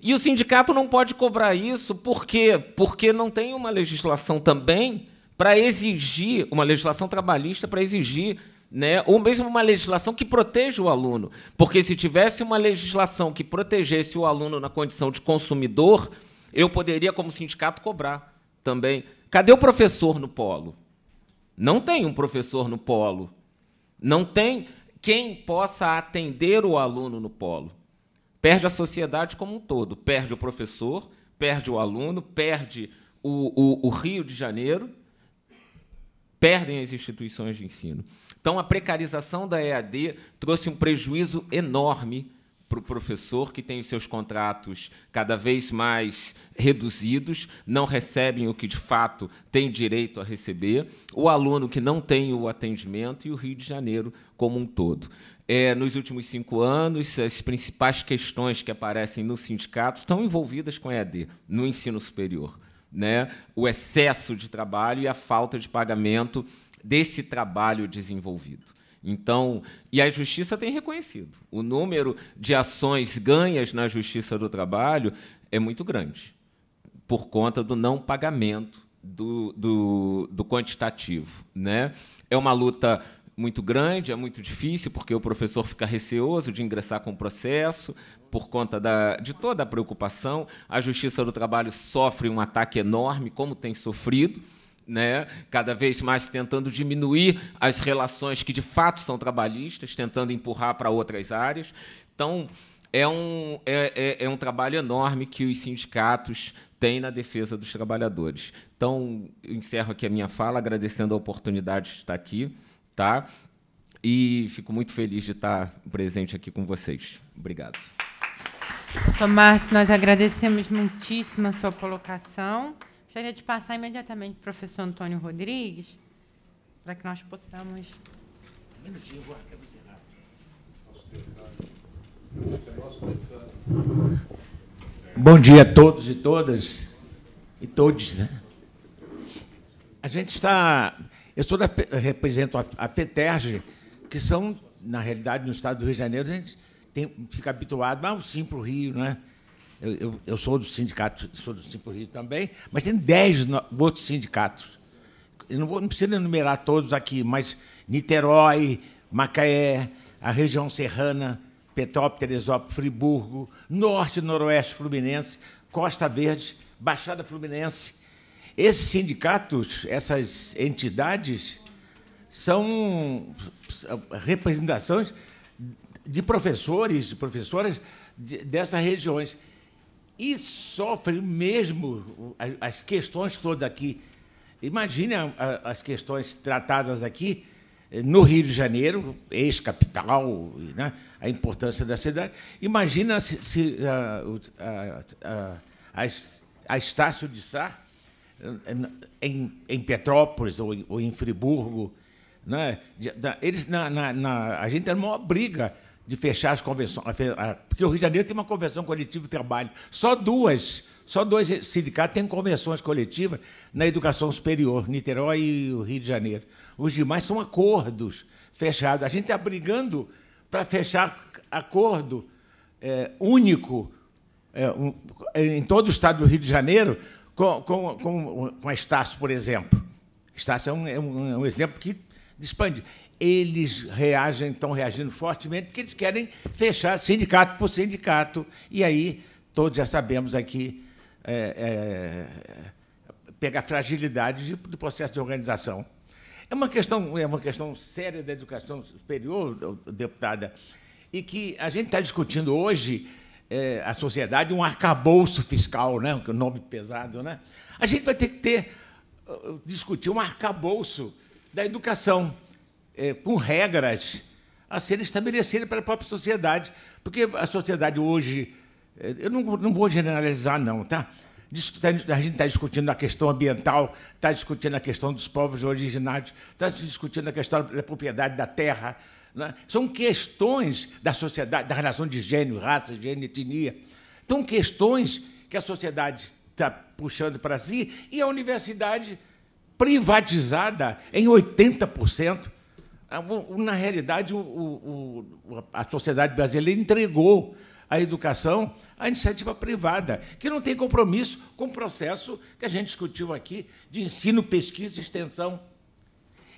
[SPEAKER 6] E o sindicato não pode cobrar isso, por quê? Porque não tem uma legislação também para exigir, uma legislação trabalhista para exigir né? Ou mesmo uma legislação que proteja o aluno. Porque se tivesse uma legislação que protegesse o aluno na condição de consumidor, eu poderia, como sindicato, cobrar também. Cadê o professor no polo? Não tem um professor no polo. Não tem quem possa atender o aluno no polo. Perde a sociedade como um todo. Perde o professor, perde o aluno, perde o, o, o Rio de Janeiro, perdem as instituições de ensino. Então, a precarização da EAD trouxe um prejuízo enorme para o professor, que tem os seus contratos cada vez mais reduzidos, não recebem o que de fato tem direito a receber, o aluno que não tem o atendimento e o Rio de Janeiro como um todo. É, nos últimos cinco anos, as principais questões que aparecem no sindicato estão envolvidas com a EAD, no ensino superior. Né? O excesso de trabalho e a falta de pagamento desse trabalho desenvolvido. Então, e a justiça tem reconhecido. O número de ações ganhas na justiça do trabalho é muito grande, por conta do não pagamento do, do, do quantitativo. Né? É uma luta muito grande, é muito difícil, porque o professor fica receoso de ingressar com o processo, por conta da, de toda a preocupação. A Justiça do Trabalho sofre um ataque enorme, como tem sofrido né? cada vez mais tentando diminuir as relações que de fato são trabalhistas, tentando empurrar para outras áreas. Então, é um, é, é, é um trabalho enorme que os sindicatos têm na defesa dos trabalhadores. Então, encerro aqui a minha fala, agradecendo a oportunidade de estar aqui. Tá? E fico muito feliz de estar presente aqui com vocês. Obrigado.
[SPEAKER 1] Tomás, então, nós agradecemos muitíssimo a sua colocação. Gostaria de passar imediatamente para o professor Antônio Rodrigues, para que nós possamos.
[SPEAKER 11] Um minutinho, eu vou arcar Nosso Esse é nosso Bom dia a todos e todas, e todos, né? A gente está. Eu sou da, represento a FETERG, que são, na realidade, no estado do Rio de Janeiro, a gente tem, fica habituado, ah, sim para o Rio, né? Eu, eu, eu, sou do sindicato, sou do Simples Rio também, mas tem 10 outros sindicatos. Eu não, vou, não preciso enumerar todos aqui, mas Niterói, Macaé, a região serrana, Petrópolis, Teresópolis, Friburgo, Norte e Noroeste Fluminense, Costa Verde, Baixada Fluminense. Esses sindicatos, essas entidades, são representações de professores, de professoras dessas regiões e sofrem mesmo as questões todas aqui. Imagine as questões tratadas aqui eh, no Rio de Janeiro, ex-capital, né? a importância da cidade. Imagina se, se a, a, a, a Estácio de Sá, eh, em, em Petrópolis ou, ou em Friburgo, né? eles, na, na, na, a gente era uma briga de fechar as convenções. Porque o Rio de Janeiro tem uma convenção coletiva de trabalho. Só duas, só dois sindicatos têm convenções coletivas na educação superior, Niterói e o Rio de Janeiro. Os demais são acordos fechados. A gente está brigando para fechar acordo é, único é, um, é, em todo o estado do Rio de Janeiro com, com, com, com a Estácio, por exemplo. Estácio é um, é um, é um exemplo que expande eles reagem, estão reagindo fortemente, porque eles querem fechar sindicato por sindicato. E aí, todos já sabemos aqui, é, é, pega a fragilidade de, do processo de organização. É uma questão, é uma questão séria da educação superior, deputada, e que a gente está discutindo hoje é, a sociedade um arcabouço fiscal, né? um nome pesado. Né? A gente vai ter que ter, uh, discutir um arcabouço da educação é, com regras a serem estabelecidas pela própria sociedade. Porque a sociedade hoje, é, eu não, não vou generalizar, não, tá? tá a gente está discutindo a questão ambiental, está discutindo a questão dos povos originários, está discutindo a questão da propriedade da terra. Né? São questões da sociedade, da relação de gênero, raça, gênero, etnia. São então, questões que a sociedade está puxando para si e a universidade privatizada em 80%. Ah, na realidade, o, o, a sociedade brasileira entregou a educação à iniciativa privada, que não tem compromisso com o processo que a gente discutiu aqui de ensino, pesquisa e extensão.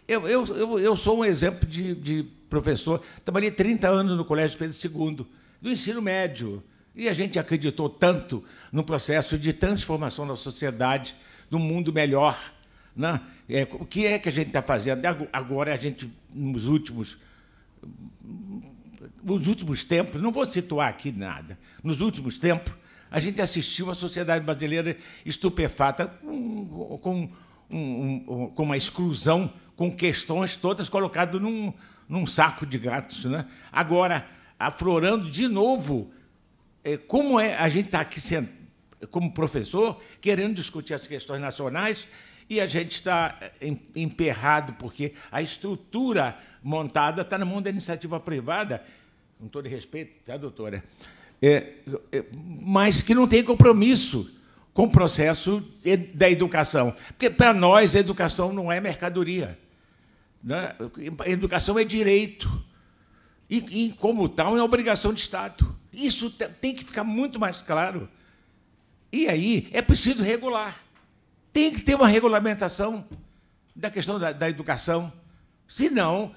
[SPEAKER 11] Eu, eu, eu, eu sou um exemplo de, de professor, trabalhei 30 anos no Colégio Pedro II, do ensino médio, e a gente acreditou tanto no processo de transformação da sociedade, do mundo melhor, né? É, o que é que a gente está fazendo? Agora a gente, nos últimos. Nos últimos tempos, não vou situar aqui nada, nos últimos tempos, a gente assistiu a sociedade brasileira estupefata com, com, um, um, com uma exclusão, com questões todas colocadas num, num saco de gatos. Né? Agora, aflorando de novo, é, como é a gente está aqui sendo, como professor, querendo discutir as questões nacionais e a gente está eh, emperrado, porque a estrutura montada está na mão da iniciativa privada, com todo respeito, tá, doutora? É, é, mas que não tem compromisso com o processo da educação. Porque, para nós, a educação não é mercadoria. Né? A educação é direito. E, e, como tal, é obrigação de Estado. Isso tem que ficar muito mais claro. E aí é preciso regular. Tem que ter uma regulamentação da questão da, da educação. Senão,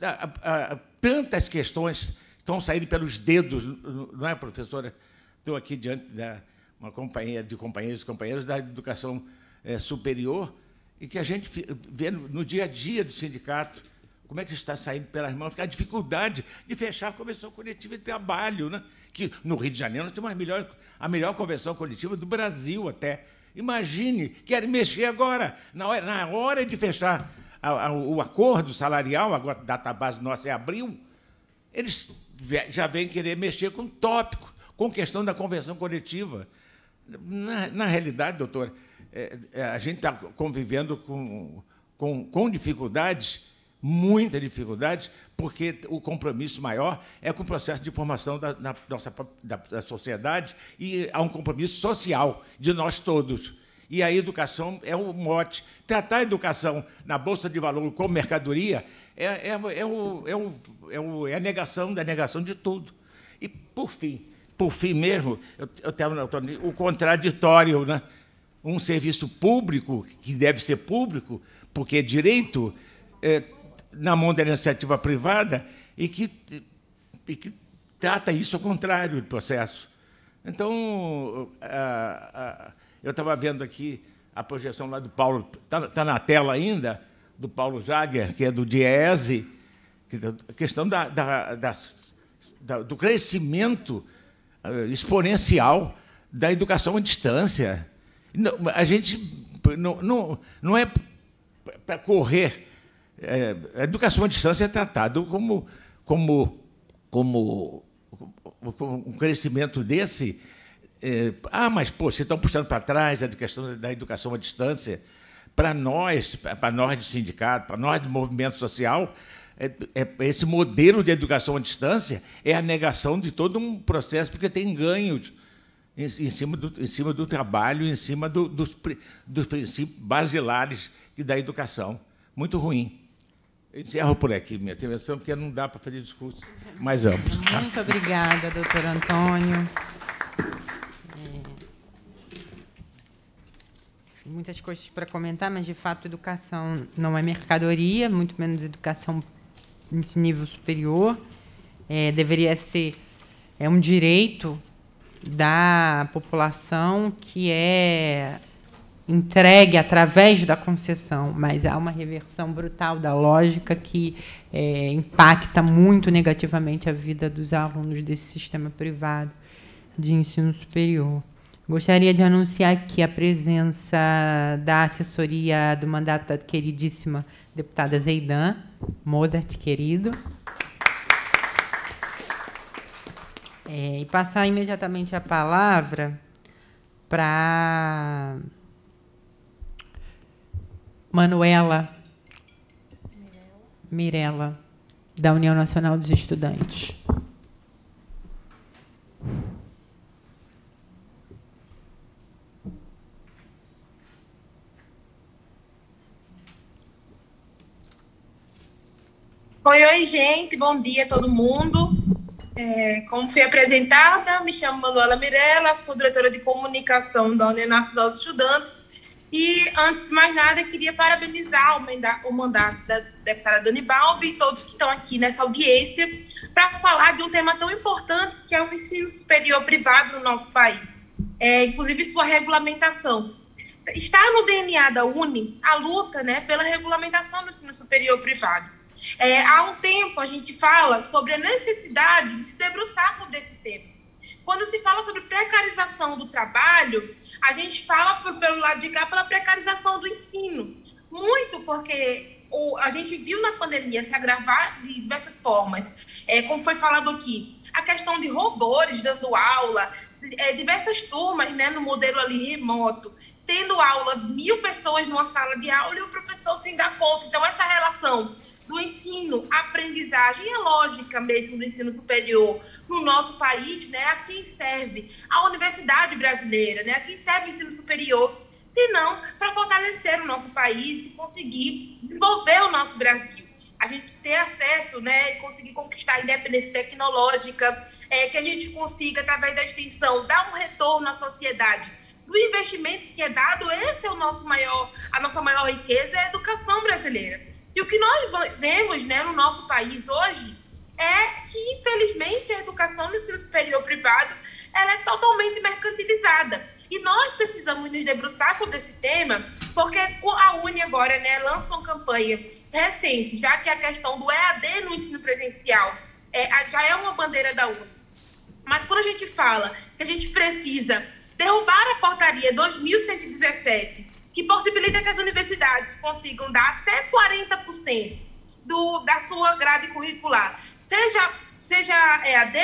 [SPEAKER 11] a, a, tantas questões estão saindo pelos dedos, não é, professora? Estou aqui diante da uma companhia de companheiros e companheiros da educação é, superior e que a gente vê no dia a dia do sindicato como é que está saindo pelas mãos, porque a dificuldade de fechar a convenção coletiva de trabalho, né? que no Rio de Janeiro nós temos a melhor, a melhor convenção coletiva do Brasil até, Imagine, quer mexer agora, na hora, na hora de fechar a, a, o acordo salarial, agora a data base nossa é abril, eles já vêm querer mexer com tópico, com questão da convenção coletiva. Na, na realidade, doutor, é, é, a gente está convivendo com, com, com dificuldades muita dificuldade, porque o compromisso maior é com o processo de formação da, nossa da, da sociedade e há um compromisso social de nós todos. E a educação é o mote. Tratar a educação na Bolsa de Valor como mercadoria é, é, é, o, é, o, é, o, é a negação da negação de tudo. E, por fim, por fim mesmo, eu, eu o contraditório. Né? Um serviço público, que deve ser público, porque é direito, é, na mão da iniciativa privada e que, e que trata isso ao contrário do processo. Então, eu estava vendo aqui a projeção lá do Paulo, está tá na tela ainda, do Paulo Jager, que é do Diese, que, tá, a questão da, da, da, do crescimento eh, exponencial da educação à distância. Não, a gente não, não, não é para correr é, a educação à distância é tratado como, como, como, como um crescimento desse. É, ah, mas pô, vocês estão puxando para trás a questão da educação à distância. Para nós, para nós de sindicato, para nós do movimento social, é, é, esse modelo de educação à distância é a negação de todo um processo, porque tem ganhos em, em cima, do, em cima do trabalho, em cima do, dos, dos princípios basilares da educação. Muito ruim. Eu encerro por aqui minha intervenção, porque não dá para fazer discursos mais amplos. Tá? Muito
[SPEAKER 1] obrigada, doutor Antônio. É. muitas coisas para comentar, mas de fato educação não é mercadoria, muito menos educação nesse nível superior. É, deveria ser é um direito da população que é entregue através da concessão, mas há uma reversão brutal da lógica que é, impacta muito negativamente a vida dos alunos desse sistema privado de ensino superior. Gostaria de anunciar aqui a presença da assessoria do mandato da queridíssima deputada Zeidan Modert querido. É, e passar imediatamente a palavra para Manuela Mirela, da União Nacional dos Estudantes.
[SPEAKER 12] Oi, oi, gente, bom dia a todo mundo. É, como fui apresentada, me chamo Manuela Mirela, sou diretora de comunicação da União Nacional dos Estudantes e, antes de mais nada, queria parabenizar o mandato da deputada Dani Balbi e todos que estão aqui nessa audiência para falar de um tema tão importante que é o ensino superior privado no nosso país, é, inclusive sua regulamentação. Está no DNA da UNE a luta né, pela regulamentação do ensino superior privado. É, há um tempo a gente fala sobre a necessidade de se debruçar sobre esse tema quando se fala sobre precarização do trabalho, a gente fala por, pelo lado de cá pela precarização do ensino. Muito porque o, a gente viu na pandemia se agravar de diversas formas, é, como foi falado aqui, a questão de robôs dando aula, é, diversas turmas né, no modelo ali remoto, tendo aula, mil pessoas numa sala de aula e o professor sem dar conta. Então, essa relação do ensino, aprendizagem e a é lógica mesmo do ensino superior no nosso país, né, a quem serve a universidade brasileira, né, a quem serve o ensino superior, Se não para fortalecer o nosso país e conseguir desenvolver o nosso Brasil a gente ter acesso, né, e conseguir conquistar a independência tecnológica, é, que a gente consiga, através da extensão, dar um retorno à sociedade. Do investimento que é dado, esse é o nosso maior, a nossa maior riqueza, é a educação brasileira. E o que nós vemos né, no nosso país hoje é que, infelizmente, a educação no ensino superior privado ela é totalmente mercantilizada. E nós precisamos nos debruçar sobre esse tema, porque a Uni agora né, lança uma campanha recente, já que a questão do EAD no ensino presencial é, já é uma bandeira da Uni. Mas quando a gente fala que a gente precisa derrubar a portaria 2117 que possibilita que as universidades consigam dar até 40% do, da sua grade curricular, seja, seja EAD,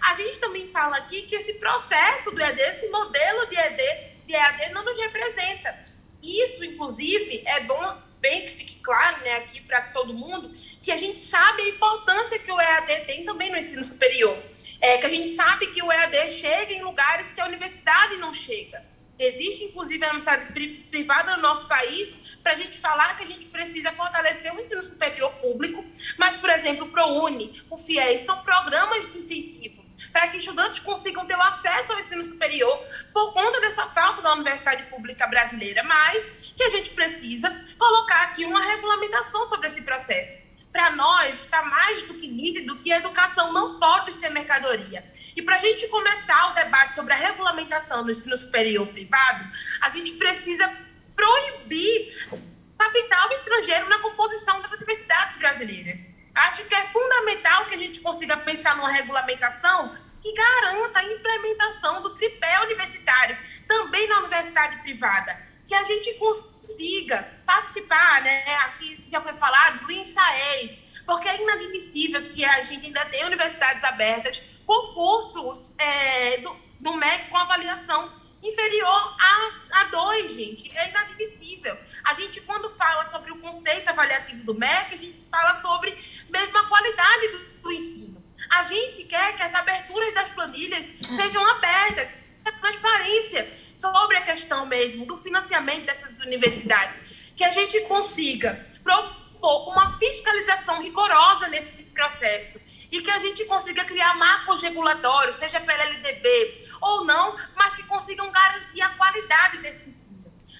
[SPEAKER 12] a gente também fala aqui que esse processo do EAD, esse modelo de EAD, de EAD não nos representa. Isso, inclusive, é bom bem que fique claro né, aqui para todo mundo, que a gente sabe a importância que o EAD tem também no ensino superior. É, que a gente sabe que o EAD chega em lugares que a universidade não chega. Existe, inclusive, a amizade privada no nosso país para a gente falar que a gente precisa fortalecer o ensino superior público, mas, por exemplo, o ProUni, o FIES, são programas de incentivo para que estudantes consigam ter o acesso ao ensino superior por conta dessa falta da universidade pública brasileira, mas que a gente precisa colocar aqui uma regulamentação sobre esse processo para nós está mais do que nítido que a educação não pode ser mercadoria. E para a gente começar o debate sobre a regulamentação do ensino superior privado, a gente precisa proibir capital estrangeiro na composição das universidades brasileiras. Acho que é fundamental que a gente consiga pensar numa regulamentação que garanta a implementação do tripé universitário, também na universidade privada, que a gente consiga consiga participar, né? Aqui já foi falado do INSAES, porque é inadmissível que a gente ainda tenha universidades abertas com cursos é, do, do MEC com avaliação inferior a, a dois, gente. É inadmissível. A gente, quando fala sobre o conceito avaliativo do MEC, a gente fala sobre mesmo a qualidade do, do ensino. A gente quer que as aberturas das planilhas sejam abertas transparência sobre a questão mesmo do financiamento dessas universidades, que a gente consiga propor uma fiscalização rigorosa nesse processo e que a gente consiga criar marcos regulatórios, seja pela LDB ou não, mas que consigam garantir a qualidade desse ensino.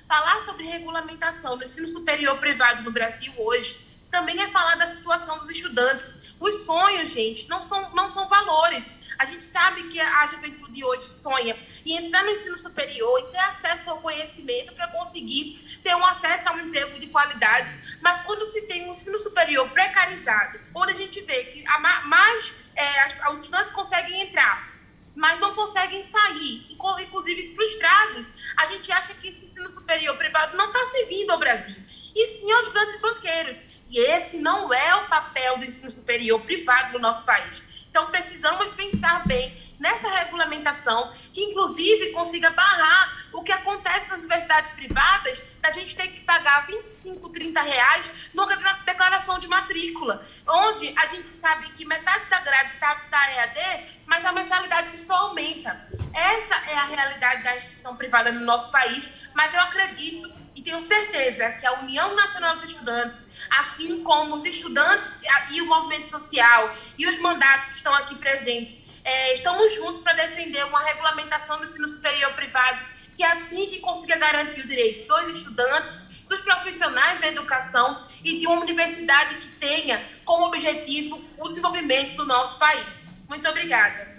[SPEAKER 12] Falar sobre regulamentação do ensino superior privado no Brasil hoje também é falar da situação dos estudantes. Os sonhos, gente, não são, não são valores a gente sabe que a juventude hoje sonha em entrar no ensino superior e ter acesso ao conhecimento para conseguir ter um acesso a um emprego de qualidade, mas quando se tem um ensino superior precarizado, onde a gente vê que a mais é, os estudantes conseguem entrar, mas não conseguem sair, inclusive frustrados, a gente acha que esse ensino superior privado não está servindo ao Brasil, e sim aos grandes banqueiros. E esse não é o papel do ensino superior privado no nosso país. Então, precisamos pensar bem nessa regulamentação, que inclusive consiga barrar o que acontece nas universidades privadas, da gente ter que pagar 25, 30 reais numa declaração de matrícula, onde a gente sabe que metade da grade está tá, tá EAD, mas a mensalidade só aumenta. Essa é a realidade da instituição privada no nosso país, mas eu acredito e tenho certeza que a União Nacional dos Estudantes, assim como os estudantes e o movimento social e os mandatos que estão aqui presentes, é, estamos juntos para defender uma regulamentação do ensino superior privado que atinge e consiga garantir o direito dos estudantes, dos profissionais da educação e de uma universidade que tenha como objetivo o desenvolvimento do nosso país. Muito obrigada.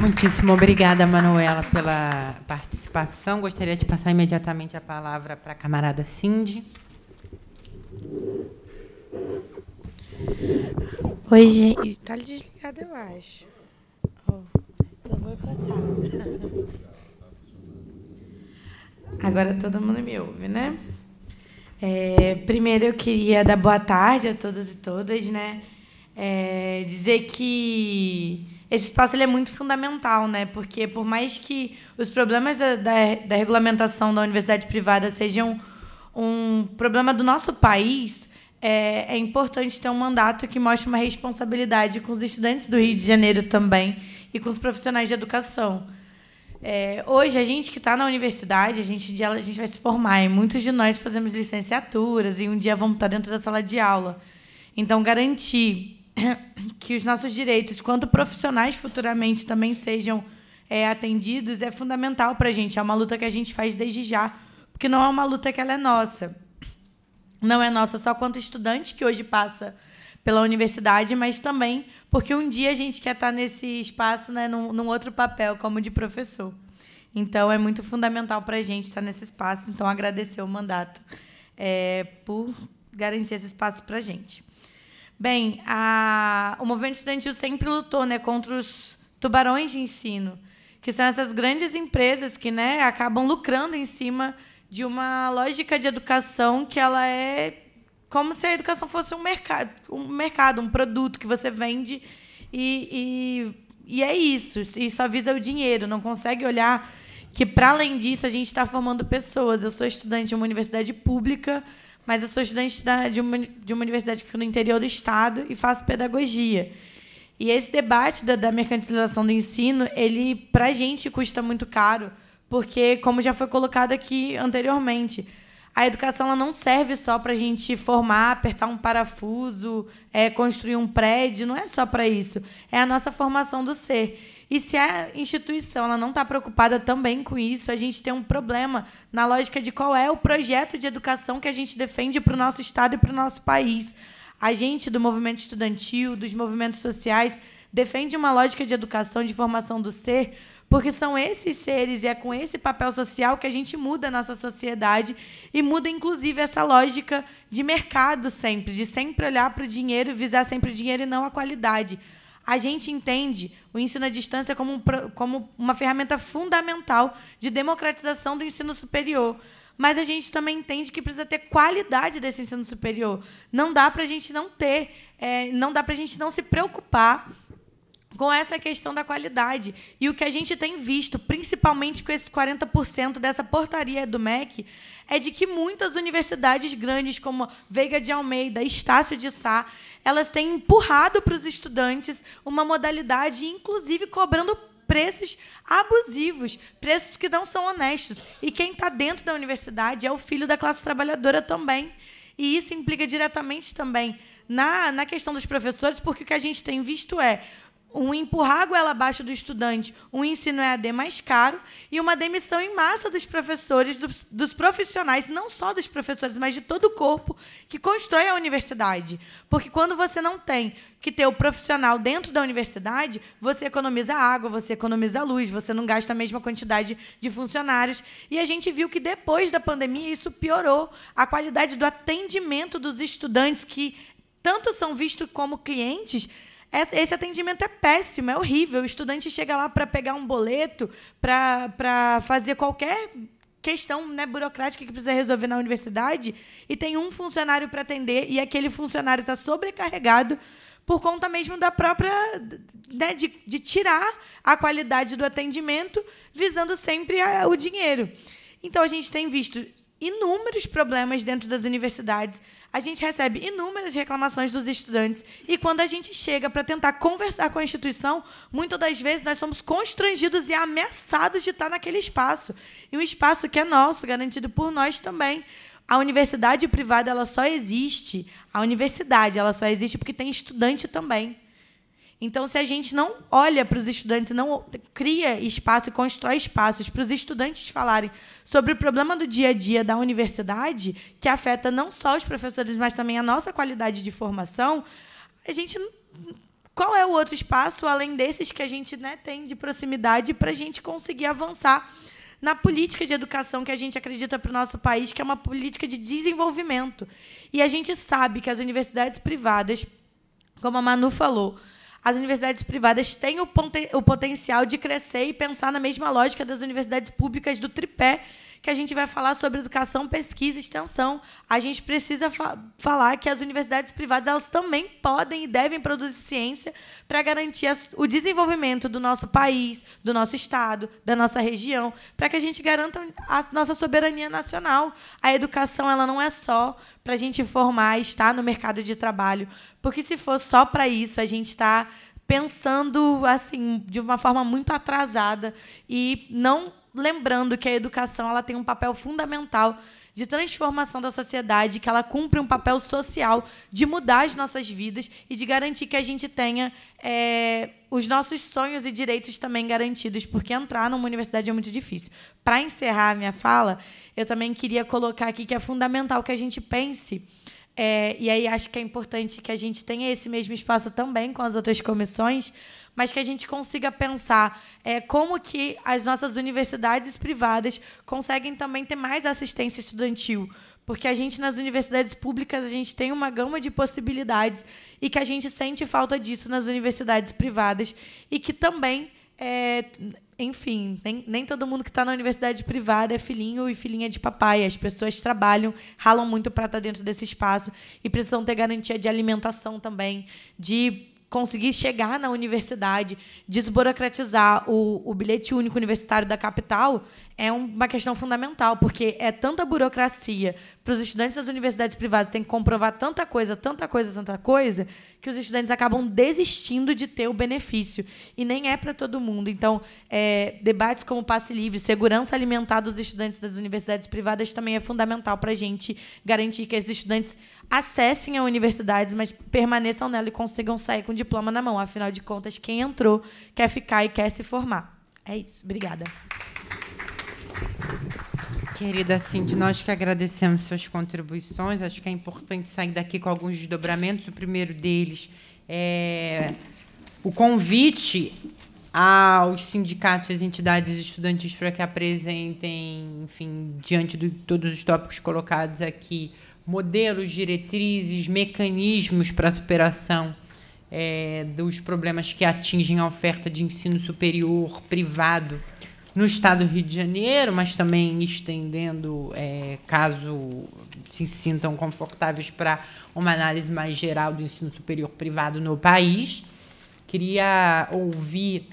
[SPEAKER 1] Muitíssimo obrigada, Manuela, pela participação participação. Gostaria de passar imediatamente a palavra para a camarada Cindy.
[SPEAKER 13] Oi, gente. Está desligado, eu acho. só vou Agora todo mundo me ouve, né? É, primeiro eu queria dar boa tarde a todos e todas, né? É, dizer que esse espaço ele é muito fundamental, né? Porque por mais que os problemas da, da, da regulamentação da universidade privada sejam um problema do nosso país, é, é, importante ter um mandato que mostre uma responsabilidade com os estudantes do Rio de Janeiro também e com os profissionais de educação. É, hoje, a gente que está na universidade, a gente, dia, a gente vai se formar, e muitos de nós fazemos licenciaturas e um dia vamos estar tá dentro da sala de aula. Então, garantir que os nossos direitos, quanto profissionais futuramente também sejam é, atendidos, é fundamental para a gente. É uma luta que a gente faz desde já, porque não é uma luta que ela é nossa. Não é nossa só quanto estudante que hoje passa pela universidade, mas também porque um dia a gente quer estar tá nesse espaço, né, num, num outro papel, como de professor. Então, é muito fundamental para a gente estar tá nesse espaço. Então, agradecer o mandato é, por garantir esse espaço para a gente. Bem, a, o movimento estudantil sempre lutou né, contra os tubarões de ensino, que são essas grandes empresas que né, acabam lucrando em cima de uma lógica de educação que ela é como se a educação fosse um mercado, um, mercado, um produto que você vende e, e, e é isso. E só visa o dinheiro, não consegue olhar que, para além disso, a gente está formando pessoas. Eu sou estudante de uma universidade pública mas eu sou estudante da, de, uma, de uma universidade é no interior do estado e faço pedagogia. E esse debate da, da mercantilização do ensino, ele, para a gente, custa muito caro, porque, como já foi colocado aqui anteriormente, a educação ela não serve só para a gente formar, apertar um parafuso, é, construir um prédio, não é só para isso. É a nossa formação do ser. E se a instituição ela não está preocupada também com isso, a gente tem um problema na lógica de qual é o projeto de educação que a gente defende para o nosso Estado e para o nosso país. A gente, do movimento estudantil, dos movimentos sociais, defende uma lógica de educação, de formação do ser, porque são esses seres e é com esse papel social que a gente muda a nossa sociedade e muda, inclusive, essa lógica de mercado sempre, de sempre olhar para o dinheiro e visar sempre o dinheiro e não a qualidade a gente entende o ensino à distância como, um, como uma ferramenta fundamental de democratização do ensino superior. Mas a gente também entende que precisa ter qualidade desse ensino superior. Não dá para a gente não ter, é, não dá para a gente não se preocupar com essa questão da qualidade. E o que a gente tem visto, principalmente com esses 40% dessa portaria do MEC, é de que muitas universidades grandes, como Veiga de Almeida, Estácio de Sá, elas têm empurrado para os estudantes uma modalidade, inclusive cobrando preços abusivos, preços que não são honestos. E quem está dentro da universidade é o filho da classe trabalhadora também. E isso implica diretamente também na, na questão dos professores, porque o que a gente tem visto é um empurrar a goela abaixo do estudante, um ensino EAD mais caro e uma demissão em massa dos professores, dos, dos, profissionais, não só dos professores, mas de todo o corpo que constrói a universidade. Porque quando você não tem que ter o profissional dentro da universidade, você economiza água, você economiza luz, você não gasta a mesma quantidade de funcionários. E a gente viu que depois da pandemia isso piorou. A qualidade do atendimento dos estudantes, que tanto são vistos como clientes, esse atendimento é péssimo, é horrível. O estudante chega lá para pegar um boleto, para fazer qualquer questão né, burocrática que precisa resolver na universidade e tem um funcionário para atender e aquele funcionário está sobrecarregado por conta mesmo da própria né, de, de tirar a qualidade do atendimento visando sempre a, o dinheiro. Então a gente tem visto inúmeros problemas dentro das universidades a gente recebe inúmeras reclamações dos estudantes e quando a gente chega para tentar conversar com a instituição, muitas das vezes nós somos constrangidos e ameaçados de estar naquele espaço. E um espaço que é nosso, garantido por nós também. A universidade privada ela só existe, a universidade ela só existe porque tem estudante também. Então, se a gente não olha para os estudantes, não cria espaço e constrói espaços para os estudantes falarem sobre o problema do dia a dia da universidade, que afeta não só os professores, mas também a nossa qualidade de formação, a gente. Qual é o outro espaço, além desses que a gente né, tem de proximidade, para a gente conseguir avançar na política de educação que a gente acredita para o nosso país, que é uma política de desenvolvimento? E a gente sabe que as universidades privadas, como a Manu falou, as universidades privadas têm o, o potencial de crescer e pensar na mesma lógica das universidades públicas do tripé que a gente vai falar sobre educação, pesquisa e extensão. A gente precisa fa falar que as universidades privadas elas também podem e devem produzir ciência para garantir as, o desenvolvimento do nosso país, do nosso estado, da nossa região, para que a gente garanta a nossa soberania nacional. A educação ela não é só para a gente formar e estar no mercado de trabalho, porque se for só para isso, a gente está pensando assim de uma forma muito atrasada e não lembrando que a educação ela tem um papel fundamental de transformação da sociedade, que ela cumpre um papel social de mudar as nossas vidas e de garantir que a gente tenha é, os nossos sonhos e direitos também garantidos, porque entrar numa universidade é muito difícil. Para encerrar a minha fala, eu também queria colocar aqui que é fundamental que a gente pense é, e aí acho que é importante que a gente tenha esse mesmo espaço também com as outras comissões, mas que a gente consiga pensar é, como que as nossas universidades privadas conseguem também ter mais assistência estudantil. Porque a gente, nas universidades públicas, a gente tem uma gama de possibilidades e que a gente sente falta disso nas universidades privadas e que também é, enfim, nem, nem todo mundo que está na universidade privada é filhinho e filhinha de papai. As pessoas trabalham, ralam muito para estar tá dentro desse espaço e precisam ter garantia de alimentação também, de conseguir chegar na universidade, desburocratizar o, o bilhete único universitário da capital, é uma questão fundamental, porque é tanta burocracia para os estudantes das universidades privadas tem que comprovar tanta coisa, tanta coisa, tanta coisa, que os estudantes acabam desistindo de ter o benefício. E nem é para todo mundo. Então, é, debates como passe livre, segurança alimentar dos estudantes das universidades privadas também é fundamental para a gente garantir que esses estudantes acessem a universidades, mas permaneçam nela e consigam sair com diploma na mão. Afinal de contas, quem entrou quer ficar e quer se formar. É isso. Obrigada.
[SPEAKER 1] Querida Cindy, nós que agradecemos suas contribuições. Acho que é importante sair daqui com alguns desdobramentos. O primeiro deles é o convite aos sindicatos e às entidades estudantis para que apresentem, enfim, diante de todos os tópicos colocados aqui, modelos, diretrizes, mecanismos para a superação é, dos problemas que atingem a oferta de ensino superior privado no estado do Rio de Janeiro, mas também estendendo, é, caso se sintam confortáveis, para uma análise mais geral do ensino superior privado no país. Queria ouvir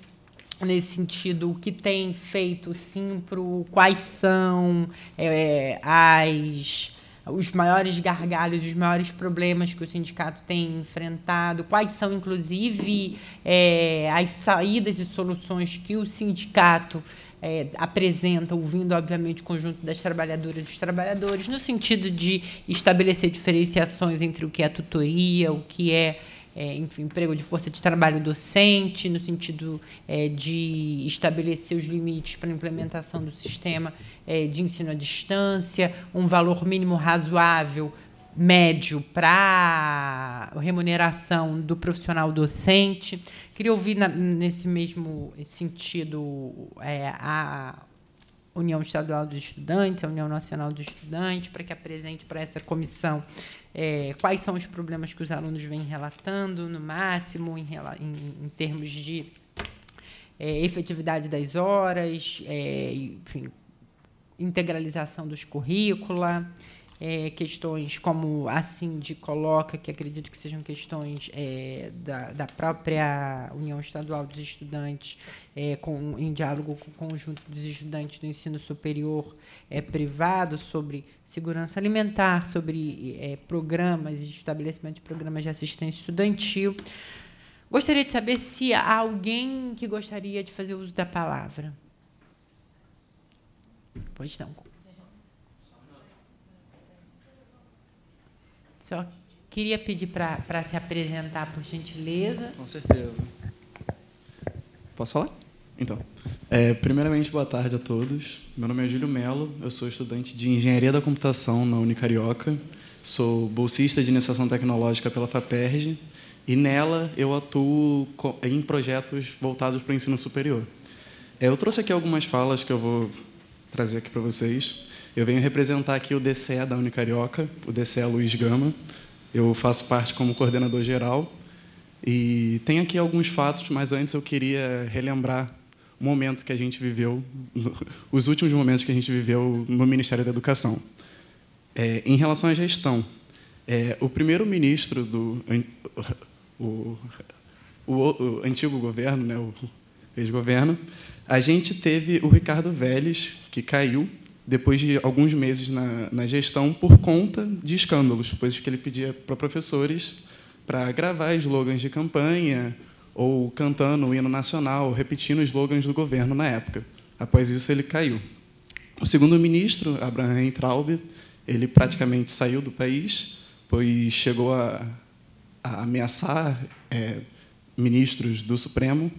[SPEAKER 1] nesse sentido o que tem feito sim para quais são é, as os maiores gargalhos, os maiores problemas que o sindicato tem enfrentado, quais são, inclusive, é, as saídas e soluções que o sindicato é, apresenta, ouvindo, obviamente, o conjunto das trabalhadoras e dos trabalhadores, no sentido de estabelecer diferenciações entre o que é tutoria, o que é, é enfim, emprego de força de trabalho docente, no sentido é, de estabelecer os limites para a implementação do sistema é, de ensino à distância, um valor mínimo razoável médio para remuneração do profissional docente. Queria ouvir na, nesse mesmo sentido é, a União Estadual dos Estudantes, a União Nacional dos Estudantes, para que apresente para essa comissão é, quais são os problemas que os alunos vêm relatando, no máximo, em, em, em termos de é, efetividade das horas, é, enfim, integralização dos currícula, é, questões como a Cindy coloca, que acredito que sejam questões é, da, da, própria União Estadual dos Estudantes, é, com, em diálogo com o conjunto dos estudantes do ensino superior é, privado, sobre segurança alimentar, sobre é, programas, estabelecimento de programas de assistência estudantil. Gostaria de saber se há alguém que gostaria de fazer uso da palavra. Pois não. Só queria pedir para se apresentar, por gentileza. Com
[SPEAKER 14] certeza. Posso falar? Então, é, primeiramente, boa tarde a todos. Meu nome é Júlio Melo, eu sou estudante de Engenharia da Computação na Unicarioca, sou bolsista de iniciação tecnológica pela FAPERJ e nela eu atuo em projetos voltados para o ensino superior. É, eu trouxe aqui algumas falas que eu vou trazer aqui para vocês. Eu venho representar aqui o DCE da Unicarioca, o DCE Luiz Gama. Eu faço parte como coordenador geral. E tem aqui alguns fatos, mas antes eu queria relembrar o momento que a gente viveu, os últimos momentos que a gente viveu no Ministério da Educação. É, em relação à gestão, é, o primeiro-ministro do... O, o, o, antigo governo, né, o ex-governo, a gente teve o Ricardo Vélez, que caiu depois de alguns meses na, na gestão por conta de escândalos, pois que ele pedia para professores para gravar slogans de campanha ou cantando o hino nacional, repetindo slogans do governo na época. Após isso, ele caiu. O segundo ministro, Abraham Traub, ele praticamente saiu do país, pois chegou a, a ameaçar é, ministros do Supremo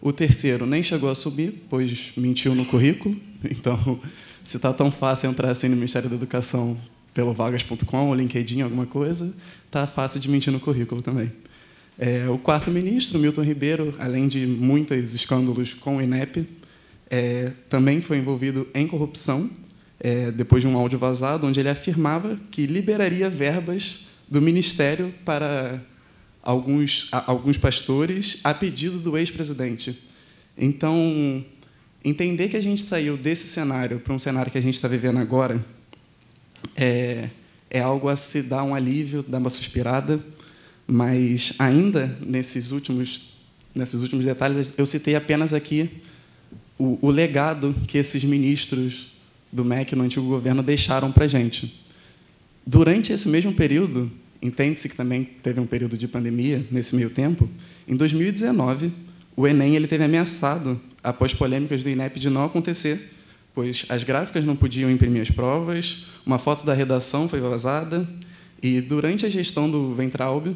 [SPEAKER 14] o terceiro nem chegou a subir, pois mentiu no currículo. Então, se está tão fácil entrar assim no Ministério da Educação pelo vagas.com ou LinkedIn, alguma coisa, está fácil de mentir no currículo também. É, o quarto ministro, Milton Ribeiro, além de muitos escândalos com o INEP, é, também foi envolvido em corrupção, é, depois de um áudio vazado, onde ele afirmava que liberaria verbas do Ministério para alguns, a, alguns pastores a pedido do ex-presidente. Então, entender que a gente saiu desse cenário para um cenário que a gente está vivendo agora é, é algo a se dar um alívio, dar uma suspirada, mas ainda nesses últimos, nesses últimos detalhes, eu citei apenas aqui o, o legado que esses ministros do MEC no antigo governo deixaram para a gente. Durante esse mesmo período, Entende-se que também teve um período de pandemia nesse meio tempo. Em 2019, o Enem ele teve ameaçado, após polêmicas do INEP de não acontecer, pois as gráficas não podiam imprimir as provas, uma foto da redação foi vazada, e durante a gestão do Ventralb,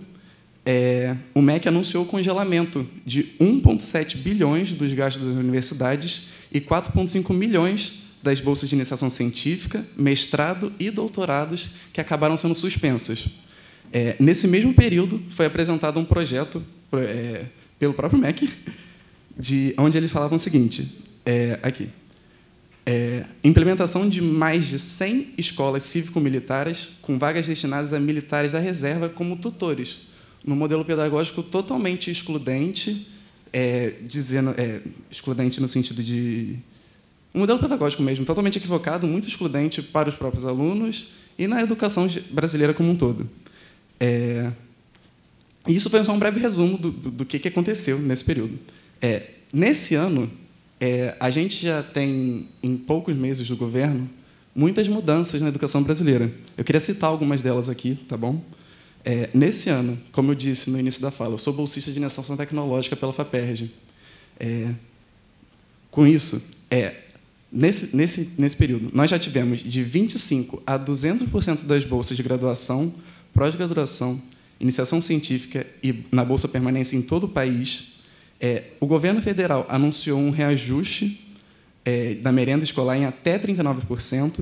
[SPEAKER 14] é, o MEC anunciou o congelamento de 1,7 bilhões dos gastos das universidades e 4,5 milhões das bolsas de iniciação científica, mestrado e doutorados que acabaram sendo suspensas. É, nesse mesmo período, foi apresentado um projeto é, pelo próprio MEC, de, onde eles falavam o seguinte, é, aqui, é, implementação de mais de 100 escolas cívico-militares com vagas destinadas a militares da reserva como tutores, num modelo pedagógico totalmente excludente, é, dizendo, é, excludente no sentido de... Um modelo pedagógico mesmo, totalmente equivocado, muito excludente para os próprios alunos e na educação brasileira como um todo. É, isso foi só um breve resumo do, do que, que aconteceu nesse período. É, nesse ano, é, a gente já tem, em poucos meses do governo, muitas mudanças na educação brasileira. Eu queria citar algumas delas aqui, tá bom? É, nesse ano, como eu disse no início da fala, eu sou bolsista de iniciação tecnológica pela FAPERJ. É, com isso, é, nesse, nesse, nesse período, nós já tivemos de 25% a 200% das bolsas de graduação pós-graduação, iniciação científica e na bolsa permanência em todo o país, é, o governo federal anunciou um reajuste é, da merenda escolar em até 39%.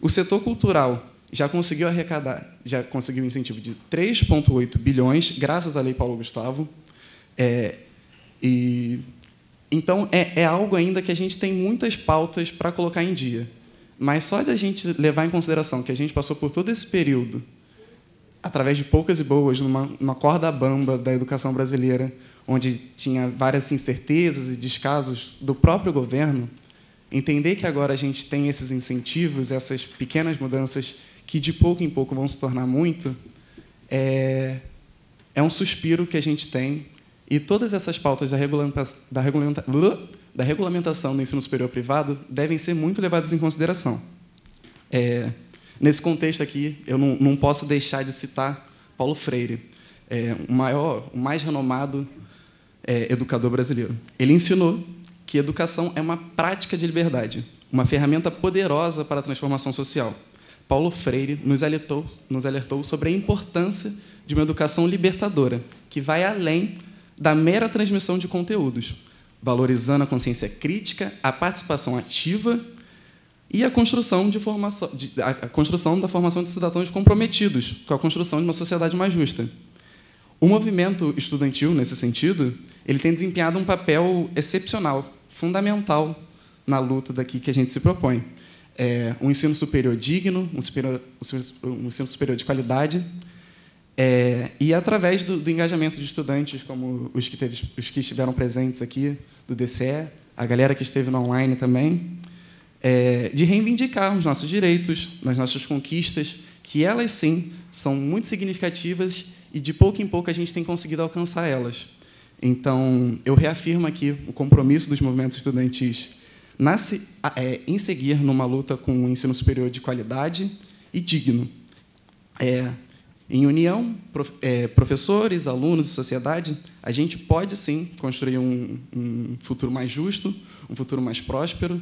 [SPEAKER 14] O setor cultural já conseguiu arrecadar, já conseguiu um incentivo de 3,8 bilhões, graças à Lei Paulo Gustavo. É, e, então, é, é algo ainda que a gente tem muitas pautas para colocar em dia. Mas só de a gente levar em consideração que a gente passou por todo esse período através de poucas e boas, numa, numa corda bamba da educação brasileira, onde tinha várias incertezas e descasos do próprio governo, entender que agora a gente tem esses incentivos, essas pequenas mudanças que de pouco em pouco vão se tornar muito, é, é um suspiro que a gente tem. E todas essas pautas da, regulamenta, da, regulamenta, da regulamentação do ensino superior privado devem ser muito levadas em consideração. É, Nesse contexto aqui, eu não, não posso deixar de citar Paulo Freire, é, o maior, o mais renomado é, educador brasileiro. Ele ensinou que educação é uma prática de liberdade, uma ferramenta poderosa para a transformação social. Paulo Freire nos alertou, nos alertou sobre a importância de uma educação libertadora, que vai além da mera transmissão de conteúdos, valorizando a consciência crítica, a participação ativa e a construção, de formação, de, a, construção da formação de cidadãos comprometidos com a construção de uma sociedade mais justa. O movimento estudantil, nesse sentido, ele tem desempenhado um papel excepcional, fundamental na luta daqui que a gente se propõe. É, um ensino superior digno, um, superior, um ensino superior de qualidade, é, e através do, do, engajamento de estudantes, como os que, teve, os que estiveram presentes aqui, do DCE, a galera que esteve no online também, é, de reivindicar os nossos direitos, as nossas conquistas, que elas sim são muito significativas e de pouco em pouco a gente tem conseguido alcançar elas. Então, eu reafirmo aqui o compromisso dos movimentos estudantis nasce, é, em seguir numa luta com o um ensino superior de qualidade e digno. É, em união, prof, é, professores, alunos e sociedade, a gente pode sim construir um, um futuro mais justo, um futuro mais próspero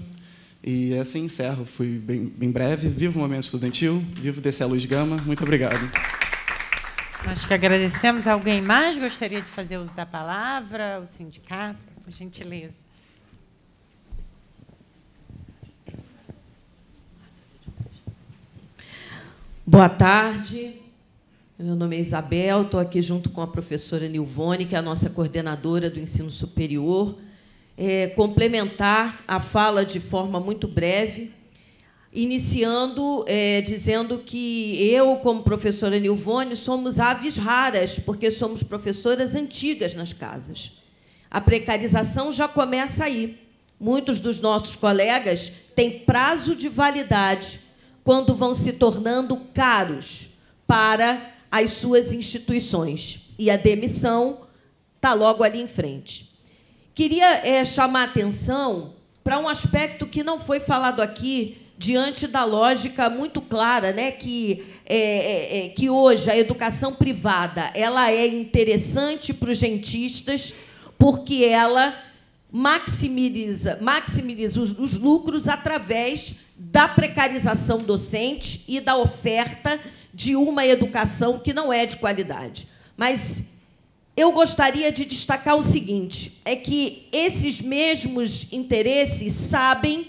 [SPEAKER 14] e assim encerro. Fui bem, bem breve. Vivo o momento estudantil, vivo DC Luz Gama. Muito obrigado.
[SPEAKER 1] Acho que agradecemos. Alguém mais gostaria de fazer uso da palavra? O sindicato, por gentileza.
[SPEAKER 15] Boa tarde. Meu nome é Isabel, estou aqui junto com a professora Nilvone, que é a nossa coordenadora do ensino superior é, complementar a fala de forma muito breve, iniciando é, dizendo que eu, como professora Nilvone, somos aves raras, porque somos professoras antigas nas casas. A precarização já começa aí. Muitos dos nossos colegas têm prazo de validade quando vão se tornando caros para as suas instituições. E a demissão está logo ali em frente. Queria é, chamar atenção para um aspecto que não foi falado aqui diante da lógica muito clara, né, que é, é, é que hoje a educação privada ela é interessante para os gentistas porque ela maximiza maximiza os, os lucros através da precarização docente e da oferta de uma educação que não é de qualidade. Mas eu gostaria de destacar o seguinte: é que esses mesmos interesses sabem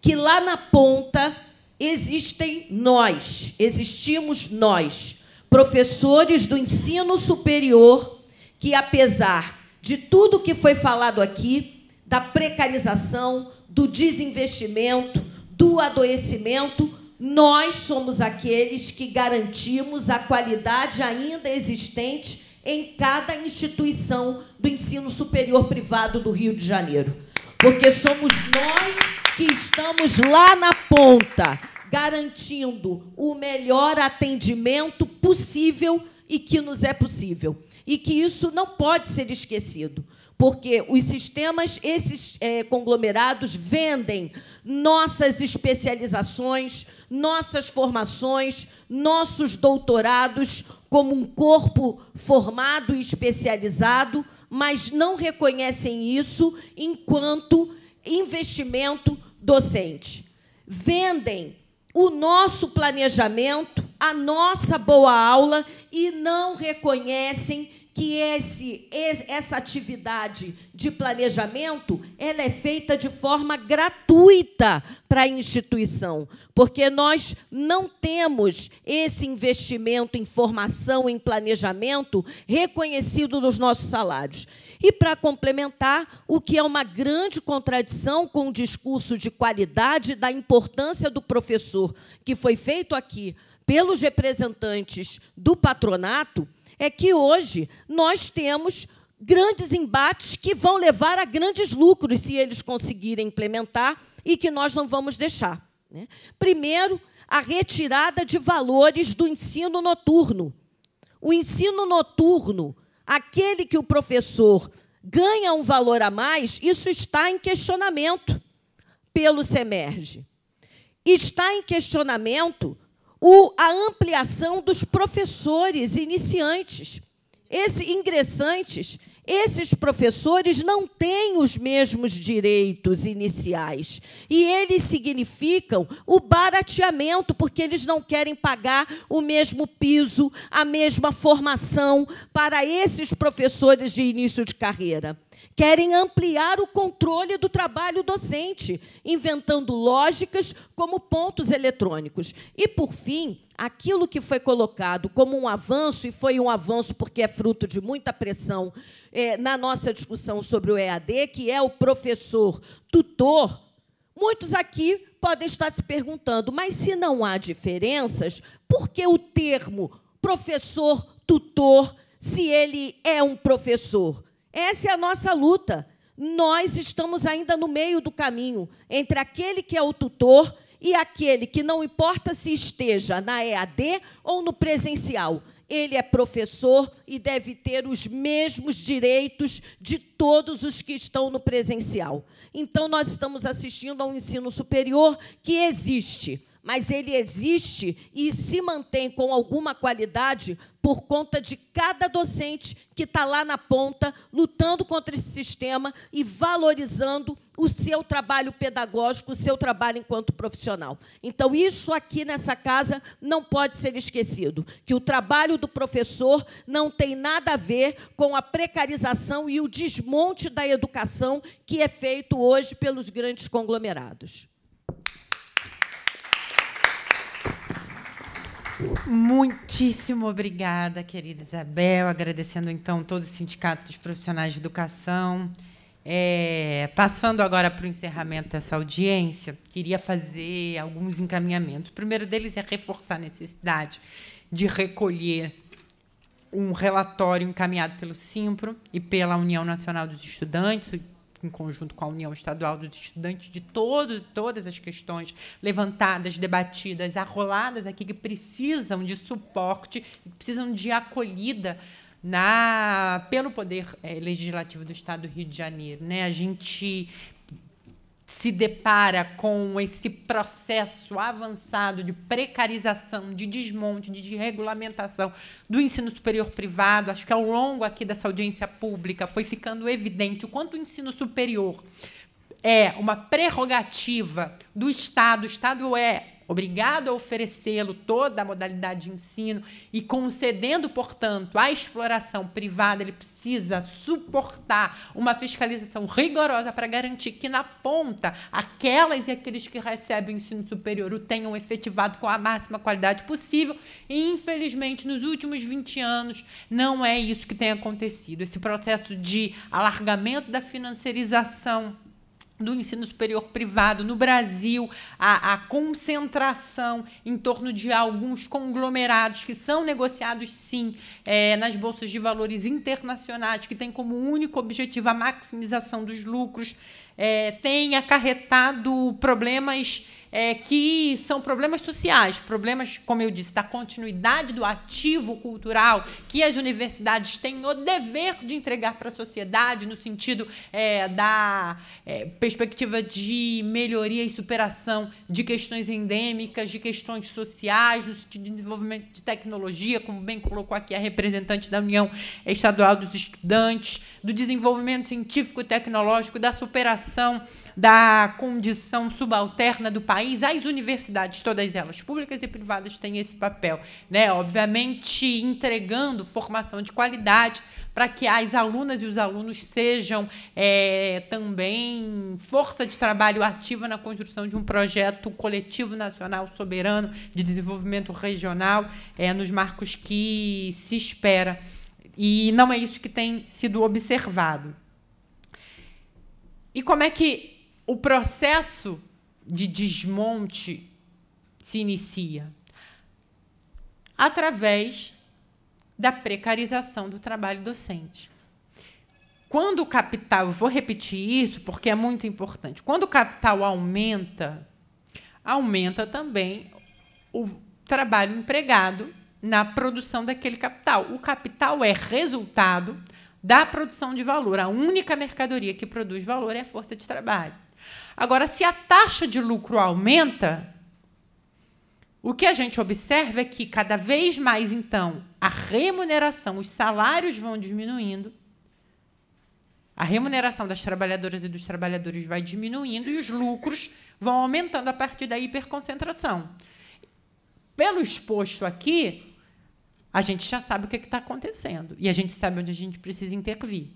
[SPEAKER 15] que lá na ponta existem nós, existimos nós, professores do ensino superior, que apesar de tudo que foi falado aqui, da precarização, do desinvestimento, do adoecimento, nós somos aqueles que garantimos a qualidade ainda existente em cada instituição do ensino superior privado do Rio de Janeiro. Porque somos nós que estamos lá na ponta, garantindo o melhor atendimento possível e que nos é possível. E que isso não pode ser esquecido porque os sistemas, esses é, conglomerados, vendem nossas especializações, nossas formações, nossos doutorados como um corpo formado e especializado, mas não reconhecem isso enquanto investimento docente. Vendem o nosso planejamento, a nossa boa aula e não reconhecem que esse, essa atividade de planejamento ela é feita de forma gratuita para a instituição, porque nós não temos esse investimento em formação, em planejamento reconhecido nos nossos salários. E para complementar, o que é uma grande contradição com o discurso de qualidade da importância do professor que foi feito aqui pelos representantes do patronato, é que hoje nós temos grandes embates que vão levar a grandes lucros se eles conseguirem implementar e que nós não vamos deixar. Né? Primeiro, a retirada de valores do ensino noturno. O ensino noturno, aquele que o professor ganha um valor a mais, isso está em questionamento pelo SEMERGE. Está em questionamento o, a ampliação dos professores iniciantes. esses ingressantes, esses professores não têm os mesmos direitos iniciais. E eles significam o barateamento, porque eles não querem pagar o mesmo piso, a mesma formação para esses professores de início de carreira. Querem ampliar o controle do trabalho docente, inventando lógicas como pontos eletrônicos. E, por fim, aquilo que foi colocado como um avanço, e foi um avanço porque é fruto de muita pressão é, na nossa discussão sobre o EAD, que é o professor tutor, muitos aqui podem estar se perguntando, mas se não há diferenças, por que o termo professor tutor se ele é um professor? Essa é a nossa luta. Nós estamos ainda no meio do caminho entre aquele que é o tutor e aquele que não importa se esteja na EAD ou no presencial, ele é professor e deve ter os mesmos direitos de todos os que estão no presencial. Então, nós estamos assistindo a um ensino superior que existe, mas ele existe e se mantém com alguma qualidade por conta de cada docente que está lá na ponta, lutando contra esse sistema e valorizando o seu trabalho pedagógico, o seu trabalho enquanto profissional. Então, isso aqui nessa casa não pode ser esquecido, que o trabalho do professor não tem nada a ver com a precarização e o desmonte da educação que é feito hoje pelos grandes conglomerados.
[SPEAKER 1] Muitíssimo obrigada, querida Isabel. Agradecendo então todo o Sindicato dos Profissionais de Educação. É, passando agora para o encerramento dessa audiência, queria fazer alguns encaminhamentos. O primeiro deles é reforçar a necessidade de recolher um relatório encaminhado pelo Simpro e pela União Nacional dos Estudantes, em conjunto com a União Estadual dos Estudantes, de todos, todas as questões levantadas, debatidas, arroladas aqui, que precisam de suporte, que precisam de acolhida na pelo poder é, legislativo do Estado do Rio de Janeiro, né? A gente se depara com esse processo avançado de precarização, de desmonte, de desregulamentação do ensino superior privado, acho que ao longo aqui dessa audiência pública foi ficando evidente o quanto o ensino superior é uma prerrogativa do Estado. O Estado é obrigado a oferecê-lo toda a modalidade de ensino e concedendo, portanto, à exploração privada, ele precisa suportar uma fiscalização rigorosa para garantir que, na ponta, aquelas e aqueles que recebem o ensino superior o tenham efetivado com a máxima qualidade possível. E, infelizmente, nos últimos 20 anos, não é isso que tem acontecido. Esse processo de alargamento da financiarização do ensino superior privado no Brasil, a, a, concentração em torno de alguns conglomerados que são negociados, sim, é, nas bolsas de valores internacionais, que tem como único objetivo a maximização dos lucros, é, tem acarretado problemas é, que são problemas sociais, problemas, como eu disse, da continuidade do ativo cultural que as universidades têm o dever de entregar para a sociedade, no sentido é, da é, perspectiva de melhoria e superação de questões endêmicas, de questões sociais, no sentido de desenvolvimento de tecnologia, como bem colocou aqui a representante da União Estadual dos Estudantes, do desenvolvimento científico e tecnológico, da superação da condição subalterna do país, as universidades, todas elas, públicas e privadas, têm esse papel, né? Obviamente, entregando formação de qualidade para que as alunas e os alunos sejam é, também força de trabalho ativa na construção de um projeto coletivo nacional soberano de desenvolvimento regional é, nos marcos que se espera. E não é isso que tem sido observado. E como é que o processo de desmonte se inicia através da precarização do trabalho docente. Quando o capital, vou repetir isso porque é muito importante, quando o capital aumenta, aumenta também o trabalho empregado na produção daquele capital. O capital é resultado da produção de valor. A única mercadoria que produz valor é a força de trabalho. Agora, se a taxa de lucro aumenta, o que a gente observa é que cada vez mais, então, a remuneração, os salários vão diminuindo, a remuneração das trabalhadoras e dos trabalhadores vai diminuindo e os lucros vão aumentando a partir da hiperconcentração. Pelo exposto aqui, a gente já sabe o que é está acontecendo e a gente sabe onde a gente precisa intervir.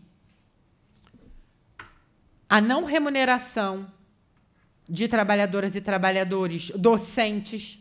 [SPEAKER 1] A não remuneração de trabalhadoras e trabalhadores docentes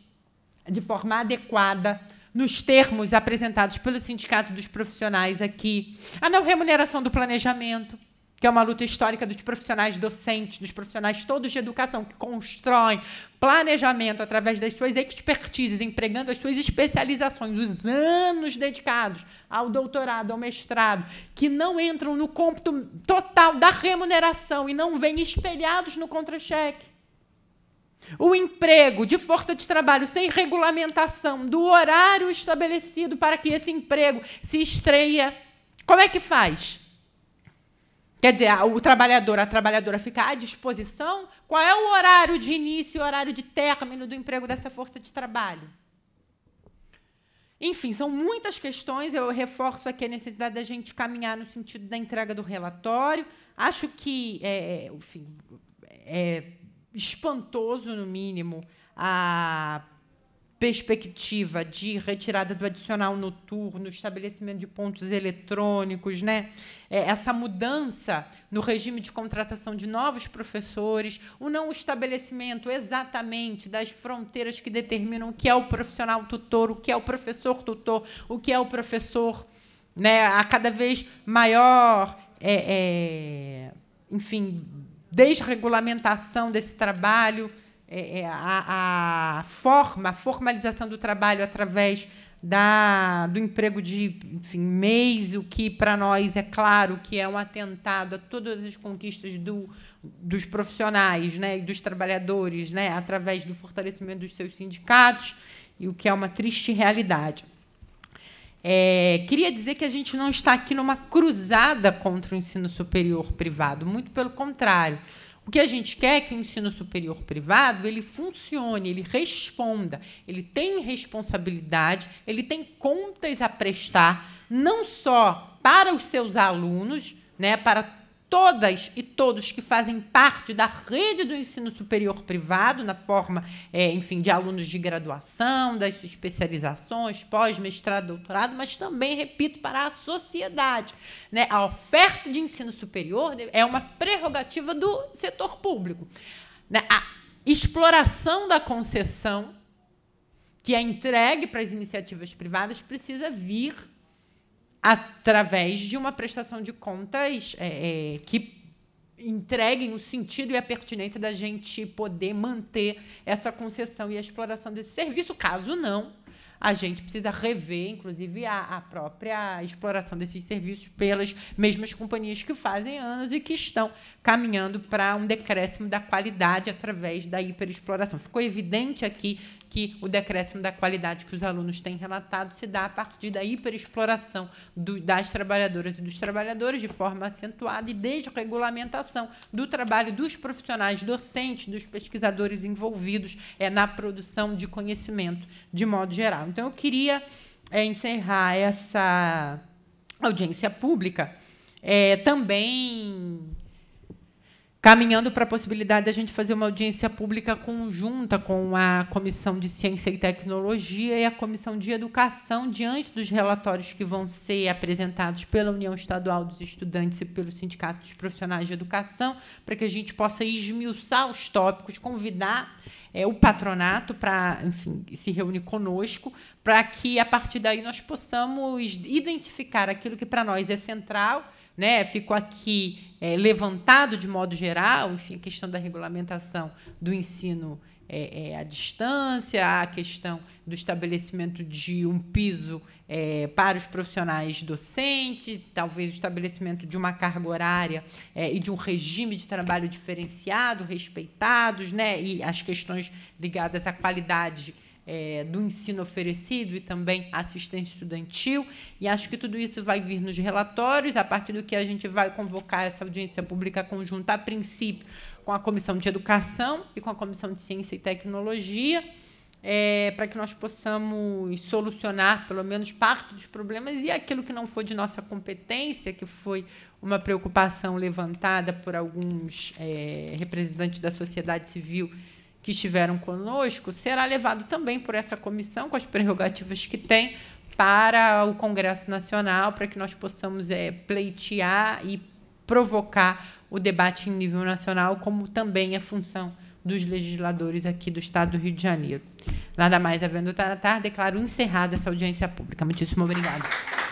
[SPEAKER 1] de forma adequada, nos termos apresentados pelo Sindicato dos Profissionais aqui. A não remuneração do planejamento, que é uma luta histórica dos profissionais docentes, dos profissionais todos de educação, que constroem planejamento através das suas expertises, empregando as suas especializações, os anos dedicados ao doutorado, ao mestrado, que não entram no cômputo total da remuneração e não vêm espelhados no contra-cheque o emprego de força de trabalho sem regulamentação do horário estabelecido para que esse emprego se estreia, como é que faz? Quer dizer, o trabalhador, a trabalhadora fica à disposição? Qual é o horário de início e o horário de término do emprego dessa força de trabalho? Enfim, são muitas questões. Eu reforço aqui a necessidade da gente caminhar no sentido da entrega do relatório. Acho que, é, é enfim, é, espantoso, no mínimo, a perspectiva de retirada do adicional noturno, estabelecimento de pontos eletrônicos, né? É, essa mudança no regime de contratação de novos professores, o não estabelecimento exatamente das fronteiras que determinam o que é o profissional tutor, o que é o professor tutor, o que é o professor, né? A cada vez maior, é, é, enfim, desde a regulamentação desse trabalho, é, é, a, a, forma, a formalização do trabalho através da, do emprego de enfim, mês, o que para nós é claro que é um atentado a todas as conquistas do, dos profissionais né, e dos trabalhadores, né, através do fortalecimento dos seus sindicatos, e o que é uma triste realidade. É, queria dizer que a gente não está aqui numa cruzada contra o ensino superior privado, muito pelo contrário. O que a gente quer é que o ensino superior privado ele funcione, ele responda, ele tem responsabilidade, ele tem contas a prestar, não só para os seus alunos, né, para todas e todos que fazem parte da rede do ensino superior privado, na forma, é, enfim, de alunos de graduação, das especializações, pós-mestrado, doutorado, mas também, repito, para a sociedade. Né? A oferta de ensino superior é uma prerrogativa do setor público. Né? A exploração da concessão, que é entregue para as iniciativas privadas, precisa vir através de uma prestação de contas é, é, que entreguem o sentido e a pertinência da gente poder manter essa concessão e a exploração desse serviço. Caso não, a gente precisa rever, inclusive, a, a, própria exploração desses serviços pelas mesmas companhias que fazem anos e que estão caminhando para um decréscimo da qualidade através da hiperexploração. Ficou evidente aqui que o decréscimo da qualidade que os alunos têm relatado se dá a partir da hiperexploração do, das trabalhadoras e dos trabalhadores de forma acentuada e desregulamentação do trabalho dos profissionais docentes, dos pesquisadores envolvidos é, na produção de conhecimento de modo geral. Então, eu queria é, encerrar essa audiência pública é, também caminhando para a possibilidade da gente fazer uma audiência pública conjunta com a Comissão de Ciência e Tecnologia e a Comissão de Educação, diante dos relatórios que vão ser apresentados pela União Estadual dos Estudantes e pelo Sindicato dos Profissionais de Educação, para que a gente possa esmiuçar os tópicos, convidar é, o patronato para, enfim, se reúne conosco, para que a partir daí nós possamos identificar aquilo que para nós é central né, ficou aqui é, levantado de modo geral, enfim, a questão da regulamentação do ensino é, é, à distância, a questão do estabelecimento de um piso é, para os profissionais docentes, talvez o estabelecimento de uma carga horária é, e de um regime de trabalho diferenciado, respeitados, né, e as questões ligadas à qualidade é, do ensino oferecido e também assistência estudantil. E acho que tudo isso vai vir nos relatórios, a partir do que a gente vai convocar essa audiência pública conjunta, a princípio, com a Comissão de Educação e com a Comissão de Ciência e Tecnologia. É, para que nós possamos solucionar pelo menos parte dos problemas e aquilo que não foi de nossa competência, que foi uma preocupação levantada por alguns é, representantes da sociedade civil que estiveram conosco será levado também por essa comissão, com as prerrogativas que tem, para o Congresso Nacional, para que nós possamos é, pleitear e provocar o debate em nível nacional, como também é função dos legisladores aqui do Estado do Rio de Janeiro. Nada mais havendo tratar, declaro encerrada essa audiência pública. Muitíssimo obrigada.